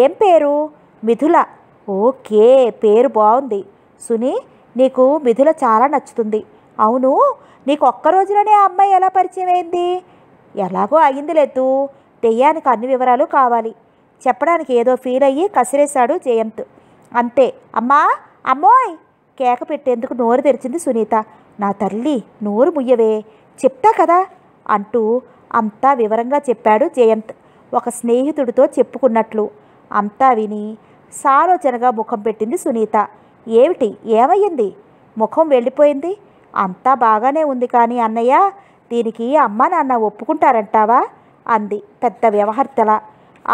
ఏం పేరు మిథుల ఓకే పేరు బాగుంది సునీ నీకు మిథుల చాలా నచ్చుతుంది అవును నీకు ఒక్క రోజులోనే ఆ అమ్మాయి ఎలా పరిచయం అయింది ఎలాగో అయింది లేదు దెయ్యానికి అన్ని వివరాలు కావాలి చెప్పడానికి ఏదో ఫీల్ అయ్యి కసిరేశాడు జయంత్ అంతే అమ్మా అమ్మోయ్ కేక పెట్టేందుకు నోరు తెరిచింది సునీత నా తల్లి నోరు ముయ్యవే చెప్తా కదా అంటూ అంతా వివరంగా చెప్పాడు జయంత్ ఒక స్నేహితుడితో చెప్పుకున్నట్లు అంతా విని సాలోచనగా ముఖం పెట్టింది సునీత ఏమిటి ఏమయ్యింది ముఖం వెళ్ళిపోయింది అంతా బాగానే ఉంది కానీ అన్నయ్య దీనికి అమ్మ నాన్న ఒప్పుకుంటారంటావా అంది పెద్ద వ్యవహర్తల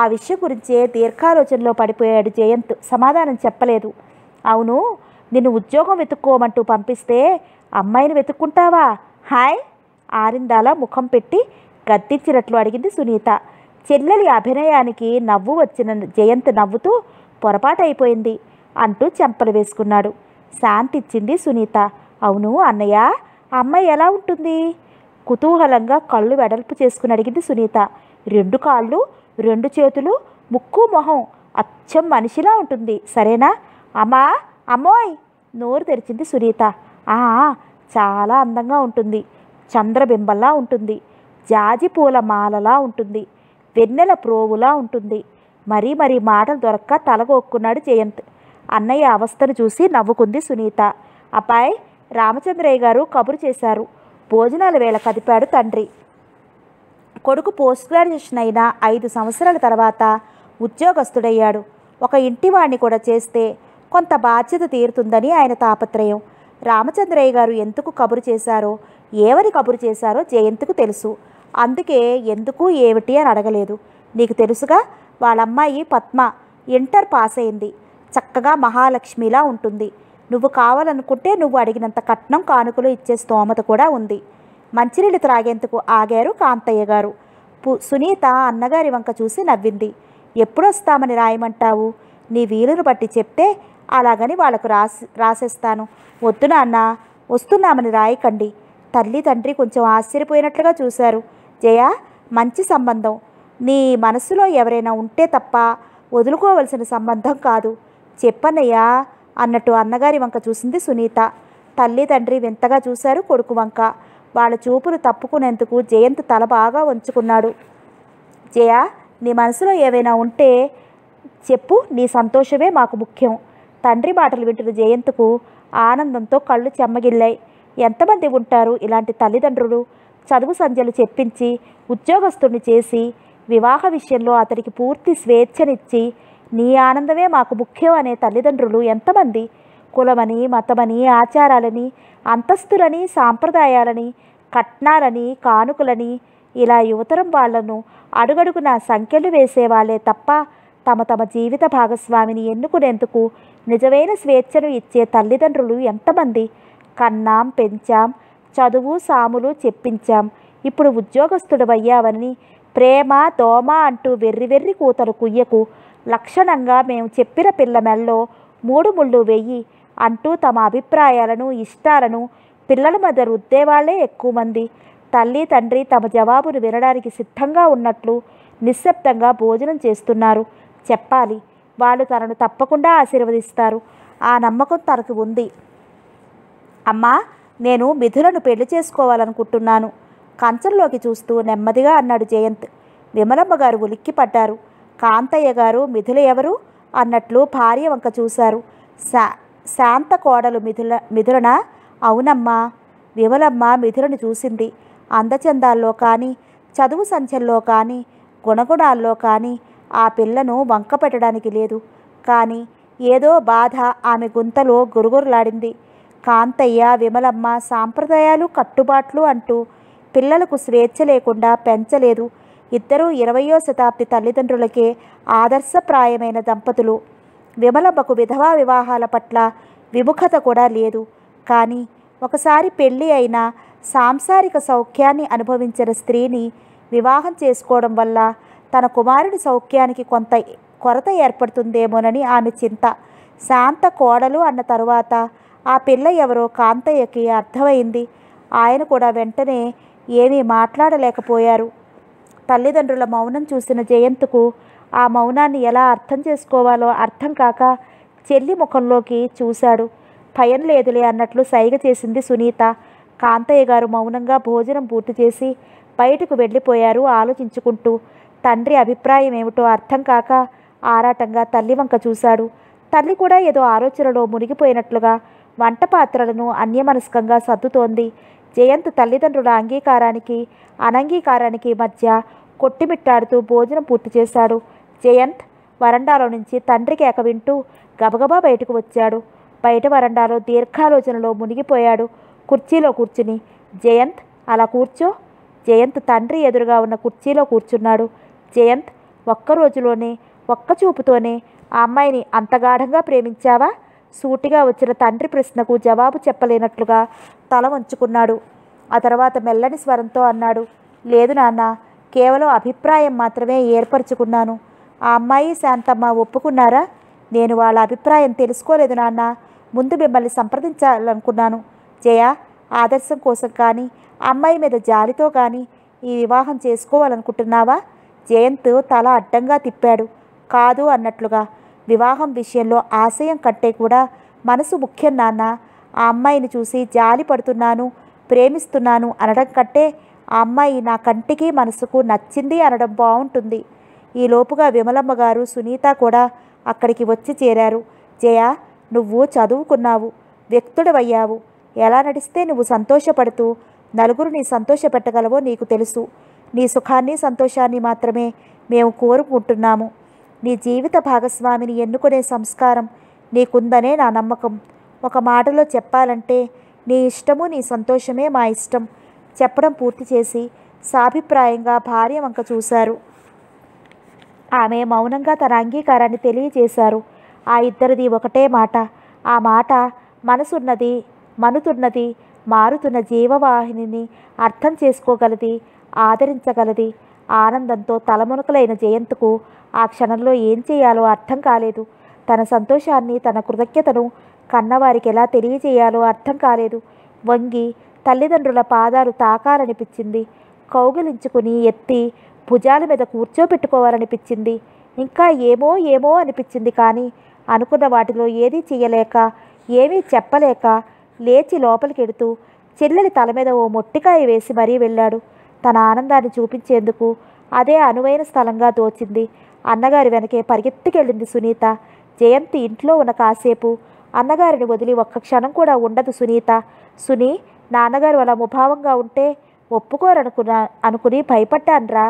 ఆ విషయం గురించే దీర్ఘాలోచనలో పడిపోయాడు జయంత్ సమాధానం చెప్పలేదు అవును నిన్ను ఉద్యోగం వెతుక్కోమంటూ పంపిస్తే అమ్మాయిని వెతుక్కుంటావా హాయ్ ఆరిందాల ముఖం పెట్టి గద్దించినట్లు అడిగింది సునీత చెల్లెలి అభినయానికి నవ్వు వచ్చిన జయంత్ నవ్వుతూ పొరపాటైపోయింది అంటూ చెంపలు వేసుకున్నాడు శాంతిచ్చింది సునీత అవును అన్నయ్య అమ్మాయి ఎలా ఉంటుంది కుతూహలంగా కళ్ళు వెడల్పు చేసుకుని అడిగింది సునీత రెండు కాళ్ళు రెండు చేతులు ముక్కు మొహం అచ్చం మనిషిలా ఉంటుంది సరేనా అమ్మా అమ్మోయ్ నోరు తెరిచింది సునీత ఆ చాలా అందంగా ఉంటుంది చంద్రబింబల్లా ఉంటుంది జాజి పూల మాలలా ఉంటుంది వెన్నెల ప్రోవులా ఉంటుంది మరీ మరీ మాటలు దొరక్క తలగొక్కున్నాడు జయంత్ అన్నయ్య అవస్థను చూసి నవ్వుకుంది సునీత అబ్బాయి రామచంద్రయ్య గారు కబురు చేశారు భోజనాల వేళ కదిపాడు తండ్రి కొడుకు పోస్ట్ గ్రాడ్యుయేషన్ అయిన ఐదు సంవత్సరాల తర్వాత ఉద్యోగస్తుడయ్యాడు ఒక ఇంటివాణ్ణి కూడా చేస్తే కొంత బాధ్యత తీరుతుందని ఆయన తాపత్రయం రామచంద్రయ్య గారు ఎందుకు కబురు చేశారో ఏవని కబురు చేశారో జయంతుకు తెలుసు అందుకే ఎందుకు ఏమిటి అని అడగలేదు నీకు తెలుసుగా వాళ్ళమ్మాయి పద్మ ఇంటర్ పాస్ అయింది చక్కగా మహాలక్ష్మిలా ఉంటుంది నువ్వు కావాలనుకుంటే నువ్వు అడిగినంత కట్నం కానుకలు ఇచ్చే స్తోమత కూడా ఉంది మంచినీళ్ళు త్రాగేందుకు ఆగారు కాంతయ్య గారు సునీత అన్నగారి వంక చూసి నవ్వింది ఎప్పుడొస్తామని రాయమంటావు నీ వీలును బట్టి చెప్తే అలాగని వాళ్ళకు రాసి రాసేస్తాను వద్దు నాన్న వస్తున్నామని రాయకండి తల్లి తండ్రి కొంచెం ఆశ్చర్యపోయినట్లుగా చూశారు జయా మంచి సంబంధం నీ మనసులో ఎవరైనా ఉంటే తప్ప వదులుకోవలసిన సంబంధం కాదు చెప్పనయ్యా అన్నట్టు అన్నగారి వంక చూసింది సునీత తల్లి తండ్రి వింతగా చూశారు కొడుకు వంక వాళ్ళ చూపులు తప్పుకునేందుకు జయంత్ తల బాగా వంచుకున్నాడు జయ నీ మనసులో ఏవైనా ఉంటే చెప్పు నీ సంతోషమే మాకు ముఖ్యం తండ్రి మాటలు వింటున్న జయంత్కు ఆనందంతో కళ్ళు చెమ్మగిల్లాయి ఎంతమంది ఉంటారు ఇలాంటి తల్లిదండ్రులు చదువు సంధ్యలు చెప్పించి ఉద్యోగస్తుని చేసి వివాహ విషయంలో అతడికి పూర్తి స్వేచ్ఛనిచ్చి నీ ఆనందమే మాకు ముఖ్యం అనే తల్లిదండ్రులు ఎంతమంది కులమని మతమని ఆచారాలని అంతస్తులని సాంప్రదాయాలని కట్నాలని కానుకలని ఇలా యువతరం వాళ్లను అడుగడుగున సంఖ్యలు వేసేవాళ్లే తప్ప తమ తమ జీవిత భాగస్వామిని ఎన్నుకునేందుకు నిజమైన స్వేచ్ఛను ఇచ్చే తల్లిదండ్రులు ఎంతమంది కన్నాం పెంచాం చదువు సాములు చెప్పించాం ఇప్పుడు ఉద్యోగస్తుడు అయ్యావని ప్రేమ దోమ అంటూ వెర్రి వెర్రి కూతలు కుయ్యకు లక్షణంగా మేము చెప్పిన పిల్ల మెల్లో మూడు ముళ్ళు వెయ్యి అంటూ తమ అభిప్రాయాలను ఇష్టాలను పిల్లల మధ్య రుద్దేవాళ్లే ఎక్కువ మంది తల్లి తండ్రి తమ జవాబును వినడానికి సిద్ధంగా ఉన్నట్లు నిశ్శబ్దంగా భోజనం చేస్తున్నారు చెప్పాలి వాళ్ళు తనను తప్పకుండా ఆశీర్వదిస్తారు ఆ నమ్మకం తనకు ఉంది అమ్మా నేను మిథులను పెళ్లి చేసుకోవాలనుకుంటున్నాను కంచంలోకి చూస్తూ నెమ్మదిగా అన్నాడు జయంత్ విమలమ్మ గారు ఉలిక్కిపడ్డారు కాంతయ్య గారు మిథుల ఎవరు అన్నట్లు భార్య వంక చూశారు శా శాంత కోడలు మిథుల మిథులన అవునమ్మా విమలమ్మ మిథులను చూసింది అందచందాల్లో కానీ చదువు సంచల్లో కానీ గుణగుణాల్లో కానీ ఆ పిల్లను వంక పెట్టడానికి లేదు కానీ ఏదో బాధ ఆమె గుంతలో గురుగురులాడింది కాంతయ్య విమలమ్మ సాంప్రదాయాలు కట్టుబాట్లు అంటూ పిల్లలకు స్వేచ్ఛ లేకుండా పెంచలేదు ఇద్దరూ ఇరవయో శతాబ్ది తల్లిదండ్రులకే ఆదర్శప్రాయమైన దంపతులు విమలమ్మకు విధవా వివాహాల పట్ల విముఖత కూడా లేదు కానీ ఒకసారి పెళ్ళి అయిన సాంసారిక సౌఖ్యాన్ని అనుభవించిన స్త్రీని వివాహం చేసుకోవడం వల్ల తన కుమారుడి సౌఖ్యానికి కొంత కొరత ఏర్పడుతుందేమోనని ఆమె చింత శాంత కోడలు అన్న తరువాత ఆ పిల్ల ఎవరో కాంతయ్యకి అర్థమైంది ఆయన కూడా వెంటనే ఏమీ మాట్లాడలేకపోయారు తల్లిదండ్రుల మౌనం చూసిన జయంత్కు ఆ మౌనాన్ని ఎలా అర్థం చేసుకోవాలో అర్థం కాక చెల్లి ముఖంలోకి చూశాడు భయం లేదులే అన్నట్లు సైగ చేసింది సునీత కాంతయ్య గారు మౌనంగా భోజనం పూర్తి చేసి బయటకు వెళ్ళిపోయారు ఆలోచించుకుంటూ తండ్రి అభిప్రాయం ఏమిటో అర్థం కాక ఆరాటంగా తల్లి వంక చూశాడు తల్లి కూడా ఏదో ఆలోచనలో మునిగిపోయినట్లుగా వంట పాత్రలను అన్యమనస్కంగా సర్దుతోంది జయంత్ తల్లిదండ్రుల అంగీకారానికి అనంగీకారానికి మధ్య కొట్టిమిట్టాడుతూ భోజనం పూర్తి చేశాడు జయంత్ వరండాలో నుంచి తండ్రి కేక వింటూ గబగబా బయటకు వచ్చాడు బయట వరండాలో దీర్ఘాలోచనలో మునిగిపోయాడు కుర్చీలో కూర్చుని జయంత్ అలా కూర్చో జయంత్ తండ్రి ఎదురుగా ఉన్న కుర్చీలో కూర్చున్నాడు జయంత్ ఒక్క రోజులోనే ఒక్క చూపుతోనే ఆ అమ్మాయిని అంత గాఢంగా ప్రేమించావా సూటిగా వచ్చిన తండ్రి ప్రశ్నకు జవాబు చెప్పలేనట్లుగా తల వంచుకున్నాడు ఆ తర్వాత మెల్లని స్వరంతో అన్నాడు లేదు నాన్న కేవలం అభిప్రాయం మాత్రమే ఏర్పరచుకున్నాను ఆ అమ్మాయి శాంతమ్మ ఒప్పుకున్నారా నేను వాళ్ళ అభిప్రాయం తెలుసుకోలేదు నాన్న ముందు మిమ్మల్ని సంప్రదించాలనుకున్నాను జయ ఆదర్శం కోసం కానీ అమ్మాయి మీద జాలితో కానీ ఈ వివాహం చేసుకోవాలనుకుంటున్నావా జయంత్ తల అడ్డంగా తిప్పాడు కాదు అన్నట్లుగా వివాహం విషయంలో ఆశయం కంటే కూడా మనసు ముఖ్యం నాన్న ఆ అమ్మాయిని చూసి జాలి పడుతున్నాను ప్రేమిస్తున్నాను అనడం కంటే ఆ అమ్మాయి నా కంటికి మనసుకు నచ్చింది అనడం బాగుంటుంది ఈలోపుగా విమలమ్మ గారు సునీత కూడా అక్కడికి వచ్చి చేరారు జయా నువ్వు చదువుకున్నావు వ్యక్తుడవయ్యావు ఎలా నడిస్తే నువ్వు సంతోషపడుతూ నలుగురిని సంతోషపెట్టగలవో నీకు తెలుసు నీ సుఖాన్ని సంతోషాన్ని మాత్రమే మేము కోరుకుంటున్నాము నీ జీవిత భాగస్వామిని ఎన్నుకునే సంస్కారం నీకుందనే నా నమ్మకం ఒక మాటలో చెప్పాలంటే నీ ఇష్టము నీ సంతోషమే మా ఇష్టం చెప్పడం పూర్తి చేసి సాభిప్రాయంగా భార్య వంక చూశారు ఆమె మౌనంగా తన అంగీకారాన్ని తెలియజేశారు ఆ ఇద్దరిది ఒకటే మాట ఆ మాట మనసున్నది మనుతున్నది మారుతున్న జీవవాహిని అర్థం చేసుకోగలది ఆదరించగలది ఆనందంతో తలమునకలైన జయంత్కు ఆ క్షణంలో ఏం చేయాలో అర్థం కాలేదు తన సంతోషాన్ని తన కృతజ్ఞతను కన్నవారికి ఎలా తెలియజేయాలో అర్థం కాలేదు వంగి తల్లిదండ్రుల పాదాలు తాకాలనిపించింది కౌగిలించుకుని ఎత్తి భుజాల మీద కూర్చోపెట్టుకోవాలనిపించింది ఇంకా ఏమో ఏమో అనిపించింది కానీ అనుకున్న వాటిలో ఏదీ చేయలేక ఏమీ చెప్పలేక లేచి లోపలికెడుతూ చెల్లెలి తల మీద ఓ మొట్టికాయ వేసి మరీ వెళ్ళాడు తన ఆనందాన్ని చూపించేందుకు అదే అనువైన స్థలంగా తోచింది అన్నగారి వెనకే పరిగెత్తుకెళ్ళింది సునీత జయంతి ఇంట్లో ఉన్న కాసేపు అన్నగారిని వదిలి ఒక్క క్షణం కూడా ఉండదు సునీత సునీ నాన్నగారు అలా ముభావంగా ఉంటే ఒప్పుకోరనుకున్నా అనుకుని భయపడ్డాన్రా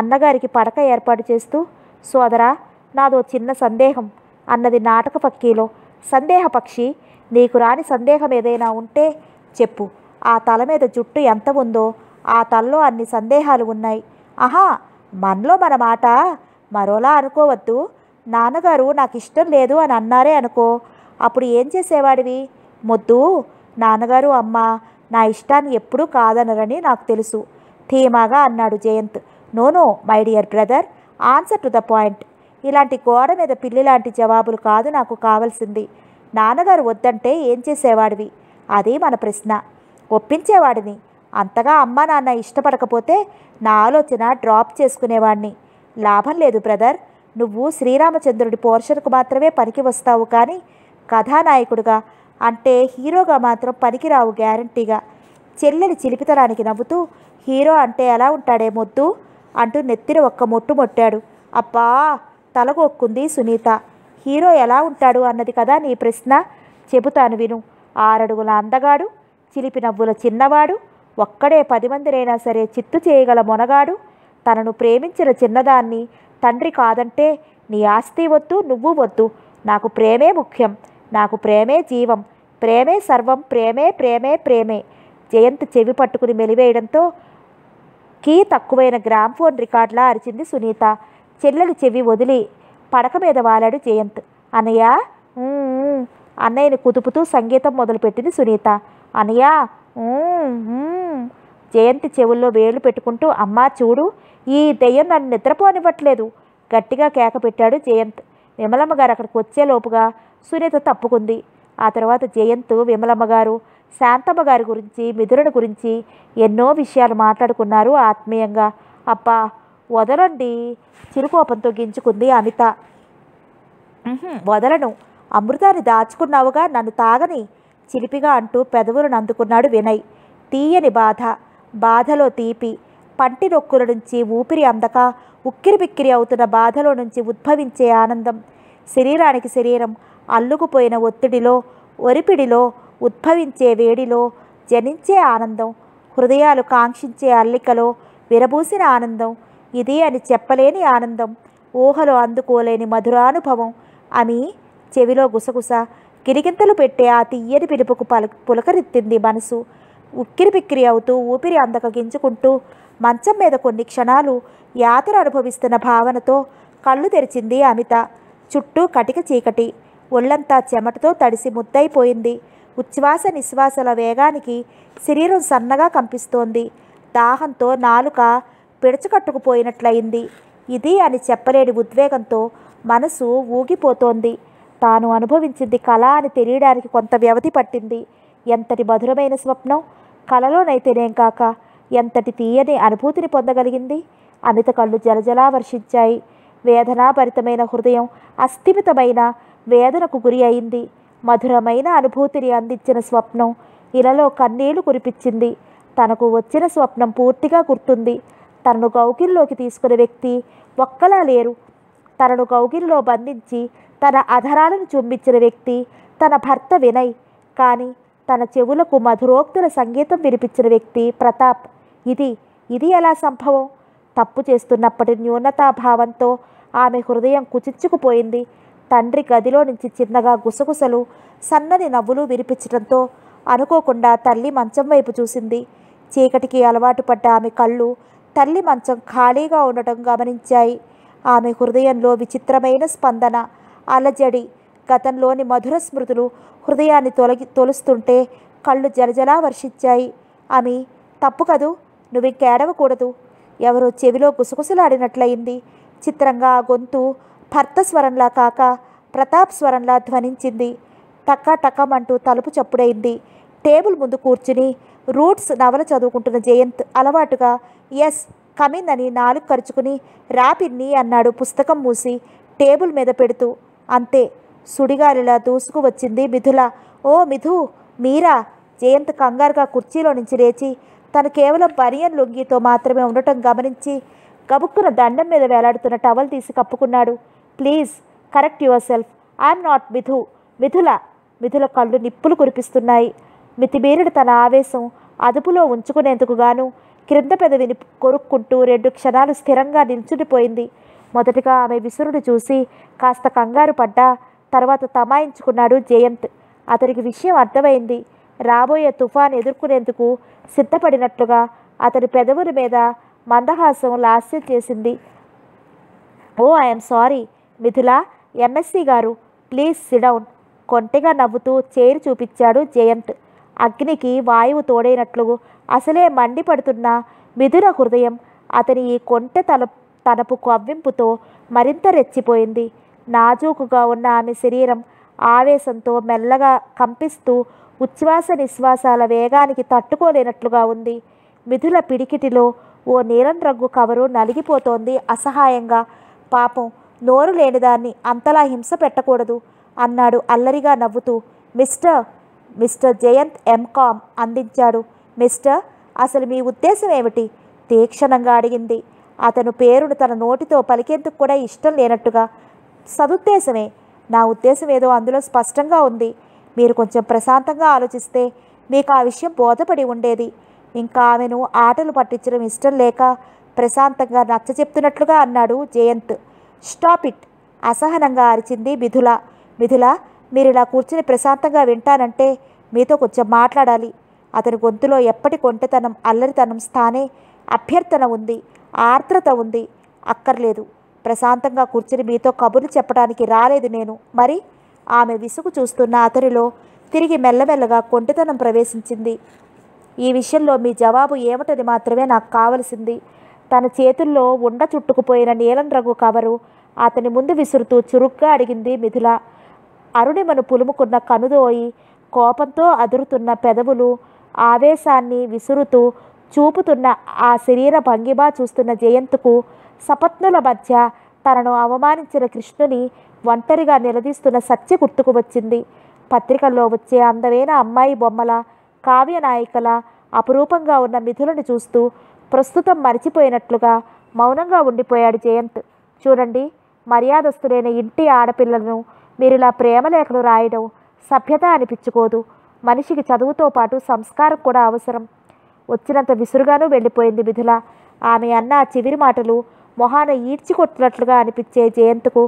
అన్నగారికి పడక ఏర్పాటు చేస్తూ సోదరా నాదో చిన్న సందేహం అన్నది నాటక పక్కీలో సందేహ పక్షి నీకు రాని సందేహం ఏదైనా ఉంటే చెప్పు ఆ తల మీద జుట్టు ఎంత ఉందో ఆ తలలో అన్ని సందేహాలు ఉన్నాయి ఆహా మనలో మన మాట మరోలా అనుకోవద్దు నాన్నగారు నాకు ఇష్టం లేదు అని అన్నారే అనుకో అప్పుడు ఏం చేసేవాడివి మొద్దు నాన్నగారు అమ్మ నా ఇష్టాన్ని ఎప్పుడూ కాదనరని నాకు తెలుసు ధీమాగా అన్నాడు Jayanth no no my dear brother answer to the point ఇలాంటి గోడ మీద పిల్లి లాంటి జవాబులు కాదు నాకు కావాల్సింది నాన్నగారు వద్దంటే ఏం చేసేవాడివి అది మన ప్రశ్న ఒప్పించేవాడిని అంతగా అమ్మ నాన్న ఇష్టపడకపోతే నా ఆలోచన డ్రాప్ చేసుకునేవాడిని లాభం లేదు బ్రదర్ నువ్వు శ్రీరామచంద్రుడి పోర్షన్కు మాత్రమే పనికి వస్తావు కానీ కథానాయకుడిగా అంటే హీరోగా మాత్రం పనికిరావు గ్యారంటీగా చెల్లెని చిలిపితనానికి నవ్వుతూ హీరో అంటే ఎలా ఉంటాడే మొద్దు అంటూ నెత్తిన ఒక్క మొట్టు మొట్టాడు అబ్బా తలగొక్కుంది సునీత హీరో ఎలా ఉంటాడు అన్నది కదా నీ ప్రశ్న చెబుతాను విను ఆరడుగుల అందగాడు చిలిపి నవ్వుల చిన్నవాడు ఒక్కడే పది మందినైనా సరే చిత్తు చేయగల మొనగాడు తనను ప్రేమించిన చిన్నదాన్ని తండ్రి కాదంటే నీ ఆస్తి వద్దు నువ్వు వద్దు నాకు ప్రేమే ముఖ్యం నాకు ప్రేమే జీవం ప్రేమే సర్వం ప్రేమే ప్రేమే ప్రేమే జయంత్ చెవి పట్టుకుని మెలివేయడంతో కీ తక్కువైన గ్రామ్ ఫోన్ రికార్డ్లా అరిచింది సునీత చెల్లెలు చెవి వదిలి పడక మీద వాలాడు జయంత్ అనయ్య అన్నయ్యని కుదుపుతూ సంగీతం మొదలుపెట్టింది సునీత అనయ్య జయంతి చెవుల్లో వేళ్ళు పెట్టుకుంటూ అమ్మా చూడు ఈ దెయ్యం నన్ను నిద్రపోనివ్వట్లేదు గట్టిగా కేక పెట్టాడు జయంత్ విమలమ్మ గారు అక్కడికి వచ్చేలోపుగా సునీత తప్పుకుంది ఆ తర్వాత జయంత్ విమలమ్మ గారు శాంతమ్మ గారి గురించి మిథురుని గురించి ఎన్నో విషయాలు మాట్లాడుకున్నారు ఆత్మీయంగా అబ్బా వదలండి చిరుకోపంతో గించుకుంది అమిత వదలను అమృతాన్ని దాచుకున్నావుగా నన్ను తాగని చిలిపిగా అంటూ పెదవులను అందుకున్నాడు వినయ్ తీయని బాధ బాధలో తీపి పంటి నొక్కుల నుంచి ఊపిరి అందక ఉక్కిరి బిక్కిరి అవుతున్న బాధలో నుంచి ఉద్భవించే ఆనందం శరీరానికి శరీరం అల్లుకుపోయిన ఒత్తిడిలో ఒరిపిడిలో ఉద్భవించే వేడిలో జనించే ఆనందం హృదయాలు కాంక్షించే అల్లికలో విరబూసిన ఆనందం ఇది అని చెప్పలేని ఆనందం ఊహలో అందుకోలేని మధురానుభవం ఆమె చెవిలో గుసగుస గిరిగింతలు పెట్టే ఆ తీయని పిలుపుకు పల పులకరెత్తింది మనసు ఉక్కిరి పిక్కిరి అవుతూ ఊపిరి అందక గింజుకుంటూ మంచం మీద కొన్ని క్షణాలు యాతన అనుభవిస్తున్న భావనతో కళ్ళు తెరిచింది అమిత చుట్టూ కటిక చీకటి ఒళ్ళంతా చెమటతో తడిసి ముద్దైపోయింది ఉచ్ఛ్వాస నిశ్వాసల వేగానికి శరీరం సన్నగా కంపిస్తోంది దాహంతో నాలుక పిడచకట్టుకుపోయినట్లయింది ఇది అని చెప్పలేని ఉద్వేగంతో మనసు ఊగిపోతోంది తాను అనుభవించింది కళ అని తెలియడానికి కొంత వ్యవధి పట్టింది ఎంతటి మధురమైన స్వప్నం కలలోనైతేనేం కాక ఎంతటి తీయని అనుభూతిని పొందగలిగింది అమిత కళ్ళు జలజలా వర్షించాయి వేదనాభరితమైన హృదయం అస్థిమితమైన వేదనకు గురి అయింది మధురమైన అనుభూతిని అందించిన స్వప్నం ఇలలో కన్నీళ్లు కురిపించింది తనకు వచ్చిన స్వప్నం పూర్తిగా గుర్తుంది తనను గౌకిల్లోకి తీసుకున్న వ్యక్తి ఒక్కలా లేరు తనను గౌగిల్లో బంధించి తన అధరాలను చుంబించిన వ్యక్తి తన భర్త వినయ్ కానీ తన చెవులకు మధురోక్తుల సంగీతం వినిపించిన వ్యక్తి ప్రతాప్ ఇది ఇది ఎలా సంభవం తప్పు చేస్తున్నప్పటి న్యూనతాభావంతో ఆమె హృదయం కుచిచ్చుకుపోయింది తండ్రి గదిలో నుంచి చిన్నగా గుసగుసలు సన్నని నవ్వులు వినిపించడంతో అనుకోకుండా తల్లి మంచం వైపు చూసింది చీకటికి అలవాటు పడ్డ ఆమె కళ్ళు తల్లి మంచం ఖాళీగా ఉండటం గమనించాయి ఆమె హృదయంలో విచిత్రమైన స్పందన అలజడి గతంలోని మధుర స్మృతులు హృదయాన్ని తొలగి తొలుస్తుంటే కళ్ళు జలజలా వర్షించాయి ఆమె తప్పు కదూ నువ్వు ఇంకేడవకూడదు ఎవరో చెవిలో గుసగుసలాడినట్లయింది చిత్రంగా ఆ గొంతు భర్త స్వరంలా కాక ప్రతాప్ స్వరంలా ధ్వనించింది టక్కా టక్కమంటూ తలుపు చప్పుడైంది టేబుల్ ముందు కూర్చుని రూట్స్ నవల చదువుకుంటున్న జయంత్ అలవాటుగా ఎస్ కమిన్ అని నాలుగు ఖర్చుకుని రాపిన్ని అన్నాడు పుస్తకం మూసి టేబుల్ మీద పెడుతూ అంతే సుడిగాలిలా దూసుకు వచ్చింది మిథుల ఓ మిథు మీరా జయంత్ కంగారుగా కుర్చీలో నుంచి లేచి తను కేవలం బనియన్ లుంగితో మాత్రమే ఉండటం గమనించి గబుక్కున దండం మీద వేలాడుతున్న టవల్ తీసి కప్పుకున్నాడు please correct yourself I'm not Mithu Mithula Mithula కళ్ళు నిప్పులు కురిపిస్తున్నాయి మితిమీరిడు తన ఆవేశం అదుపులో ఉంచుకునేందుకు గాను క్రింద పెదవిని కొరుక్కుంటూ రెండు క్షణాలు స్థిరంగా నిల్చుండిపోయింది మొదటగా ఆమె విసురుడు చూసి కాస్త కంగారు పడ్డా తర్వాత తమాయించుకున్నాడు జయంత్ అతనికి విషయం అర్థమైంది రాబోయే తుఫాన్ ఎదుర్కొనేందుకు సిద్ధపడినట్లుగా అతని పెదవుల మీద మందహాసం లాస్యం చేసింది oh I'm sorry Mithula MSc garu please sit down కొంటెగా నవ్వుతూ చేరి చూపించాడు జయంత్ అగ్నికి వాయువు తోడైనట్లు అసలే మండిపడుతున్న మిథుల హృదయం అతని ఈ కొంటె తల తనపు కవ్వింపుతో మరింత రెచ్చిపోయింది నాజూకుగా ఉన్న ఆమె శరీరం ఆవేశంతో మెల్లగా కంపిస్తూ ఉచ్ఛ్వాస నిశ్వాసాల వేగానికి తట్టుకోలేనట్లుగా ఉంది మిథుల పిడికిటిలో ఓ నీలం రంగు కవరు నలిగిపోతోంది అసహాయంగా పాపం నోరు లేనిదాన్ని అంతలా హింస పెట్టకూడదు అన్నాడు అల్లరిగా నవ్వుతూ మిస్టర్ మిస్టర్ జయంత్ ఎంకామ్ అందించాడు మిస్టర్ అసలు మీ ఉద్దేశం ఏమిటి తీక్షణంగా అడిగింది అతను పేరును తన నోటితో పలికేందుకు కూడా ఇష్టం లేనట్టుగా సదుద్దేశమే నా ఉద్దేశం ఏదో అందులో స్పష్టంగా ఉంది మీరు కొంచెం ప్రశాంతంగా ఆలోచిస్తే మీకు ఆ విషయం బోధపడి ఉండేది ఇంకా ఆమెను ఆటలు పట్టించడం ఇష్టం లేక ప్రశాంతంగా నచ్చ చెప్తున్నట్లుగా అన్నాడు జయంత్ స్టాప్ ఇట్ అసహనంగా అరిచింది మిథుల మిథుల మీరు ఇలా కూర్చుని ప్రశాంతంగా వింటానంటే మీతో కొంచెం మాట్లాడాలి అతని గొంతులో ఎప్పటి కొంటెతనం అల్లరితనం స్థానే అభ్యర్థన ఉంది ఆర్ద్రత ఉంది అక్కర్లేదు ప్రశాంతంగా కూర్చుని మీతో కబుర్లు చెప్పడానికి రాలేదు నేను మరి ఆమె విసుగు చూస్తున్న అతడిలో తిరిగి మెల్లమెల్లగా కొంటితనం ప్రవేశించింది ఈ విషయంలో మీ జవాబు ఏమిటది మాత్రమే నాకు కావలసింది తన చేతుల్లో ఉండ చుట్టుకుపోయిన నీలం రంగు కవరు అతని ముందు విసురుతూ చురుగ్గా అడిగింది మిథుల అరుణిమను పులుముకున్న కనుదోయి కోపంతో అదురుతున్న పెదవులు ఆవేశాన్ని విసురుతూ చూపుతున్న ఆ శరీర భంగిమా చూస్తున్న జయంతుకు సపత్నుల మధ్య తనను అవమానించిన కృష్ణుని ఒంటరిగా నిలదీస్తున్న సత్య గుర్తుకు వచ్చింది పత్రికల్లో వచ్చే అందమైన అమ్మాయి బొమ్మల కావ్యనాయికల అపురూపంగా ఉన్న మిథులను చూస్తూ ప్రస్తుతం మరిచిపోయినట్లుగా మౌనంగా ఉండిపోయాడు జయంత్ చూడండి మర్యాదస్తులైన ఇంటి ఆడపిల్లలను ఇలా ప్రేమలేఖలు రాయడం సభ్యత అనిపించుకోదు మనిషికి చదువుతో పాటు సంస్కారం కూడా అవసరం వచ్చినంత విసురుగానూ వెళ్ళిపోయింది మిథుల ఆమె అన్న చివరి మాటలు మొహాన ఈడ్చి కొట్టినట్లుగా అనిపించే జయంత్కు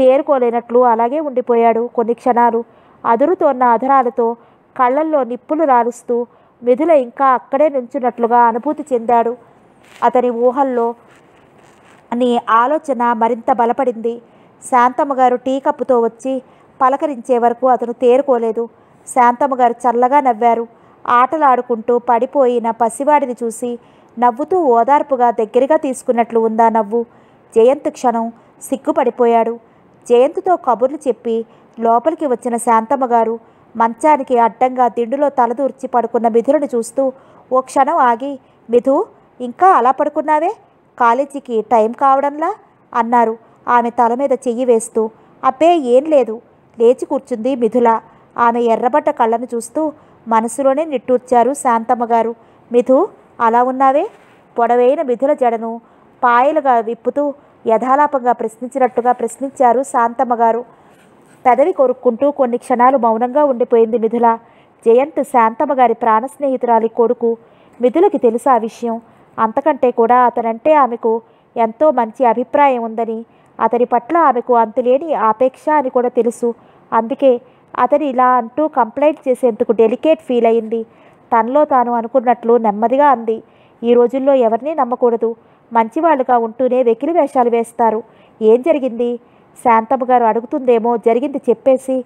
తేరుకోలేనట్లు అలాగే ఉండిపోయాడు కొన్ని క్షణాలు అదురుతోన్న అధరాలతో కళ్ళల్లో నిప్పులు రాలుస్తూ మిథుల ఇంకా అక్కడే నుంచున్నట్లుగా అనుభూతి చెందాడు అతని ఊహల్లో నీ ఆలోచన మరింత బలపడింది శాంతమ్మగారు టీ కప్పుతో వచ్చి పలకరించే వరకు అతను తేరుకోలేదు శాంతమ్మ గారు చల్లగా నవ్వారు ఆటలాడుకుంటూ పడిపోయిన పసివాడిని చూసి నవ్వుతూ ఓదార్పుగా దగ్గరగా తీసుకున్నట్లు ఉందా నవ్వు జయంత్ క్షణం సిగ్గుపడిపోయాడు జయంతితో కబుర్లు చెప్పి లోపలికి వచ్చిన శాంతమ్మ గారు మంచానికి అడ్డంగా దిండులో తలదూర్చి పడుకున్న మిథులను చూస్తూ ఓ క్షణం ఆగి మిథు ఇంకా అలా పడుకున్నావే కాలేజీకి టైం కావడంలా అన్నారు ఆమె తల మీద చెయ్యి వేస్తూ అప్పే ఏం లేదు లేచి కూర్చుంది మిథుల ఆమె ఎర్రబడ్డ కళ్ళను చూస్తూ మనసులోనే నిట్టూర్చారు శాంతమ్మ గారు మిథు అలా ఉన్నావే పొడవైన మిథుల జడను పాయలుగా విప్పుతూ యథాలాపంగా ప్రశ్నించినట్టుగా ప్రశ్నించారు శాంతమ్మ గారు పెదవి కొరుక్కుంటూ కొన్ని క్షణాలు మౌనంగా ఉండిపోయింది మిథుల జయంత్ శాంతమ్మ గారి ప్రాణ స్నేహితురాలి కొడుకు మిథులకి తెలుసు ఆ విషయం అంతకంటే కూడా అతనంటే ఆమెకు ఎంతో మంచి అభిప్రాయం ఉందని అతని పట్ల ఆమెకు అంతులేని ఆపేక్ష అని కూడా తెలుసు అందుకే అతని ఇలా అంటూ కంప్లైంట్ చేసేందుకు డెలికేట్ ఫీల్ అయింది తనలో తాను అనుకున్నట్లు నెమ్మదిగా అంది ఈ రోజుల్లో ఎవరిని నమ్మకూడదు మంచివాళ్ళుగా ఉంటూనే వెకిలి వేషాలు వేస్తారు ఏం జరిగింది శాంతమ్మ గారు అడుగుతుందేమో జరిగింది చెప్పేసి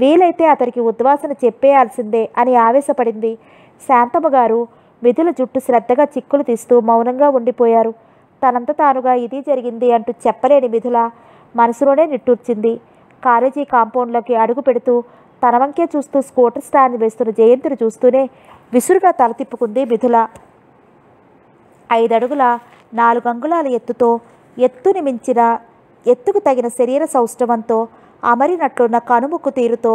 వీలైతే అతనికి ఉద్వాసన చెప్పేయాల్సిందే అని ఆవేశపడింది శాంతమ్మ గారు మిథుల జుట్టు శ్రద్ధగా చిక్కులు తీస్తూ మౌనంగా ఉండిపోయారు తనంత తానుగా ఇది జరిగింది అంటూ చెప్పలేని మిథుల మనసులోనే నిట్టూర్చింది కాలేజీ కాంపౌండ్లోకి అడుగు పెడుతూ తన వంకే చూస్తూ స్కూటర్ స్టాండ్ వేస్తున్న జయంతిని చూస్తూనే విసురుగా తల తిప్పుకుంది మిథుల ఐదడుగుల నాలుగు అంగుళాల ఎత్తుతో ఎత్తుని మించిన ఎత్తుకు తగిన శరీర సౌష్ఠవంతో అమరినట్లున్న కనుముకు తీరుతో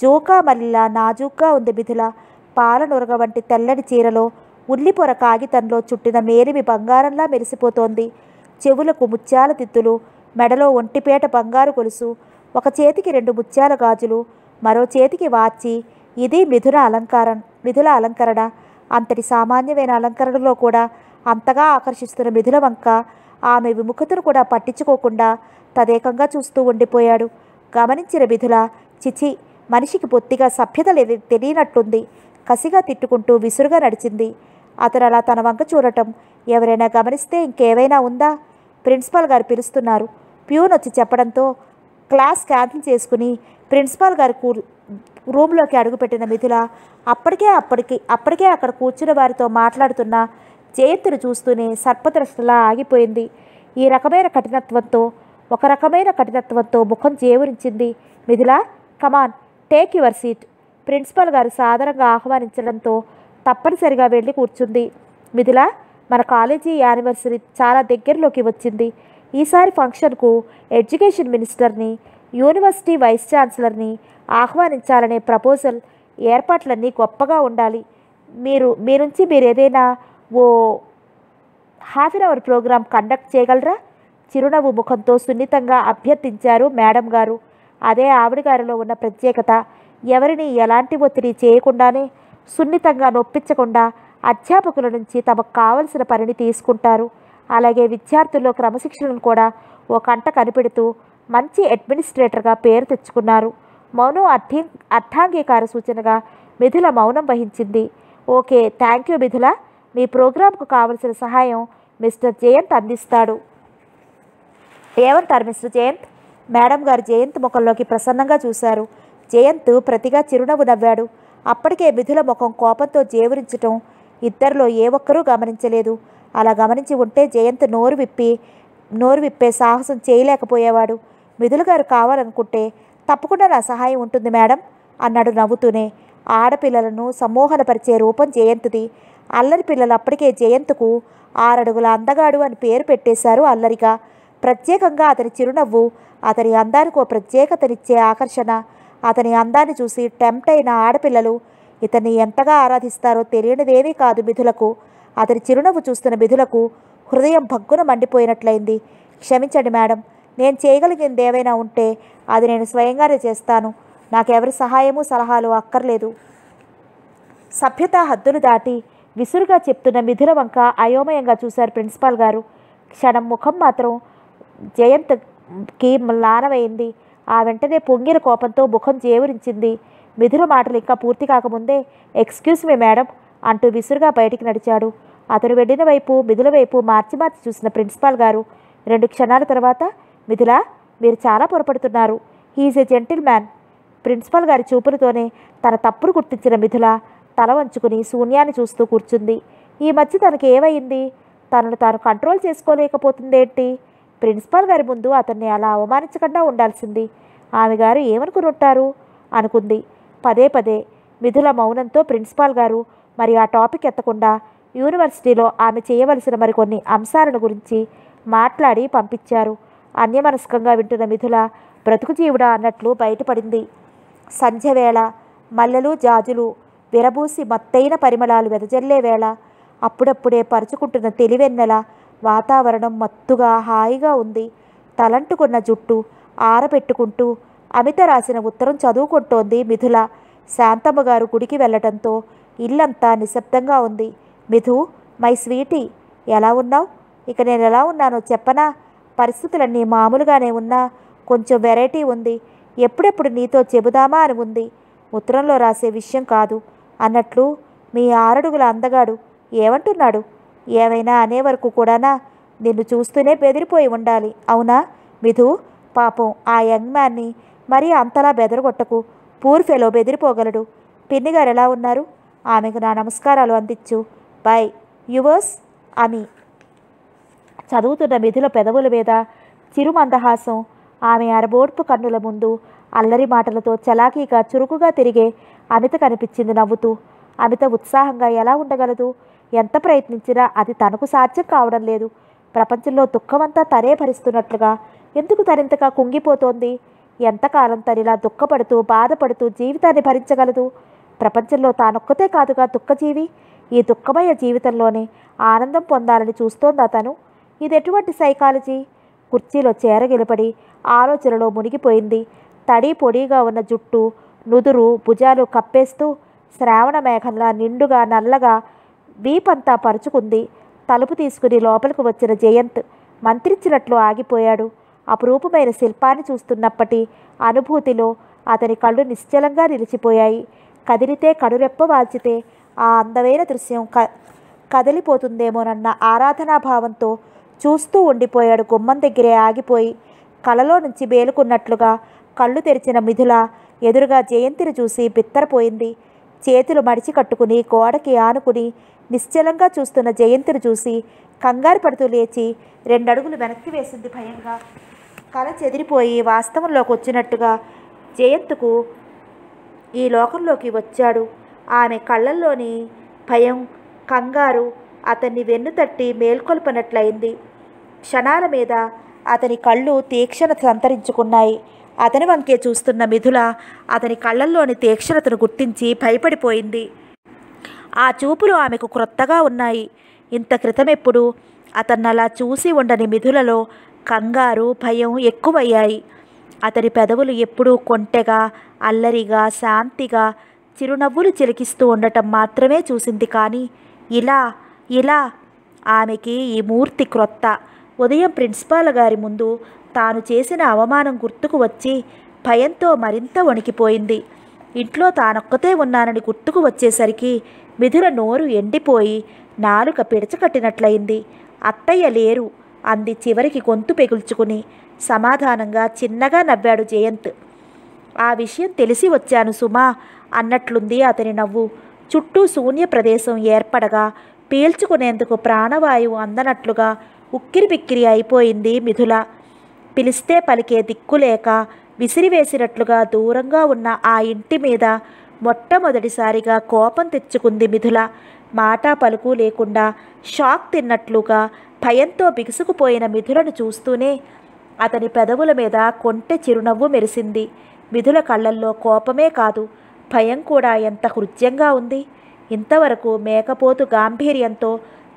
జోకా మల్లిలా నాజూగ్గా ఉంది మిథుల పాలనొరగ వంటి తెల్లని చీరలో ఉల్లిపొర కాగితంలో చుట్టిన మేలిమి బంగారంలా మెరిసిపోతోంది చెవులకు ముత్యాల తిత్తులు మెడలో ఒంటిపేట బంగారు గొలుసు ఒక చేతికి రెండు ముత్యాల గాజులు మరో చేతికి వాచి ఇది మిథున అలంకారం మిథుల అలంకరణ అంతటి సామాన్యమైన అలంకరణలో కూడా అంతగా ఆకర్షిస్తున్న వంక ఆమె విముఖతను కూడా పట్టించుకోకుండా తదేకంగా చూస్తూ ఉండిపోయాడు గమనించిన మిథుల చిచి మనిషికి పొత్తిగా సభ్యత లేదు తెలియనట్టుంది కసిగా తిట్టుకుంటూ విసురుగా నడిచింది అతను అలా తన వంక చూడటం ఎవరైనా గమనిస్తే ఇంకేవైనా ఉందా ప్రిన్సిపాల్ గారు పిలుస్తున్నారు ప్యూన్ వచ్చి చెప్పడంతో క్లాస్ క్యాన్సిల్ చేసుకుని ప్రిన్సిపాల్ గారు కూ రూమ్లోకి అడుగుపెట్టిన మిథుల అప్పటికే అప్పటికి అప్పటికే అక్కడ కూర్చున్న వారితో మాట్లాడుతున్న చేతులు చూస్తూనే సర్పదృష్టిలా ఆగిపోయింది ఈ రకమైన కఠినత్వంతో ఒక రకమైన కఠినత్వంతో ముఖం జేవరించింది Mithila come on take your seat principal garu సాధారణంగా ఆహ్వానించడంతో తప్పనిసరిగా వెళ్ళి కూర్చుంది మిథిలా మన కాలేజీ యానివర్సరీ చాలా దగ్గరలోకి వచ్చింది ఈసారి ఫంక్షన్కు ఎడ్యుకేషన్ మినిస్టర్ని యూనివర్సిటీ వైస్ ఛాన్సలర్ని ఆహ్వానించాలనే ప్రపోజల్ ఏర్పాట్లన్నీ గొప్పగా ఉండాలి మీరు మీ నుంచి మీరు ఏదైనా ఓ half an hour program conduct చేయగలరా చిరునవ్వు ముఖంతో సున్నితంగా అభ్యర్థించారు మేడం గారు అదే ఆవిడగారిలో ఉన్న ప్రత్యేకత ఎవరిని ఎలాంటి ఒత్తిడి చేయకుండానే సున్నితంగా నొప్పించకుండా అధ్యాపకుల నుంచి తమకు కావలసిన పనిని తీసుకుంటారు అలాగే విద్యార్థుల్లో క్రమశిక్షణను కూడా ఓ కంట కనిపెడుతూ మంచి అడ్మినిస్ట్రేటర్గా పేరు తెచ్చుకున్నారు మౌనం అర్థీ అర్థాంగీకార సూచనగా మిథుల మౌనం వహించింది ఓకే థ్యాంక్ యూ మిథుల మీ ప్రోగ్రాంకు కావలసిన సహాయం మిస్టర్ జయంత్ అందిస్తాడు ఏమంటారు మిస్టర్ జయంత్ మేడం గారు జయంత్ ముఖంలోకి ప్రసన్నంగా చూశారు జయంత్ ప్రతిగా చిరునవ్వు నవ్వాడు అప్పటికే మిథుల ముఖం కోపంతో జేవురించటం ఇద్దరిలో ఏ ఒక్కరూ గమనించలేదు అలా గమనించి ఉంటే జయంత్ నోరు విప్పి నోరు విప్పే సాహసం చేయలేకపోయేవాడు మిథులు గారు కావాలనుకుంటే తప్పకుండా నా సహాయం ఉంటుంది మేడం అన్నాడు నవ్వుతూనే ఆడపిల్లలను సమ్మోహనపరిచే రూపం జయంత్ది అల్లరి పిల్లలు అప్పటికే జయంత్కు ఆరడుగుల అందగాడు అని పేరు పెట్టేశారు అల్లరిగా ప్రత్యేకంగా అతని చిరునవ్వు అతని అందానికి ఓ ప్రత్యేకతనిచ్చే ఆకర్షణ అతని అందాన్ని చూసి టెంప్ట్ అయిన ఆడపిల్లలు ఇతన్ని ఎంతగా ఆరాధిస్తారో తెలియనిదేమీ కాదు మిథులకు అతని చిరునవ్వు చూస్తున్న మిథులకు హృదయం భగ్గున మండిపోయినట్లయింది క్షమించండి మేడం నేను చేయగలిగింది ఏవైనా ఉంటే అది నేను స్వయంగానే చేస్తాను నాకెవరి సహాయము సలహాలు అక్కర్లేదు సభ్యత హద్దులు దాటి విసురుగా చెప్తున్న మిథుల వంక అయోమయంగా చూశారు ప్రిన్సిపాల్ గారు క్షణం ముఖం మాత్రం జయంత్కి లానమైంది ఆ వెంటనే పొంగిన కోపంతో ముఖం జేవురించింది మిథుల మాటలు ఇంకా పూర్తి కాకముందే ఎక్స్క్యూజ్ మీ మేడం అంటూ విసురుగా బయటికి నడిచాడు అతను వెళ్ళిన వైపు మిథుల వైపు మార్చి మార్చి చూసిన ప్రిన్సిపాల్ గారు రెండు క్షణాల తర్వాత మిథుల మీరు చాలా పొరపడుతున్నారు he is a gentleman principal గారి చూపులతోనే తన తప్పును గుర్తించిన మిథుల తల వంచుకుని శూన్యాన్ని చూస్తూ కూర్చుంది ఈ మధ్య తనకి ఏమైంది తనను తాను కంట్రోల్ చేసుకోలేకపోతుందేంటి ప్రిన్సిపాల్ గారి ముందు అతన్ని అలా అవమానించకుండా ఉండాల్సింది ఆమె గారు ఏమనుకునుంటారు అనుకుంది పదే పదే మిథుల మౌనంతో ప్రిన్సిపాల్ గారు మరి ఆ టాపిక్ ఎత్తకుండా యూనివర్సిటీలో ఆమె చేయవలసిన మరికొన్ని అంశాలను గురించి మాట్లాడి పంపించారు అన్యమనస్కంగా వింటున్న మిథుల బ్రతుకు జీవుడా అన్నట్లు బయటపడింది సంధ్యవేళ మల్లెలు జాజులు విరబూసి మత్తైన పరిమళాలు వెదజల్లే వేళ అప్పుడప్పుడే పరుచుకుంటున్న తెలివెన్నెల వాతావరణం మత్తుగా హాయిగా ఉంది తలంటుకున్న జుట్టు ఆరబెట్టుకుంటూ అమిత రాసిన ఉత్తరం చదువుకుంటోంది మిథుల శాంతమ్మ గారు గుడికి వెళ్ళటంతో ఇల్లంతా నిశ్శబ్దంగా ఉంది మిథు మై స్వీటీ ఎలా ఉన్నావు ఇక నేను ఎలా ఉన్నానో చెప్పనా పరిస్థితులన్నీ మామూలుగానే ఉన్నా కొంచెం వెరైటీ ఉంది ఎప్పుడెప్పుడు నీతో చెబుదామా అని ఉంది ఉత్తరంలో రాసే విషయం కాదు అన్నట్లు మీ ఆరడుగుల అందగాడు ఏమంటున్నాడు ఏమైనా అనే వరకు కూడానా నిన్ను చూస్తూనే బెదిరిపోయి ఉండాలి అవునా మిథు పాపం ఆ యంగ్ మ్యాన్ని మరీ అంతలా బెదరగొట్టకు పూర్ ఫెలో బెదిరిపోగలడు పిన్నిగారు ఎలా ఉన్నారు ఆమెకు నా నమస్కారాలు అందించు బై యువర్స్ అమి చదువుతున్న మిథుల పెదవుల మీద చిరుమందహాసం ఆమె అరబోడ్పు కన్నుల ముందు అల్లరి మాటలతో చలాకీగా చురుకుగా తిరిగే అమిత కనిపించింది నవ్వుతూ అమిత ఉత్సాహంగా ఎలా ఉండగలదు ఎంత ప్రయత్నించినా అది తనకు సాధ్యం కావడం లేదు ప్రపంచంలో దుఃఖమంతా తనే భరిస్తున్నట్లుగా ఎందుకు తరింతగా కుంగిపోతోంది ఎంతకాలం తనిలా దుఃఖపడుతూ బాధపడుతూ జీవితాన్ని భరించగలదు ప్రపంచంలో తానొక్కతే కాదుగా దుఃఖజీవి ఈ దుఃఖమయ జీవితంలోనే ఆనందం పొందాలని చూస్తోందా తను ఇది ఎటువంటి సైకాలజీ కుర్చీలో చేరగిలపడి ఆలోచనలో మునిగిపోయింది తడి పొడిగా ఉన్న జుట్టు నుదురు భుజాలు కప్పేస్తూ శ్రావణ మేఘంలా నిండుగా నల్లగా వీపంతా పరుచుకుంది తలుపు తీసుకుని లోపలికి వచ్చిన జయంత్ మంత్రించినట్లు ఆగిపోయాడు అపురూపమైన శిల్పాన్ని చూస్తున్నప్పటి అనుభూతిలో అతని కళ్ళు నిశ్చలంగా నిలిచిపోయాయి కదిలితే కడురెప్ప వాల్చితే ఆ అందమైన దృశ్యం క కదిలిపోతుందేమోనన్న ఆరాధనాభావంతో చూస్తూ ఉండిపోయాడు గుమ్మం దగ్గరే ఆగిపోయి కలలో నుంచి బేలుకున్నట్లుగా కళ్ళు తెరిచిన మిథుల ఎదురుగా జయంతిని చూసి బిత్తరపోయింది చేతులు మడిచి కట్టుకుని గోడకి ఆనుకుని నిశ్చలంగా చూస్తున్న జయంతిని చూసి కంగారు పడుతూ లేచి రెండడుగులు వెనక్కి వేసింది భయంగా కళ చెదిరిపోయి వాస్తవంలోకి వచ్చినట్టుగా జయంతుకు ఈ లోకంలోకి వచ్చాడు ఆమె కళ్ళల్లోని భయం కంగారు అతన్ని వెన్ను తట్టి మేల్కొల్పనట్లయింది క్షణాల మీద అతని కళ్ళు తీక్షణ సంతరించుకున్నాయి అతని వంకే చూస్తున్న మిథుల అతని కళ్ళల్లోని తీక్షణతను గుర్తించి భయపడిపోయింది ఆ చూపులు ఆమెకు క్రొత్తగా ఉన్నాయి ఇంత క్రితమెప్పుడు అతన్ని అలా చూసి ఉండని మిథులలో కంగారు భయం ఎక్కువయ్యాయి అతని పెదవులు ఎప్పుడూ కొంటెగా అల్లరిగా శాంతిగా చిరునవ్వులు చిలికిస్తూ ఉండటం మాత్రమే చూసింది కానీ ఇలా ఇలా ఆమెకి ఈ మూర్తి క్రొత్త ఉదయం ప్రిన్సిపాల్ గారి ముందు తాను చేసిన అవమానం గుర్తుకు వచ్చి భయంతో మరింత వణికిపోయింది ఇంట్లో తానొక్కతే ఉన్నానని గుర్తుకు వచ్చేసరికి మిథుల నోరు ఎండిపోయి నాలుక పిడచకట్టినట్లయింది అత్తయ్య లేరు అంది చివరికి గొంతు పెగుల్చుకుని సమాధానంగా చిన్నగా నవ్వాడు జయంత్ ఆ విషయం తెలిసి వచ్చాను సుమా అన్నట్లుంది అతని నవ్వు చుట్టూ శూన్య ప్రదేశం ఏర్పడగా పీల్చుకునేందుకు ప్రాణవాయువు అందనట్లుగా ఉక్కిరిబిక్కిరి అయిపోయింది మిథుల పిలిస్తే పలికే దిక్కులేక విసిరివేసినట్లుగా దూరంగా ఉన్న ఆ ఇంటి మీద మొట్టమొదటిసారిగా కోపం తెచ్చుకుంది మిథుల మాట పలుకు లేకుండా షాక్ తిన్నట్లుగా భయంతో బిగుసుకుపోయిన మిథులను చూస్తూనే అతని పెదవుల మీద కొంటె చిరునవ్వు మెరిసింది మిథుల కళ్ళల్లో కోపమే కాదు భయం కూడా ఎంత హృద్యంగా ఉంది ఇంతవరకు మేకపోతు గాంభీర్యంతో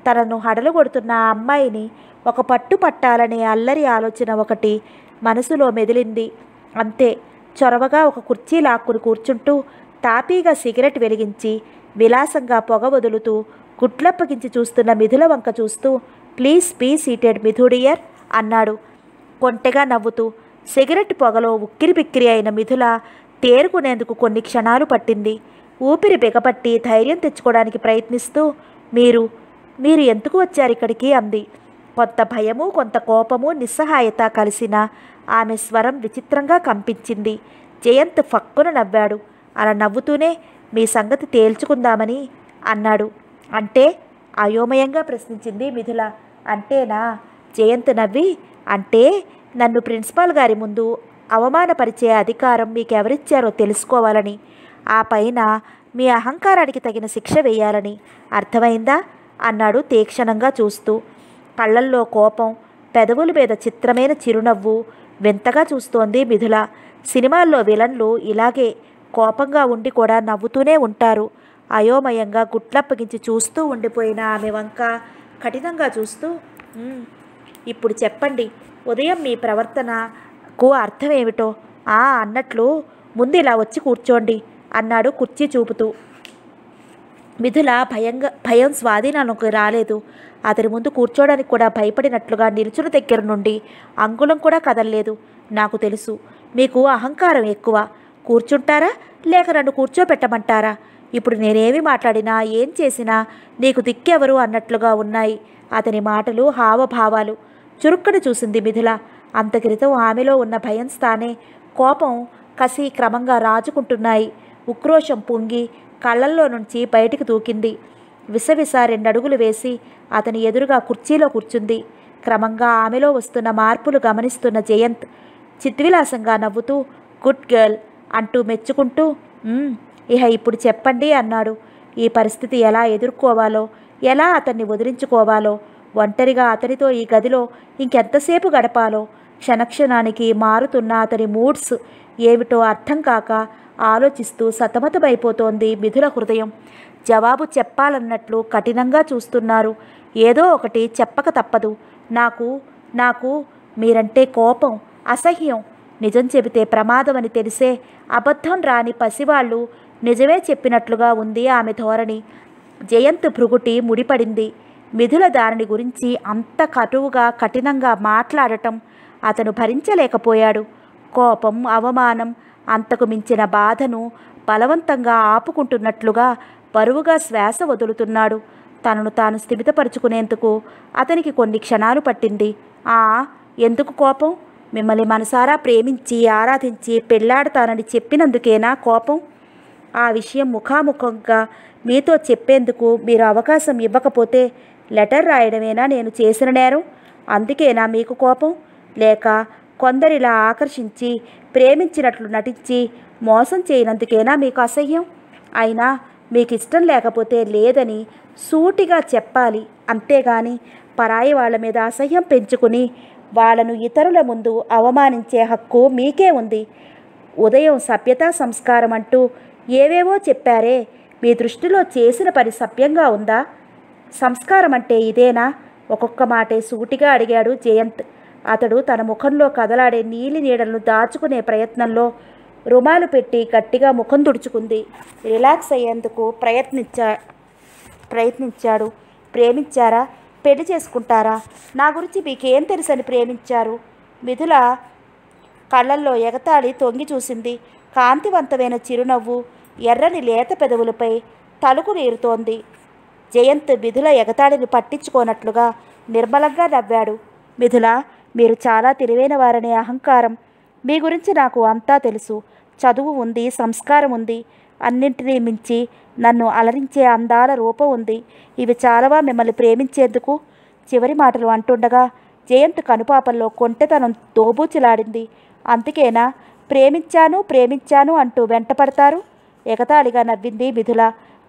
తనను హడలుగొడుతున్న ఆ అమ్మాయిని ఒక పట్టు పట్టాలనే అల్లరి ఆలోచన ఒకటి మనసులో మెదిలింది అంతే చొరవగా ఒక కుర్చీ లాక్కుని కూర్చుంటూ తాపీగా సిగరెట్ వెలిగించి విలాసంగా పొగ వదులుతూ గుట్లప్పగించి చూస్తున్న మిథుల వంక చూస్తూ ప్లీజ్ బీ సీటెడ్ మిథుడియర్ అన్నాడు కొంటెగా నవ్వుతూ సిగరెట్ పొగలో ఉక్కిరి బిక్కిరి అయిన మిథుల తేరుకునేందుకు కొన్ని క్షణాలు పట్టింది ఊపిరి బిగపట్టి ధైర్యం తెచ్చుకోవడానికి ప్రయత్నిస్తూ మీరు మీరు ఎందుకు వచ్చారు ఇక్కడికి అంది కొంత భయము కొంత కోపము నిస్సహాయత కలిసిన ఆమె స్వరం విచిత్రంగా కంపించింది జయంత్ ఫక్కున నవ్వాడు అలా నవ్వుతూనే మీ సంగతి తేల్చుకుందామని అన్నాడు అంటే అయోమయంగా ప్రశ్నించింది మిథుల అంటేనా జయంత్ నవ్వి అంటే నన్ను ప్రిన్సిపాల్ గారి ముందు అవమానపరిచే అధికారం మీకు ఎవరిచ్చారో తెలుసుకోవాలని ఆ పైన మీ అహంకారానికి తగిన శిక్ష వేయాలని అర్థమైందా అన్నాడు తీక్షణంగా చూస్తూ కళ్ళల్లో కోపం పెదవుల మీద చిత్రమైన చిరునవ్వు వింతగా చూస్తోంది మిథుల సినిమాల్లో విలన్లు ఇలాగే కోపంగా ఉండి కూడా నవ్వుతూనే ఉంటారు అయోమయంగా గుట్లప్పగించి చూస్తూ ఉండిపోయిన ఆమె వంక కఠినంగా చూస్తూ ఇప్పుడు చెప్పండి ఉదయం మీ ప్రవర్తనకు అర్థమేమిటో ఆ అన్నట్లు ముందు ఇలా వచ్చి కూర్చోండి అన్నాడు కుర్చీ చూపుతూ మిథుల భయంగా భయం స్వాధీనంలోకి రాలేదు అతని ముందు కూర్చోడానికి కూడా భయపడినట్లుగా నిలుచుల దగ్గర నుండి అంగుళం కూడా కదలలేదు నాకు తెలుసు మీకు అహంకారం ఎక్కువ కూర్చుంటారా లేక నన్ను కూర్చోపెట్టమంటారా ఇప్పుడు నేనేమి మాట్లాడినా ఏం చేసినా నీకు దిక్కెవరు అన్నట్లుగా ఉన్నాయి అతని మాటలు హావభావాలు చురుక్కని చూసింది మిథుల అంత క్రితం ఆమెలో ఉన్న భయం స్థానే కోపం కసి క్రమంగా రాజుకుంటున్నాయి ఉక్రోషం పొంగి కళ్ళల్లో నుంచి బయటికి దూకింది విసవిస రెండడుగులు వేసి అతని ఎదురుగా కుర్చీలో కూర్చుంది క్రమంగా ఆమెలో వస్తున్న మార్పులు గమనిస్తున్న జయంత్ చిత్విలాసంగా నవ్వుతూ గుడ్ గర్ల్ అంటూ మెచ్చుకుంటూ ఇహ ఇప్పుడు చెప్పండి అన్నాడు ఈ పరిస్థితి ఎలా ఎదుర్కోవాలో ఎలా అతన్ని వదిలించుకోవాలో ఒంటరిగా అతనితో ఈ గదిలో ఇంకెంతసేపు గడపాలో క్షణక్షణానికి మారుతున్న అతని మూడ్స్ ఏమిటో అర్థం కాక ఆలోచిస్తూ సతమతమైపోతోంది మిథుల హృదయం జవాబు చెప్పాలన్నట్లు కఠినంగా చూస్తున్నారు ఏదో ఒకటి చెప్పక తప్పదు నాకు నాకు మీరంటే కోపం అసహ్యం నిజం చెబితే ప్రమాదం అని తెలిసే అబద్ధం రాని పసివాళ్ళు నిజమే చెప్పినట్లుగా ఉంది ఆమె ధోరణి జయంత్ భృగుటి ముడిపడింది మిథుల దారిని గురించి అంత కటువుగా కఠినంగా మాట్లాడటం అతను భరించలేకపోయాడు కోపం అవమానం అంతకు మించిన బాధను బలవంతంగా ఆపుకుంటున్నట్లుగా బరువుగా శ్వాస వదులుతున్నాడు తనను తాను స్థిమితపరుచుకునేందుకు అతనికి కొన్ని క్షణాలు పట్టింది ఆ ఎందుకు కోపం మిమ్మల్ని మనసారా ప్రేమించి ఆరాధించి పెళ్లాడతానని చెప్పినందుకేనా కోపం ఆ విషయం ముఖాముఖంగా మీతో చెప్పేందుకు మీరు అవకాశం ఇవ్వకపోతే లెటర్ రాయడమేనా నేను చేసిన నేరం అందుకేనా మీకు కోపం లేక కొందరిలా ఆకర్షించి ప్రేమించినట్లు నటించి మోసం చేయనందుకేనా మీకు అసహ్యం అయినా మీకు ఇష్టం లేకపోతే లేదని సూటిగా చెప్పాలి అంతేగాని పరాయి వాళ్ళ మీద అసహ్యం పెంచుకుని వాళ్ళను ఇతరుల ముందు అవమానించే హక్కు మీకే ఉంది ఉదయం సభ్యతా సంస్కారం అంటూ ఏవేవో చెప్పారే మీ దృష్టిలో చేసిన పని సభ్యంగా ఉందా సంస్కారం అంటే ఇదేనా ఒక్కొక్క మాటే సూటిగా అడిగాడు జయంత్ అతడు తన ముఖంలో కదలాడే నీలి నీడలను దాచుకునే ప్రయత్నంలో రుమాలు పెట్టి గట్టిగా ముఖం తుడుచుకుంది రిలాక్స్ అయ్యేందుకు ప్రయత్నించా ప్రయత్నించాడు ప్రేమించారా పెళ్లి చేసుకుంటారా నా గురించి మీకేం తెలుసని ప్రేమించారు మిథుల కళ్ళల్లో ఎగతాళి తొంగి చూసింది కాంతివంతమైన చిరునవ్వు ఎర్రని లేత పెదవులపై తలుకు నీరుతోంది జయంత్ మిథుల ఎగతాళిని పట్టించుకోనట్లుగా నిర్మలంగా నవ్వాడు మిథుల మీరు చాలా తెలివైన వారనే అహంకారం మీ గురించి నాకు అంతా తెలుసు చదువు ఉంది సంస్కారం ఉంది అన్నింటినీ మించి నన్ను అలరించే అందాల రూపం ఉంది ఇవి చాలావా మిమ్మల్ని ప్రేమించేందుకు చివరి మాటలు అంటుండగా జయంత్ కనుపాపంలో కొంటెతనం దోబూచిలాడింది అందుకేనా ప్రేమించాను ప్రేమించాను అంటూ వెంటపడతారు ఎగతాళిగా నవ్వింది మిథుల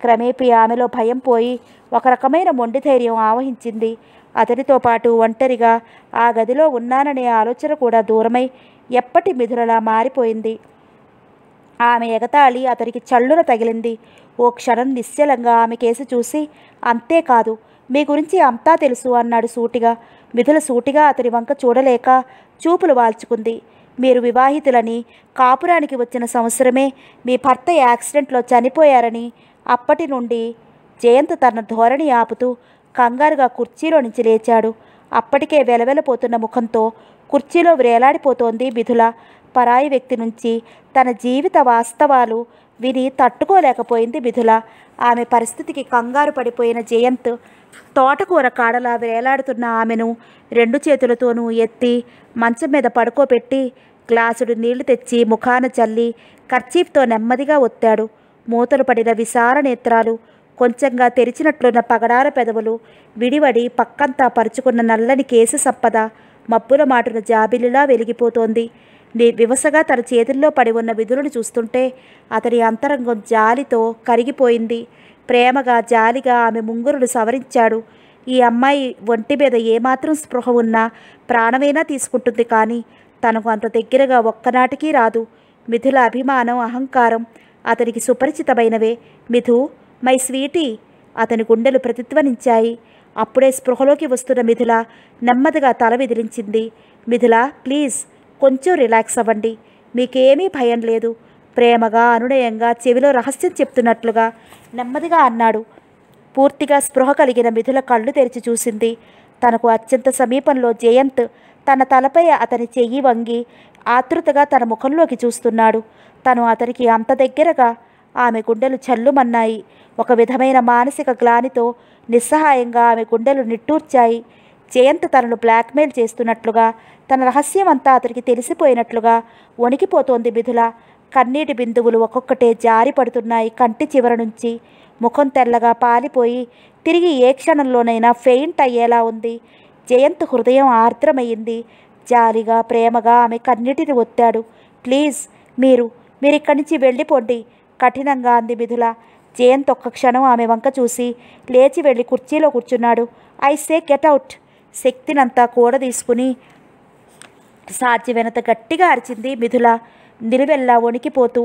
క్రమేపీ ఆమెలో భయం పోయి ఒక రకమైన మొండి ధైర్యం ఆవహించింది అతనితో పాటు ఒంటరిగా ఆ గదిలో ఉన్నాననే ఆలోచన కూడా దూరమై ఎప్పటి మిధులలా మారిపోయింది ఆమె ఎగతాళి అతనికి చల్లున తగిలింది ఓ క్షణం నిశ్చలంగా ఆమె కేసు చూసి అంతేకాదు మీ గురించి అంతా తెలుసు అన్నాడు సూటిగా మిథుల సూటిగా అతని వంక చూడలేక చూపులు వాల్చుకుంది మీరు వివాహితులని కాపురానికి వచ్చిన సంవత్సరమే మీ భర్త యాక్సిడెంట్లో చనిపోయారని అప్పటి నుండి జయంత్ తన ధోరణి ఆపుతూ కంగారుగా కుర్చీలో నుంచి లేచాడు అప్పటికే వెలవెలపోతున్న ముఖంతో కుర్చీలో వేలాడిపోతోంది మిథుల పరాయి వ్యక్తి నుంచి తన జీవిత వాస్తవాలు విని తట్టుకోలేకపోయింది మిథుల ఆమె పరిస్థితికి కంగారు పడిపోయిన జయంత్ తోటకూర కాడలా వేలాడుతున్న ఆమెను రెండు చేతులతోనూ ఎత్తి మంచం మీద పడుకోబెట్టి గ్లాసుడు నీళ్లు తెచ్చి ముఖాన చల్లి కర్చీఫ్తో నెమ్మదిగా ఒత్తాడు మూతలు పడిన విశాల నేత్రాలు కొంచెంగా తెరిచినట్లున్న పగడార పెదవులు విడివడి పక్కంతా పరుచుకున్న నల్లని కేసు సంపద మబ్బుల మాటున జాబిలిలా వెలిగిపోతోంది వివసగా తన చేతుల్లో పడి ఉన్న విధులను చూస్తుంటే అతని అంతరంగం జాలితో కరిగిపోయింది ప్రేమగా జాలిగా ఆమె ముంగురులు సవరించాడు ఈ అమ్మాయి ఒంటి మీద ఏమాత్రం స్పృహ ఉన్నా ప్రాణమైనా తీసుకుంటుంది కానీ తనకు అంత దగ్గరగా ఒక్కనాటికి రాదు మిథుల అభిమానం అహంకారం అతనికి సుపరిచితమైనవే మిథు మై స్వీటీ అతని గుండెలు ప్రతిధ్వనించాయి అప్పుడే స్పృహలోకి వస్తున్న మిథుల నెమ్మదిగా తల విదిలించింది మిథుల ప్లీజ్ కొంచెం రిలాక్స్ అవ్వండి మీకేమీ భయం లేదు ప్రేమగా అనునయంగా చెవిలో రహస్యం చెప్తున్నట్లుగా నెమ్మదిగా అన్నాడు పూర్తిగా స్పృహ కలిగిన మిథుల కళ్ళు తెరిచి చూసింది తనకు అత్యంత సమీపంలో జయంత్ తన తలపై అతని చెయ్యి వంగి ఆతృతగా తన ముఖంలోకి చూస్తున్నాడు తను అతనికి అంత దగ్గరగా ఆమె గుండెలు చల్లుమన్నాయి ఒక విధమైన మానసిక గ్లానితో నిస్సహాయంగా ఆమె గుండెలు నిట్టూర్చాయి జయంత్ తనను బ్లాక్మెయిల్ చేస్తున్నట్లుగా తన రహస్యం అంతా అతనికి తెలిసిపోయినట్లుగా వణికిపోతోంది మిథుల కన్నీటి బిందువులు ఒక్కొక్కటే జారి పడుతున్నాయి కంటి చివర నుంచి ముఖం తెల్లగా పాలిపోయి తిరిగి ఏ క్షణంలోనైనా ఫెయింట్ అయ్యేలా ఉంది జయంత్ హృదయం ఆర్ద్రమయ్యింది జాలిగా ప్రేమగా ఆమె కన్నిటిని ఒత్తాడు ప్లీజ్ మీరు మీరిక్కడి నుంచి వెళ్ళిపోండి కఠినంగా అంది మిథుల జయంత్ ఒక్క క్షణం ఆమె వంక చూసి లేచి వెళ్ళి కుర్చీలో కూర్చున్నాడు ఐ సే గెట్ అవుట్ శక్తినంతా కూడ తీసుకుని సాధ్యమైనంత గట్టిగా అరిచింది మిథుల నిలువెల్లా వణికిపోతూ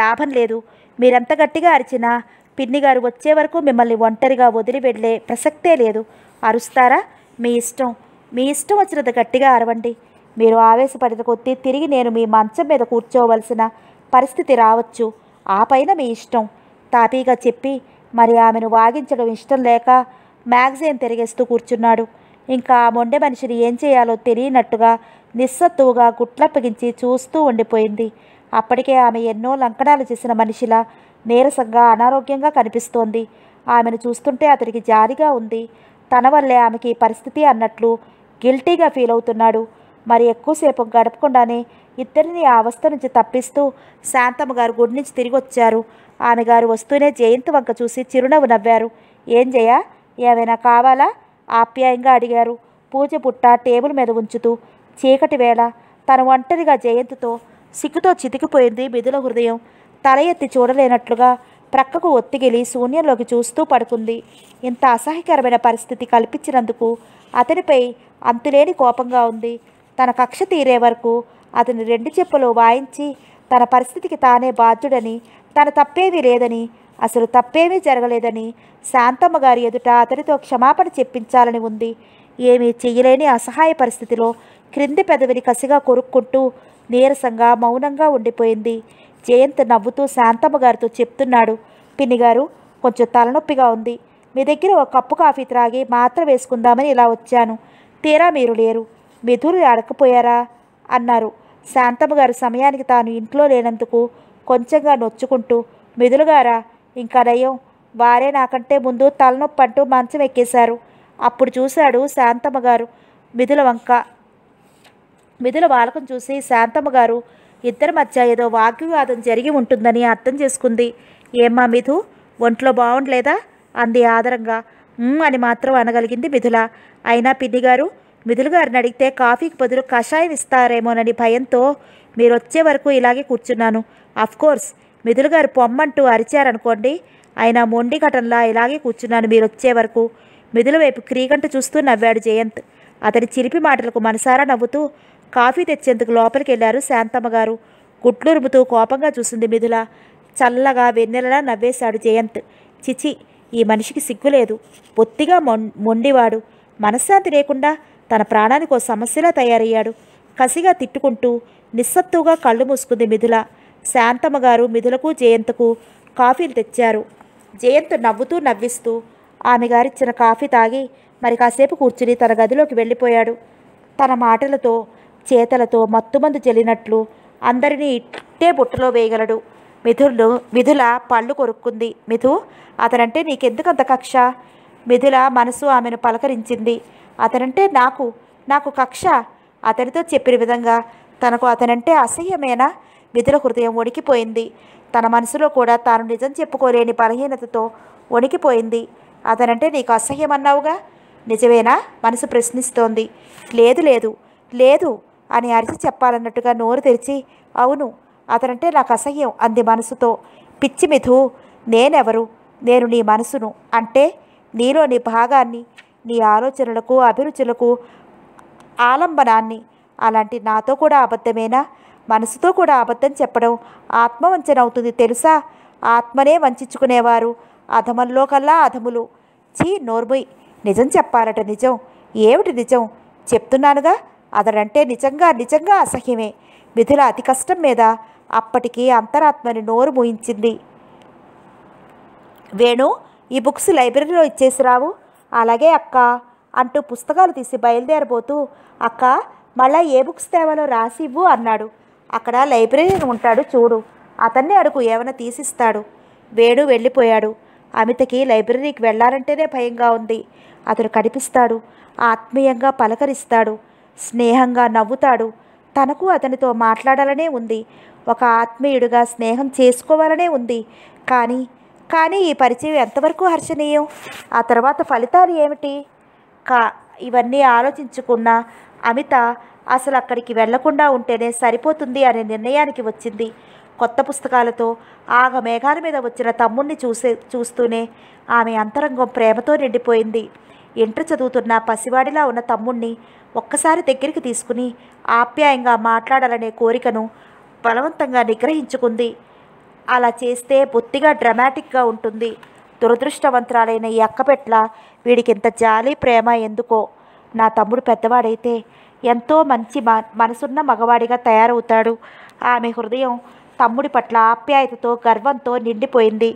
లాభం లేదు మీరెంత గట్టిగా అరిచినా పిన్నిగారు వచ్చే వరకు మిమ్మల్ని ఒంటరిగా వదిలి వెళ్ళే ప్రసక్తే లేదు అరుస్తారా మీ ఇష్టం మీ ఇష్టం వచ్చినంత గట్టిగా అరవండి మీరు ఆవేశపడిన కొద్దీ తిరిగి నేను మీ మంచం మీద కూర్చోవలసిన పరిస్థితి రావచ్చు ఆ పైన మీ ఇష్టం తాపీగా చెప్పి మరి ఆమెను వాగించడం ఇష్టం లేక మ్యాగజైన్ తిరిగేస్తూ కూర్చున్నాడు ఇంకా ఆ మొండె మనిషిని ఏం చేయాలో తెలియనట్టుగా నిస్సత్తువుగా గుట్లప్పగించి చూస్తూ ఉండిపోయింది అప్పటికే ఆమె ఎన్నో లంకనాలు చేసిన మనిషిలా నీరసంగా అనారోగ్యంగా కనిపిస్తోంది ఆమెను చూస్తుంటే అతడికి జారిగా ఉంది తన వల్లే ఆమెకి పరిస్థితి అన్నట్లు గిల్టీగా ఫీల్ అవుతున్నాడు మరి ఎక్కువసేపు గడపకుండానే ఇద్దరిని ఆ అవస్థ నుంచి తప్పిస్తూ శాంతమ్మ గారు గుడి నుంచి తిరిగి వచ్చారు ఆమె గారు వస్తూనే జయంతి వంక చూసి చిరునవ్వు నవ్వారు ఏం జయ ఏమైనా కావాలా ఆప్యాయంగా అడిగారు పూజ పుట్ట టేబుల్ మీద ఉంచుతూ చీకటి వేళ తన ఒంటరిగా జయంతితో సిగ్గుతో చితికిపోయింది మిథుల హృదయం తల ఎత్తి చూడలేనట్లుగా ప్రక్కకు ఒత్తిగిలి శూన్యంలోకి చూస్తూ పడుకుంది ఇంత అసహ్యకరమైన పరిస్థితి కల్పించినందుకు అతనిపై అంతులేని కోపంగా ఉంది తన కక్ష తీరే వరకు అతని రెండు చెప్పులు వాయించి తన పరిస్థితికి తానే బాధ్యుడని తన తప్పేమీ లేదని అసలు తప్పేమీ జరగలేదని శాంతమ్మ గారి ఎదుట అతనితో క్షమాపణ చెప్పించాలని ఉంది ఏమీ చెయ్యలేని అసహాయ పరిస్థితిలో క్రింది పెదవిని కసిగా కొరుక్కుంటూ నీరసంగా మౌనంగా ఉండిపోయింది జయంత్ నవ్వుతూ శాంతమ్మ గారితో చెప్తున్నాడు పిన్నిగారు కొంచెం తలనొప్పిగా ఉంది మీ దగ్గర ఒక కప్పు కాఫీ త్రాగి మాత్ర వేసుకుందామని ఇలా వచ్చాను తీరా మీరు లేరు విధులు అడకపోయారా అన్నారు శాంతమ్మ గారు సమయానికి తాను ఇంట్లో లేనందుకు కొంచెంగా నొచ్చుకుంటూ మిదులుగారా ఇంకా నయం వారే నాకంటే ముందు తలనొప్పి అంటూ మంచం ఎక్కేశారు అప్పుడు చూశాడు శాంతమ్మ గారు మిథుల వంక మిథుల బాలకం చూసి శాంతమ్మ గారు ఇద్దరి మధ్య ఏదో వాగ్వివాదం జరిగి ఉంటుందని అర్థం చేసుకుంది ఏమ్మా మిథు ఒంట్లో బాగుండలేదా అంది ఆదరంగా అని మాత్రం అనగలిగింది మిథుల అయినా పిన్ని గారు మిథులు గారిని అడిగితే కాఫీకి బదులు కషాయం ఇస్తారేమోనని భయంతో మీరు వచ్చే వరకు ఇలాగే కూర్చున్నాను కోర్స్ మిథులు గారు పొమ్మంటూ అరిచారనుకోండి ఆయన మొండి ఘటనలా ఇలాగే కూర్చున్నాను మీరు వచ్చే వరకు మిథుల వైపు క్రీగంట చూస్తూ నవ్వాడు జయంత్ అతని చిలిపి మాటలకు మనసారా నవ్వుతూ కాఫీ తెచ్చేందుకు లోపలికి వెళ్ళారు శాంతమ్మ గారు గుట్లురుముతూ కోపంగా చూసింది మిథుల చల్లగా వెన్నెలలా నవ్వేశాడు జయంత్ చిచి ఈ మనిషికి సిగ్గులేదు బొత్తిగా మొండివాడు మనశ్శాంతి లేకుండా తన ప్రాణానికి ఓ సమస్యలా తయారయ్యాడు కసిగా తిట్టుకుంటూ నిస్సత్తుగా కళ్ళు మూసుకుంది మిథుల శాంతమ్మ గారు మిథులకు జయంత్కు కాఫీలు తెచ్చారు జయంత్ నవ్వుతూ నవ్విస్తూ ఆమె గారిచ్చిన కాఫీ తాగి మరి కాసేపు కూర్చుని తన గదిలోకి వెళ్ళిపోయాడు తన మాటలతో చేతలతో మత్తుమందు చెల్లినట్లు అందరినీ ఇట్టే బుట్టలో వేయగలడు మిథులు మిథుల పళ్ళు కొరుక్కుంది మిథు అతనంటే నీకెందుకంత కక్ష మిథుల మనసు ఆమెను పలకరించింది అతనంటే నాకు నాకు కక్ష అతనితో చెప్పిన విధంగా తనకు అతనంటే అసహ్యమేనా మిథుల హృదయం వణికిపోయింది తన మనసులో కూడా తాను నిజం చెప్పుకోలేని బలహీనతతో వణికిపోయింది అతనంటే నీకు అసహ్యమన్నావుగా నిజమేనా మనసు ప్రశ్నిస్తోంది లేదు లేదు లేదు అని అరిచి చెప్పాలన్నట్టుగా నోరు తెరిచి అవును అతనంటే నాకు అసహ్యం అంది మనసుతో పిచ్చి మిథు నేనెవరు నేను నీ మనసును అంటే నీలో నీ భాగాన్ని నీ ఆలోచనలకు అభిరుచులకు ఆలంబనాన్ని అలాంటి నాతో కూడా అబద్ధమేనా మనసుతో కూడా అబద్ధం చెప్పడం ఆత్మవంచనవుతుంది తెలుసా ఆత్మనే వంచుకునేవారు అధమంలో కల్లా అధములు చీ నోర్ముయ్ నిజం చెప్పాలట నిజం ఏమిటి నిజం చెప్తున్నానుగా అతడంటే నిజంగా నిజంగా అసహ్యమే విధుల అతి కష్టం మీద అప్పటికీ అంతరాత్మని నోరు మూయించింది వేణు ఈ బుక్స్ లైబ్రరీలో ఇచ్చేసి రావు అలాగే అక్క అంటూ పుస్తకాలు తీసి బయలుదేరబోతూ అక్క మళ్ళా ఏ బుక్స్ తేవాలో రాసి ఇవ్వు అన్నాడు అక్కడ లైబ్రరీ ఉంటాడు చూడు అతన్నే అడుగు ఏమైనా తీసిస్తాడు వేడు వెళ్ళిపోయాడు అమితకి లైబ్రరీకి వెళ్ళాలంటేనే భయంగా ఉంది అతను కనిపిస్తాడు ఆత్మీయంగా పలకరిస్తాడు స్నేహంగా నవ్వుతాడు తనకు అతనితో మాట్లాడాలనే ఉంది ఒక ఆత్మీయుడిగా స్నేహం చేసుకోవాలనే ఉంది కానీ కానీ ఈ పరిచయం ఎంతవరకు హర్షణీయం ఆ తర్వాత ఫలితాలు ఏమిటి కా ఇవన్నీ ఆలోచించుకున్న అమిత అసలు అక్కడికి వెళ్లకుండా ఉంటేనే సరిపోతుంది అనే నిర్ణయానికి వచ్చింది కొత్త పుస్తకాలతో ఆగ మేఘాల మీద వచ్చిన తమ్ముణ్ణి చూసే చూస్తూనే ఆమె అంతరంగం ప్రేమతో నిండిపోయింది ఇంటర్ చదువుతున్న పసివాడిలా ఉన్న తమ్ముణ్ణి ఒక్కసారి దగ్గరికి తీసుకుని ఆప్యాయంగా మాట్లాడాలనే కోరికను బలవంతంగా నిగ్రహించుకుంది అలా చేస్తే బొత్తిగా డ్రమాటిక్గా ఉంటుంది దురదృష్టవంతురాలైన ఈ అక్కపెట్ల వీడికింత జాలి ప్రేమ ఎందుకో నా తమ్ముడు పెద్దవాడైతే ఎంతో మంచి మనసున్న మగవాడిగా తయారవుతాడు ఆమె హృదయం తమ్ముడి పట్ల ఆప్యాయతతో గర్వంతో నిండిపోయింది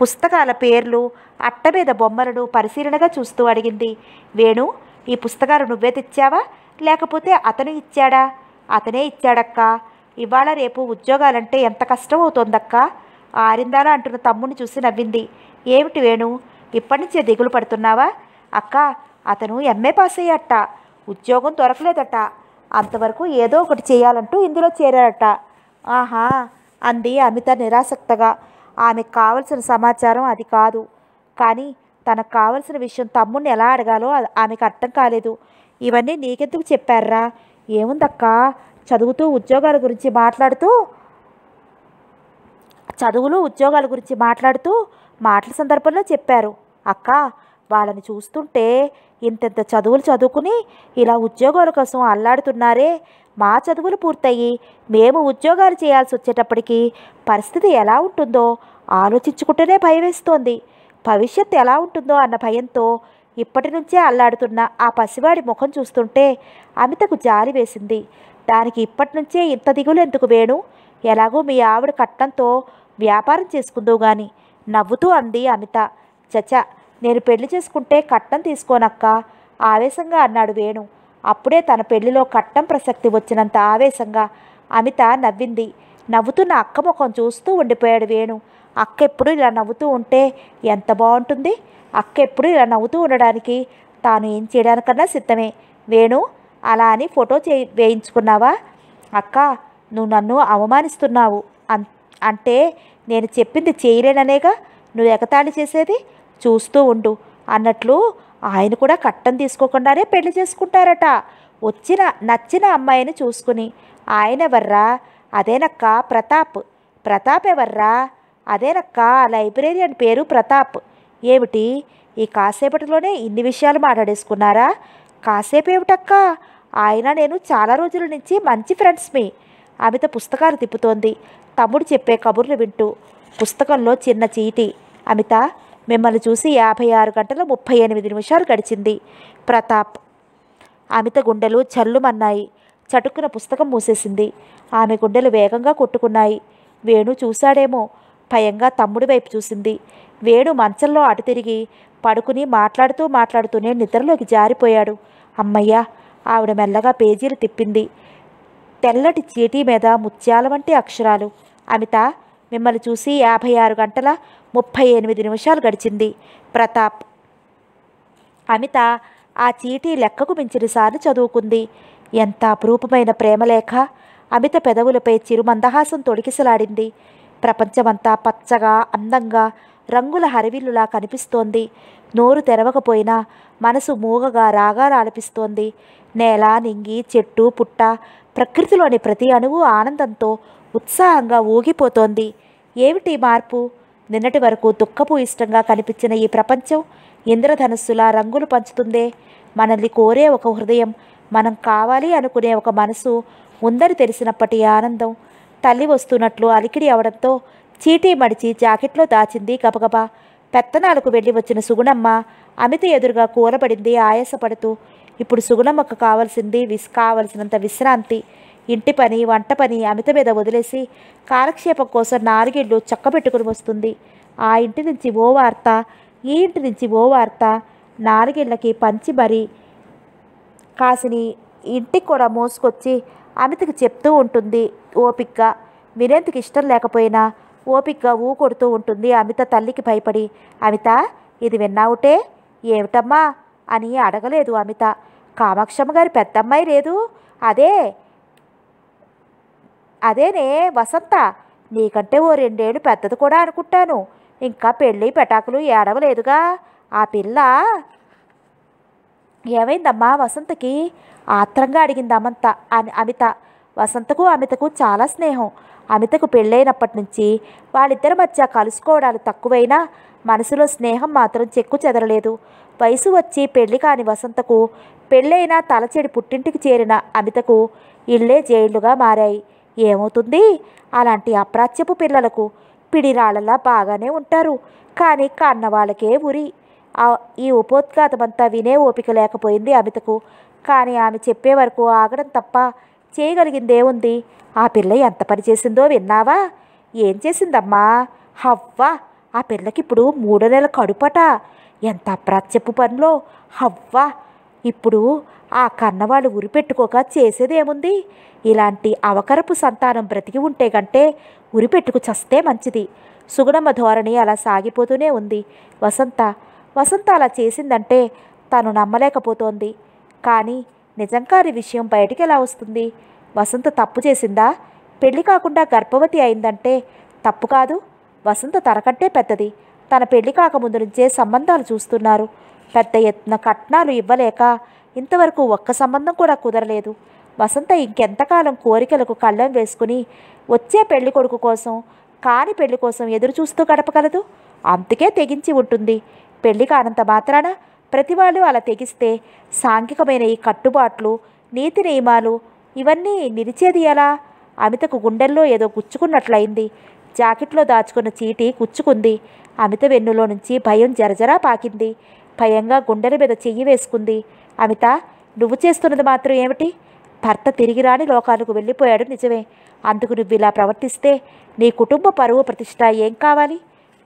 పుస్తకాల పేర్లు అట్ట మీద బొమ్మలను పరిశీలనగా చూస్తూ అడిగింది వేణు ఈ పుస్తకాలు నువ్వే తెచ్చావా లేకపోతే అతను ఇచ్చాడా అతనే ఇచ్చాడక్కా ఇవాళ రేపు ఉద్యోగాలంటే ఎంత కష్టం ఆరిందాల అంటున్న తమ్ముని చూసి నవ్వింది ఏమిటి వేణు ఇప్పటి నుంచే దిగులు పడుతున్నావా అక్క అతను ఎంఏ పాస్ అయ్యట ఉద్యోగం దొరకలేదట అంతవరకు ఏదో ఒకటి చేయాలంటూ ఇందులో చేరారట ఆహా అంది అమిత నిరాసక్తగా ఆమెకు కావలసిన సమాచారం అది కాదు కానీ తనకు కావలసిన విషయం తమ్ముడిని ఎలా అడగాలో ఆమెకు అర్థం కాలేదు ఇవన్నీ నీకెందుకు చెప్పారా ఏముందక్కా చదువుతూ ఉద్యోగాల గురించి మాట్లాడుతూ చదువులు ఉద్యోగాల గురించి మాట్లాడుతూ మాటల సందర్భంలో చెప్పారు అక్క వాళ్ళని చూస్తుంటే ఇంతెంత చదువులు చదువుకుని ఇలా ఉద్యోగాల కోసం అల్లాడుతున్నారే మా చదువులు పూర్తయి మేము ఉద్యోగాలు చేయాల్సి వచ్చేటప్పటికి పరిస్థితి ఎలా ఉంటుందో ఆలోచించుకుంటేనే భయం వేస్తోంది భవిష్యత్తు ఎలా ఉంటుందో అన్న భయంతో ఇప్పటి నుంచే అల్లాడుతున్న ఆ పసివాడి ముఖం చూస్తుంటే అమితకు జాలి వేసింది దానికి ఇప్పటి నుంచే ఇంత దిగులు ఎందుకు వేణు ఎలాగో మీ ఆవిడ కట్టంతో వ్యాపారం చేసుకుందో గాని నవ్వుతూ అంది అమిత చచ నేను పెళ్లి చేసుకుంటే కట్టం తీసుకోనక్క ఆవేశంగా అన్నాడు వేణు అప్పుడే తన పెళ్లిలో కట్టం ప్రసక్తి వచ్చినంత ఆవేశంగా అమిత నవ్వింది నవ్వుతున్న అక్క ముఖం చూస్తూ ఉండిపోయాడు వేణు అక్క ఎప్పుడు ఇలా నవ్వుతూ ఉంటే ఎంత బాగుంటుంది అక్క ఎప్పుడు ఇలా నవ్వుతూ ఉండడానికి తాను ఏం చేయడానికన్నా సిద్ధమే వేణు అలా అని ఫోటో చే వేయించుకున్నావా అక్క నువ్వు నన్ను అవమానిస్తున్నావు అన్ అంటే నేను చెప్పింది చేయలేననేగా నువ్వు ఎగతాళి చేసేది చూస్తూ ఉండు అన్నట్లు ఆయన కూడా కట్టం తీసుకోకుండానే పెళ్లి చేసుకుంటారట వచ్చిన నచ్చిన అమ్మాయిని చూసుకుని ఆయన ఎవర్రా అదేనక్క ప్రతాప్ ప్రతాప్ ఎవర్రా అదేనక్క లైబ్రేరియన్ పేరు ప్రతాప్ ఏమిటి ఈ కాసేపటిలోనే ఇన్ని విషయాలు మాట్లాడేసుకున్నారా కాసేపు ఏమిటక్కా ఆయన నేను చాలా రోజుల నుంచి మంచి మీ అమిత పుస్తకాలు తిప్పుతోంది తమ్ముడు చెప్పే కబుర్లు వింటూ పుస్తకంలో చిన్న చీటి అమిత మిమ్మల్ని చూసి యాభై ఆరు గంటల ముప్పై ఎనిమిది నిమిషాలు గడిచింది ప్రతాప్ అమిత గుండెలు చల్లుమన్నాయి చటుక్కున పుస్తకం మూసేసింది ఆమె గుండెలు వేగంగా కొట్టుకున్నాయి వేణు చూశాడేమో భయంగా తమ్ముడి వైపు చూసింది వేణు మంచంలో అటు తిరిగి పడుకుని మాట్లాడుతూ మాట్లాడుతూనే నిద్రలోకి జారిపోయాడు అమ్మయ్యా ఆవిడ మెల్లగా పేజీలు తిప్పింది తెల్లటి చీటీ మీద ముత్యాల వంటి అక్షరాలు అమిత మిమ్మల్ని చూసి యాభై ఆరు గంటల ముప్పై ఎనిమిది నిమిషాలు గడిచింది ప్రతాప్ అమిత ఆ చీటీ లెక్కకు మించిన సార్లు చదువుకుంది ఎంత అపురూపమైన ప్రేమలేఖ అమిత పెదవులపై చిరుమందహాసం తొడికిసలాడింది ప్రపంచమంతా పచ్చగా అందంగా రంగుల హరివిల్లులా కనిపిస్తోంది నోరు తెరవకపోయినా మనసు మూగగా రాగాలు ఆలపిస్తోంది నేల నింగి చెట్టు పుట్ట ప్రకృతిలోని ప్రతి అణువు ఆనందంతో ఉత్సాహంగా ఊగిపోతోంది ఏమిటి మార్పు నిన్నటి వరకు దుఃఖపు ఇష్టంగా కనిపించిన ఈ ప్రపంచం ఇంద్రధనస్సులా రంగులు పంచుతుందే మనల్ని కోరే ఒక హృదయం మనం కావాలి అనుకునే ఒక మనసు ఉందని తెలిసినప్పటి ఆనందం తల్లి వస్తున్నట్లు అలికిడి అవడంతో చీటీ మడిచి జాకెట్లో దాచింది గబగబా పెత్తనాలకు వెళ్ళి వచ్చిన సుగుణమ్మ అమిత ఎదురుగా కూలబడింది ఆయాసపడుతూ ఇప్పుడు సుగుణమ్మకు కావాల్సింది విస్ కావలసినంత విశ్రాంతి ఇంటి పని వంట పని అమిత మీద వదిలేసి కాలక్షేపం కోసం నాలుగేళ్లు చక్కబెట్టుకుని వస్తుంది ఆ ఇంటి నుంచి ఓ వార్త ఈ ఇంటి నుంచి ఓ వార్త నాలుగేళ్లకి పంచి మరి కాసిని ఇంటికి కూడా మోసుకొచ్చి అమితకి చెప్తూ ఉంటుంది ఓపిక్గా వినేందుకు ఇష్టం లేకపోయినా ఓపిక్గా ఊ కొడుతూ ఉంటుంది అమిత తల్లికి భయపడి అమిత ఇది విన్నావుటే ఏమిటమ్మా అని అడగలేదు అమిత కామాక్షమ్మ గారి పెద్దమ్మాయి లేదు అదే అదేనే వసంత నీకంటే ఓ రెండేళ్ళు పెద్దది కూడా అనుకుంటాను ఇంకా పెళ్ళి పెటాకులు ఏడవలేదుగా ఆ పిల్ల ఏమైందమ్మా వసంతకి ఆత్రంగా అడిగింది అమంత అని అమిత వసంతకు అమితకు చాలా స్నేహం అమితకు పెళ్ళైనప్పటి నుంచి వాళ్ళిద్దరి మధ్య కలుసుకోవడాలు తక్కువైనా మనసులో స్నేహం మాత్రం చెక్కు చెదరలేదు వయసు వచ్చి పెళ్లి కాని వసంతకు పెళ్ళైన తలచెడి పుట్టింటికి చేరిన అమితకు ఇళ్లే జైళ్లుగా మారాయి ఏమవుతుంది అలాంటి అప్రాచ్యపు పిల్లలకు పిడిరాళ్ళలా బాగానే ఉంటారు కానీ కన్నవాళ్ళకే ఉరి ఈ ఉపోద్ఘాతమంతా వినే ఓపిక లేకపోయింది అమితకు కానీ ఆమె చెప్పే వరకు ఆగడం తప్ప చేయగలిగిందేముంది ఆ పిల్ల ఎంత పని చేసిందో విన్నావా ఏం చేసిందమ్మా హవ్వ ఆ పిల్లకిప్పుడు మూడో నెల కడుపట ఎంత అప్రాచ్యపు పనిలో హవ్వ ఇప్పుడు ఆ కన్నవాళ్ళు ఉరిపెట్టుకోక చేసేదేముంది ఇలాంటి అవకరపు సంతానం బ్రతికి ఉంటే కంటే ఉరిపెట్టుకు చస్తే మంచిది సుగుణమ్మ ధోరణి అలా సాగిపోతూనే ఉంది వసంత వసంత అలా చేసిందంటే తను నమ్మలేకపోతోంది కానీ నిజంకారి విషయం బయటికి ఎలా వస్తుంది వసంత తప్పు చేసిందా పెళ్లి కాకుండా గర్భవతి అయిందంటే తప్పు కాదు వసంత తనకంటే పెద్దది తన పెళ్లి కాకముందు నుంచే సంబంధాలు చూస్తున్నారు పెద్ద ఎత్తున కట్నాలు ఇవ్వలేక ఇంతవరకు ఒక్క సంబంధం కూడా కుదరలేదు వసంత ఇంకెంతకాలం కోరికలకు కళ్ళం వేసుకుని వచ్చే పెళ్లి కొడుకు కోసం కాని పెళ్లి కోసం ఎదురు చూస్తూ గడపగలదు అందుకే తెగించి ఉంటుంది పెళ్లి కానంత మాత్రాన ప్రతి వాళ్ళు అలా తెగిస్తే సాంఘికమైన ఈ కట్టుబాట్లు నీతి నియమాలు ఇవన్నీ నిలిచేది ఎలా అమితకు గుండెల్లో ఏదో గుచ్చుకున్నట్లయింది జాకెట్లో దాచుకున్న చీటి గుచ్చుకుంది అమిత వెన్నులో నుంచి భయం జరజరా పాకింది భయంగా గుండెల మీద చెయ్యి వేసుకుంది అమిత నువ్వు చేస్తున్నది మాత్రం ఏమిటి భర్త తిరిగి రాని లోకాలకు వెళ్ళిపోయాడు నిజమే అందుకు నువ్వు ఇలా ప్రవర్తిస్తే నీ కుటుంబ పరువు ప్రతిష్ట ఏం కావాలి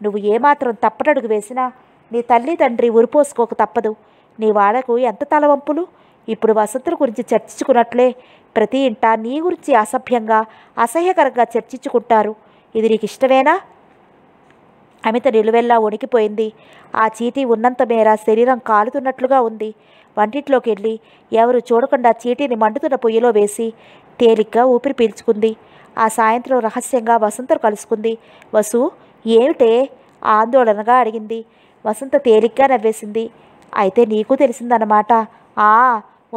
నువ్వు ఏమాత్రం తప్పటడుగు వేసినా నీ తల్లి తండ్రి ఉరిపోసుకోక తప్పదు నీ వాళ్ళకు ఎంత తలవంపులు ఇప్పుడు వసతుల గురించి చర్చించుకున్నట్లే ప్రతి ఇంట నీ గురించి అసభ్యంగా అసహ్యకరంగా చర్చించుకుంటారు ఇది నీకు ఇష్టమేనా అమిత నిలువెల్లా ఉనికిపోయింది ఆ చీటీ ఉన్నంత మేర శరీరం కాలుతున్నట్లుగా ఉంది వంటింట్లోకి వెళ్ళి ఎవరు చూడకుండా చీటీని మండుతున్న పొయ్యిలో వేసి తేలిగ్గా ఊపిరి పీల్చుకుంది ఆ సాయంత్రం రహస్యంగా వసంతను కలుసుకుంది వసు ఏమిటే ఆందోళనగా అడిగింది వసంత తేలిగ్గా నవ్వేసింది అయితే నీకు తెలిసిందనమాట ఆ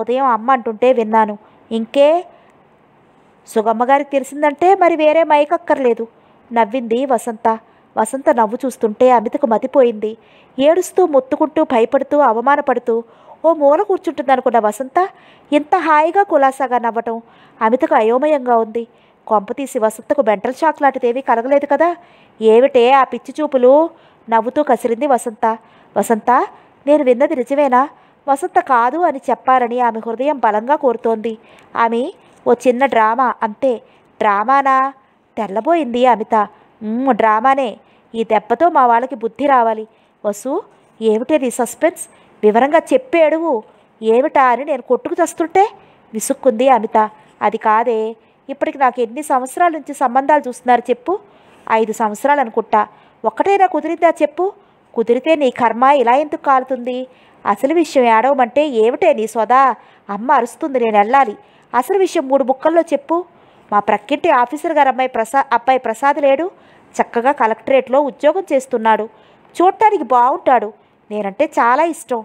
ఉదయం అమ్మ అంటుంటే విన్నాను ఇంకే సుగమ్మగారికి తెలిసిందంటే మరి వేరే మైకక్కర్లేదు నవ్వింది వసంత వసంత నవ్వు చూస్తుంటే అమితకు మతిపోయింది ఏడుస్తూ మొత్తుకుంటూ భయపడుతూ అవమానపడుతూ ఓ మూల కూర్చుంటుందనుకున్న వసంత ఇంత హాయిగా కులాసాగా నవ్వటం అమితకు అయోమయంగా ఉంది కొంపతీసి వసంతకు బెంటల్ షాక్ లాంటిదేమీ కలగలేదు కదా ఏమిటే ఆ పిచ్చి చూపులు నవ్వుతూ కసిరింది వసంత వసంత నేను విన్నది నిజమేనా వసంత కాదు అని చెప్పాలని ఆమె హృదయం బలంగా కోరుతోంది ఆమె ఓ చిన్న డ్రామా అంతే డ్రామానా తెల్లబోయింది అమిత డ్రామానే ఈ దెబ్బతో మా వాళ్ళకి బుద్ధి రావాలి వసు ఏమిటది సస్పెన్స్ వివరంగా చెప్పేడువు ఏమిటా అని నేను కొట్టుకు చస్తుంటే విసుక్కుంది అమిత అది కాదే ఇప్పటికి నాకు ఎన్ని సంవత్సరాల నుంచి సంబంధాలు చూస్తున్నారు చెప్పు ఐదు సంవత్సరాలు అనుకుంటా ఒక్కటైనా కుదిరిందా చెప్పు కుదిరితే నీ కర్మ ఇలా ఎందుకు కాలుతుంది అసలు విషయం ఏడవమంటే ఏమిటే నీ సోదా అమ్మ అరుస్తుంది నేను వెళ్ళాలి అసలు విషయం మూడు బుక్కల్లో చెప్పు మా ప్రక్కింటి ఆఫీసర్ గారు అమ్మాయి ప్రసా అబ్బాయి ప్రసాద్ లేడు చక్కగా కలెక్టరేట్లో ఉద్యోగం చేస్తున్నాడు చూడటానికి బాగుంటాడు నేనంటే చాలా ఇష్టం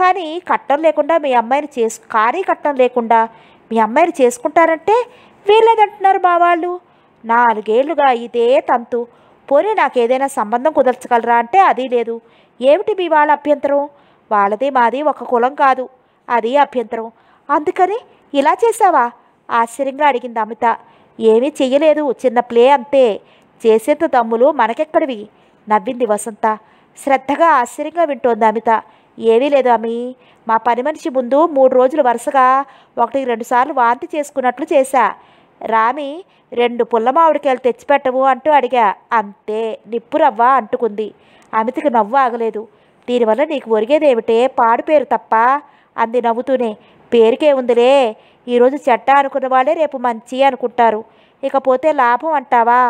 కానీ కట్టం లేకుండా మీ అమ్మాయిని చేసు కానీ కట్టం లేకుండా మీ అమ్మాయిని చేసుకుంటారంటే వీళ్ళేదంటున్నారు మా వాళ్ళు నాలుగేళ్లుగా ఇదే తంతు పోనీ నాకేదైనా సంబంధం కుదర్చగలరా అంటే అది లేదు ఏమిటి మీ వాళ్ళ అభ్యంతరం వాళ్ళది మాది ఒక కులం కాదు అది అభ్యంతరం అందుకని ఇలా చేసావా ఆశ్చర్యంగా అడిగింది అమిత ఏమీ చెయ్యలేదు చిన్న ప్లే అంతే చేసేంత దమ్ములు మనకెక్కడివి నవ్వింది వసంత శ్రద్ధగా ఆశ్చర్యంగా వింటోంది అమిత ఏమీ లేదు అమి మా పని మనిషి ముందు మూడు రోజులు వరుసగా ఒకటి రెండుసార్లు వాంతి చేసుకున్నట్లు చేశా రామి రెండు పుల్ల మామిడికాయలు తెచ్చిపెట్టవు అంటూ అడిగా అంతే నిప్పురవ్వా అంటుకుంది అమితకి నవ్వు ఆగలేదు దీనివల్ల నీకు ఒరిగేదేమిటే పాడు పేరు తప్ప అంది నవ్వుతూనే పేరుకే ఉందిలే ఈరోజు చెడ్డ అనుకున్న వాళ్ళే రేపు మంచి అనుకుంటారు ఇకపోతే లాభం అంటావా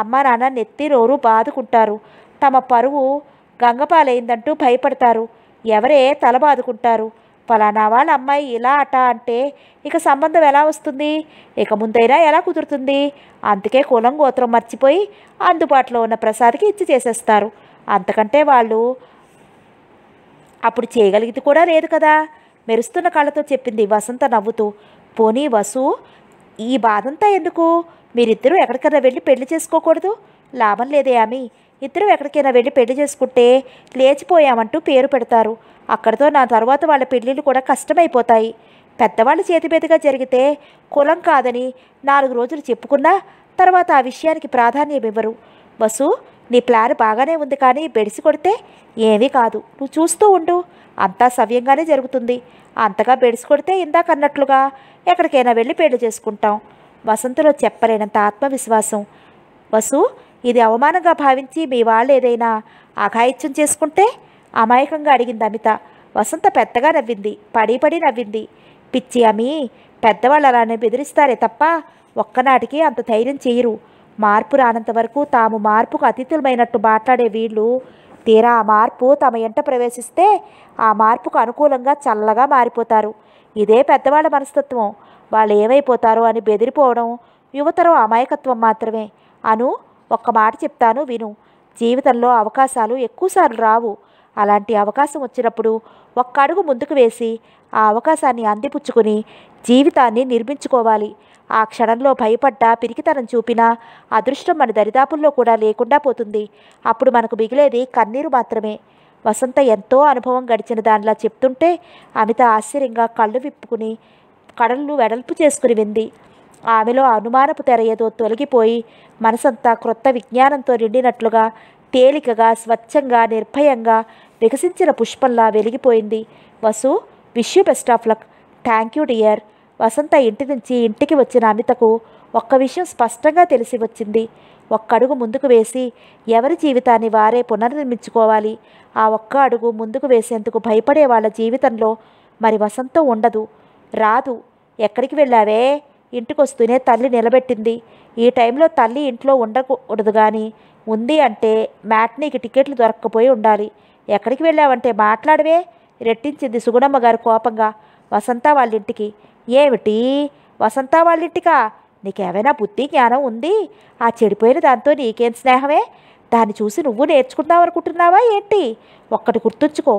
అమ్మానాన్న నాన్న నెత్తి రోరు బాదుకుంటారు తమ పరువు గంగపాలైందంటూ భయపడతారు ఎవరే తల బాదుకుంటారు ఫలానా వాళ్ళ అమ్మాయి ఇలా అట అంటే ఇక సంబంధం ఎలా వస్తుంది ఇక ముందైనా ఎలా కుదురుతుంది అందుకే కులం గోత్రం మర్చిపోయి అందుబాటులో ఉన్న ప్రసాద్కి ఇచ్చి చేసేస్తారు అంతకంటే వాళ్ళు అప్పుడు చేయగలిగింది కూడా లేదు కదా మెరుస్తున్న కళ్ళతో చెప్పింది వసంత నవ్వుతూ పోనీ వసు ఈ బాధంతా ఎందుకు మీరిద్దరూ ఎక్కడికైనా వెళ్ళి పెళ్లి చేసుకోకూడదు లాభం లేదే ఆమె ఇద్దరు ఎక్కడికైనా వెళ్ళి పెళ్లి చేసుకుంటే లేచిపోయామంటూ పేరు పెడతారు అక్కడితో నా తర్వాత వాళ్ళ పెళ్ళిళ్ళు కూడా కష్టమైపోతాయి పెద్దవాళ్ళు చేతి మీదుగా జరిగితే కులం కాదని నాలుగు రోజులు చెప్పుకున్నా తర్వాత ఆ విషయానికి ప్రాధాన్యం ఇవ్వరు బసు నీ ప్లాన్ బాగానే ఉంది కానీ బెడిసి కొడితే ఏమీ కాదు నువ్వు చూస్తూ ఉండు అంతా సవ్యంగానే జరుగుతుంది అంతగా బెడిసి కొడితే ఇందాకన్నట్లుగా ఎక్కడికైనా వెళ్ళి పెళ్లి చేసుకుంటాం వసంతలో చెప్పలేనంత ఆత్మవిశ్వాసం వసు ఇది అవమానంగా భావించి మీ వాళ్ళు ఏదైనా అఘాయిత్యం చేసుకుంటే అమాయకంగా అడిగింది అమిత వసంత పెద్దగా నవ్వింది పడి పడి నవ్వింది పిచ్చి అమి పెద్దవాళ్ళు అలానే బెదిరిస్తారే తప్ప ఒక్కనాటికి అంత ధైర్యం చేయరు మార్పు రానంత వరకు తాము మార్పుకు అతిథులమైనట్టు మాట్లాడే వీళ్ళు తీరా ఆ మార్పు తమ ఎంట ప్రవేశిస్తే ఆ మార్పుకు అనుకూలంగా చల్లగా మారిపోతారు ఇదే పెద్దవాళ్ళ మనస్తత్వం వాళ్ళు ఏమైపోతారో అని బెదిరిపోవడం యువతరం అమాయకత్వం మాత్రమే అను ఒక్క మాట చెప్తాను విను జీవితంలో అవకాశాలు ఎక్కువసార్లు రావు అలాంటి అవకాశం వచ్చినప్పుడు ఒక్క అడుగు ముందుకు వేసి ఆ అవకాశాన్ని అందిపుచ్చుకుని జీవితాన్ని నిర్మించుకోవాలి ఆ క్షణంలో భయపడ్డా పిరికితనం చూపినా అదృష్టం మన దరిదాపుల్లో కూడా లేకుండా పోతుంది అప్పుడు మనకు మిగిలేది కన్నీరు మాత్రమే వసంత ఎంతో అనుభవం గడిచిన దానిలా చెప్తుంటే అమిత ఆశ్చర్యంగా కళ్ళు విప్పుకుని కడలు వెడల్పు చేసుకుని వింది ఆమెలో అనుమానపు తెర ఏదో తొలగిపోయి మనసంతా క్రొత్త విజ్ఞానంతో నిండినట్లుగా తేలికగా స్వచ్ఛంగా నిర్భయంగా వికసించిన పుష్పంలా వెలిగిపోయింది Vasu wish you best of luck thank you dear Vasantha ఇంటి నుంచి ఇంటికి వచ్చిన అమితకు ఒక్క విషయం స్పష్టంగా తెలిసి వచ్చింది ఒక్కడుగు ముందుకు వేసి ఎవరి జీవితాన్ని వారే పునర్నిర్మించుకోవాలి ఆ ఒక్క అడుగు ముందుకు వేసేందుకు భయపడే వాళ్ళ జీవితంలో మరి వసంతం ఉండదు రాదు ఎక్కడికి వెళ్ళావే ఇంటికొస్తూనే తల్లి నిలబెట్టింది ఈ టైంలో తల్లి ఇంట్లో ఉండకూడదు కానీ ఉంది అంటే మ్యాట్నీకి టికెట్లు దొరక్కపోయి ఉండాలి ఎక్కడికి వెళ్ళావంటే మాట్లాడవే రెట్టించింది సుగుణమ్మ గారు కోపంగా వసంత వాళ్ళింటికి ఏమిటి వసంత వాళ్ళింటికా నీకేమైనా బుద్ధి జ్ఞానం ఉంది ఆ చెడిపోయిన దాంతో నీకేం స్నేహమే దాన్ని చూసి నువ్వు నేర్చుకుందాం అనుకుంటున్నావా ఏంటి ఒక్కటి గుర్తుంచుకో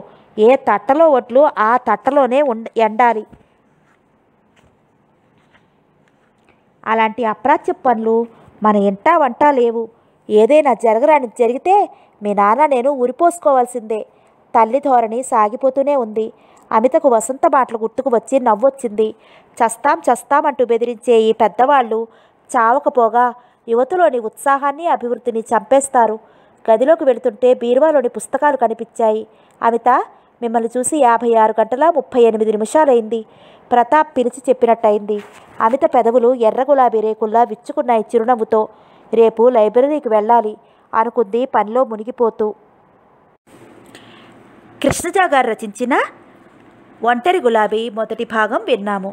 ఏ తట్టలో ఒడ్లు ఆ తట్టలోనే ఉండ ఎండాలి అలాంటి అప్రాచ్య పనులు మన ఇంటా వంట లేవు ఏదైనా జరగరాని జరిగితే మీ నాన్న నేను ఉరిపోసుకోవాల్సిందే తల్లి ధోరణి సాగిపోతూనే ఉంది అమితకు వసంత మాటలు గుర్తుకు వచ్చి నవ్వొచ్చింది చస్తాం చస్తామంటూ బెదిరించే ఈ పెద్దవాళ్ళు చావకపోగా యువతలోని ఉత్సాహాన్ని అభివృద్ధిని చంపేస్తారు గదిలోకి వెళుతుంటే బీరువాలోని పుస్తకాలు కనిపించాయి అమిత మిమ్మల్ని చూసి యాభై ఆరు గంటల ముప్పై ఎనిమిది నిమిషాలైంది ప్రతాప్ పిలిచి చెప్పినట్టయింది అమిత పెదవులు ఎర్ర గులాబీ రేకుల్లా విచ్చుకున్నాయి చిరునవ్వుతో రేపు లైబ్రరీకి వెళ్ళాలి అనుకుంది పనిలో మునిగిపోతూ కృష్ణజా గారు రచించిన ఒంటరి గులాబీ మొదటి భాగం విన్నాము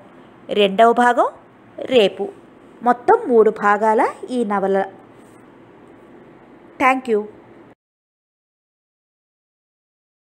రెండవ భాగం రేపు మొత్తం మూడు భాగాల ఈ నవల థ్యాంక్ యూ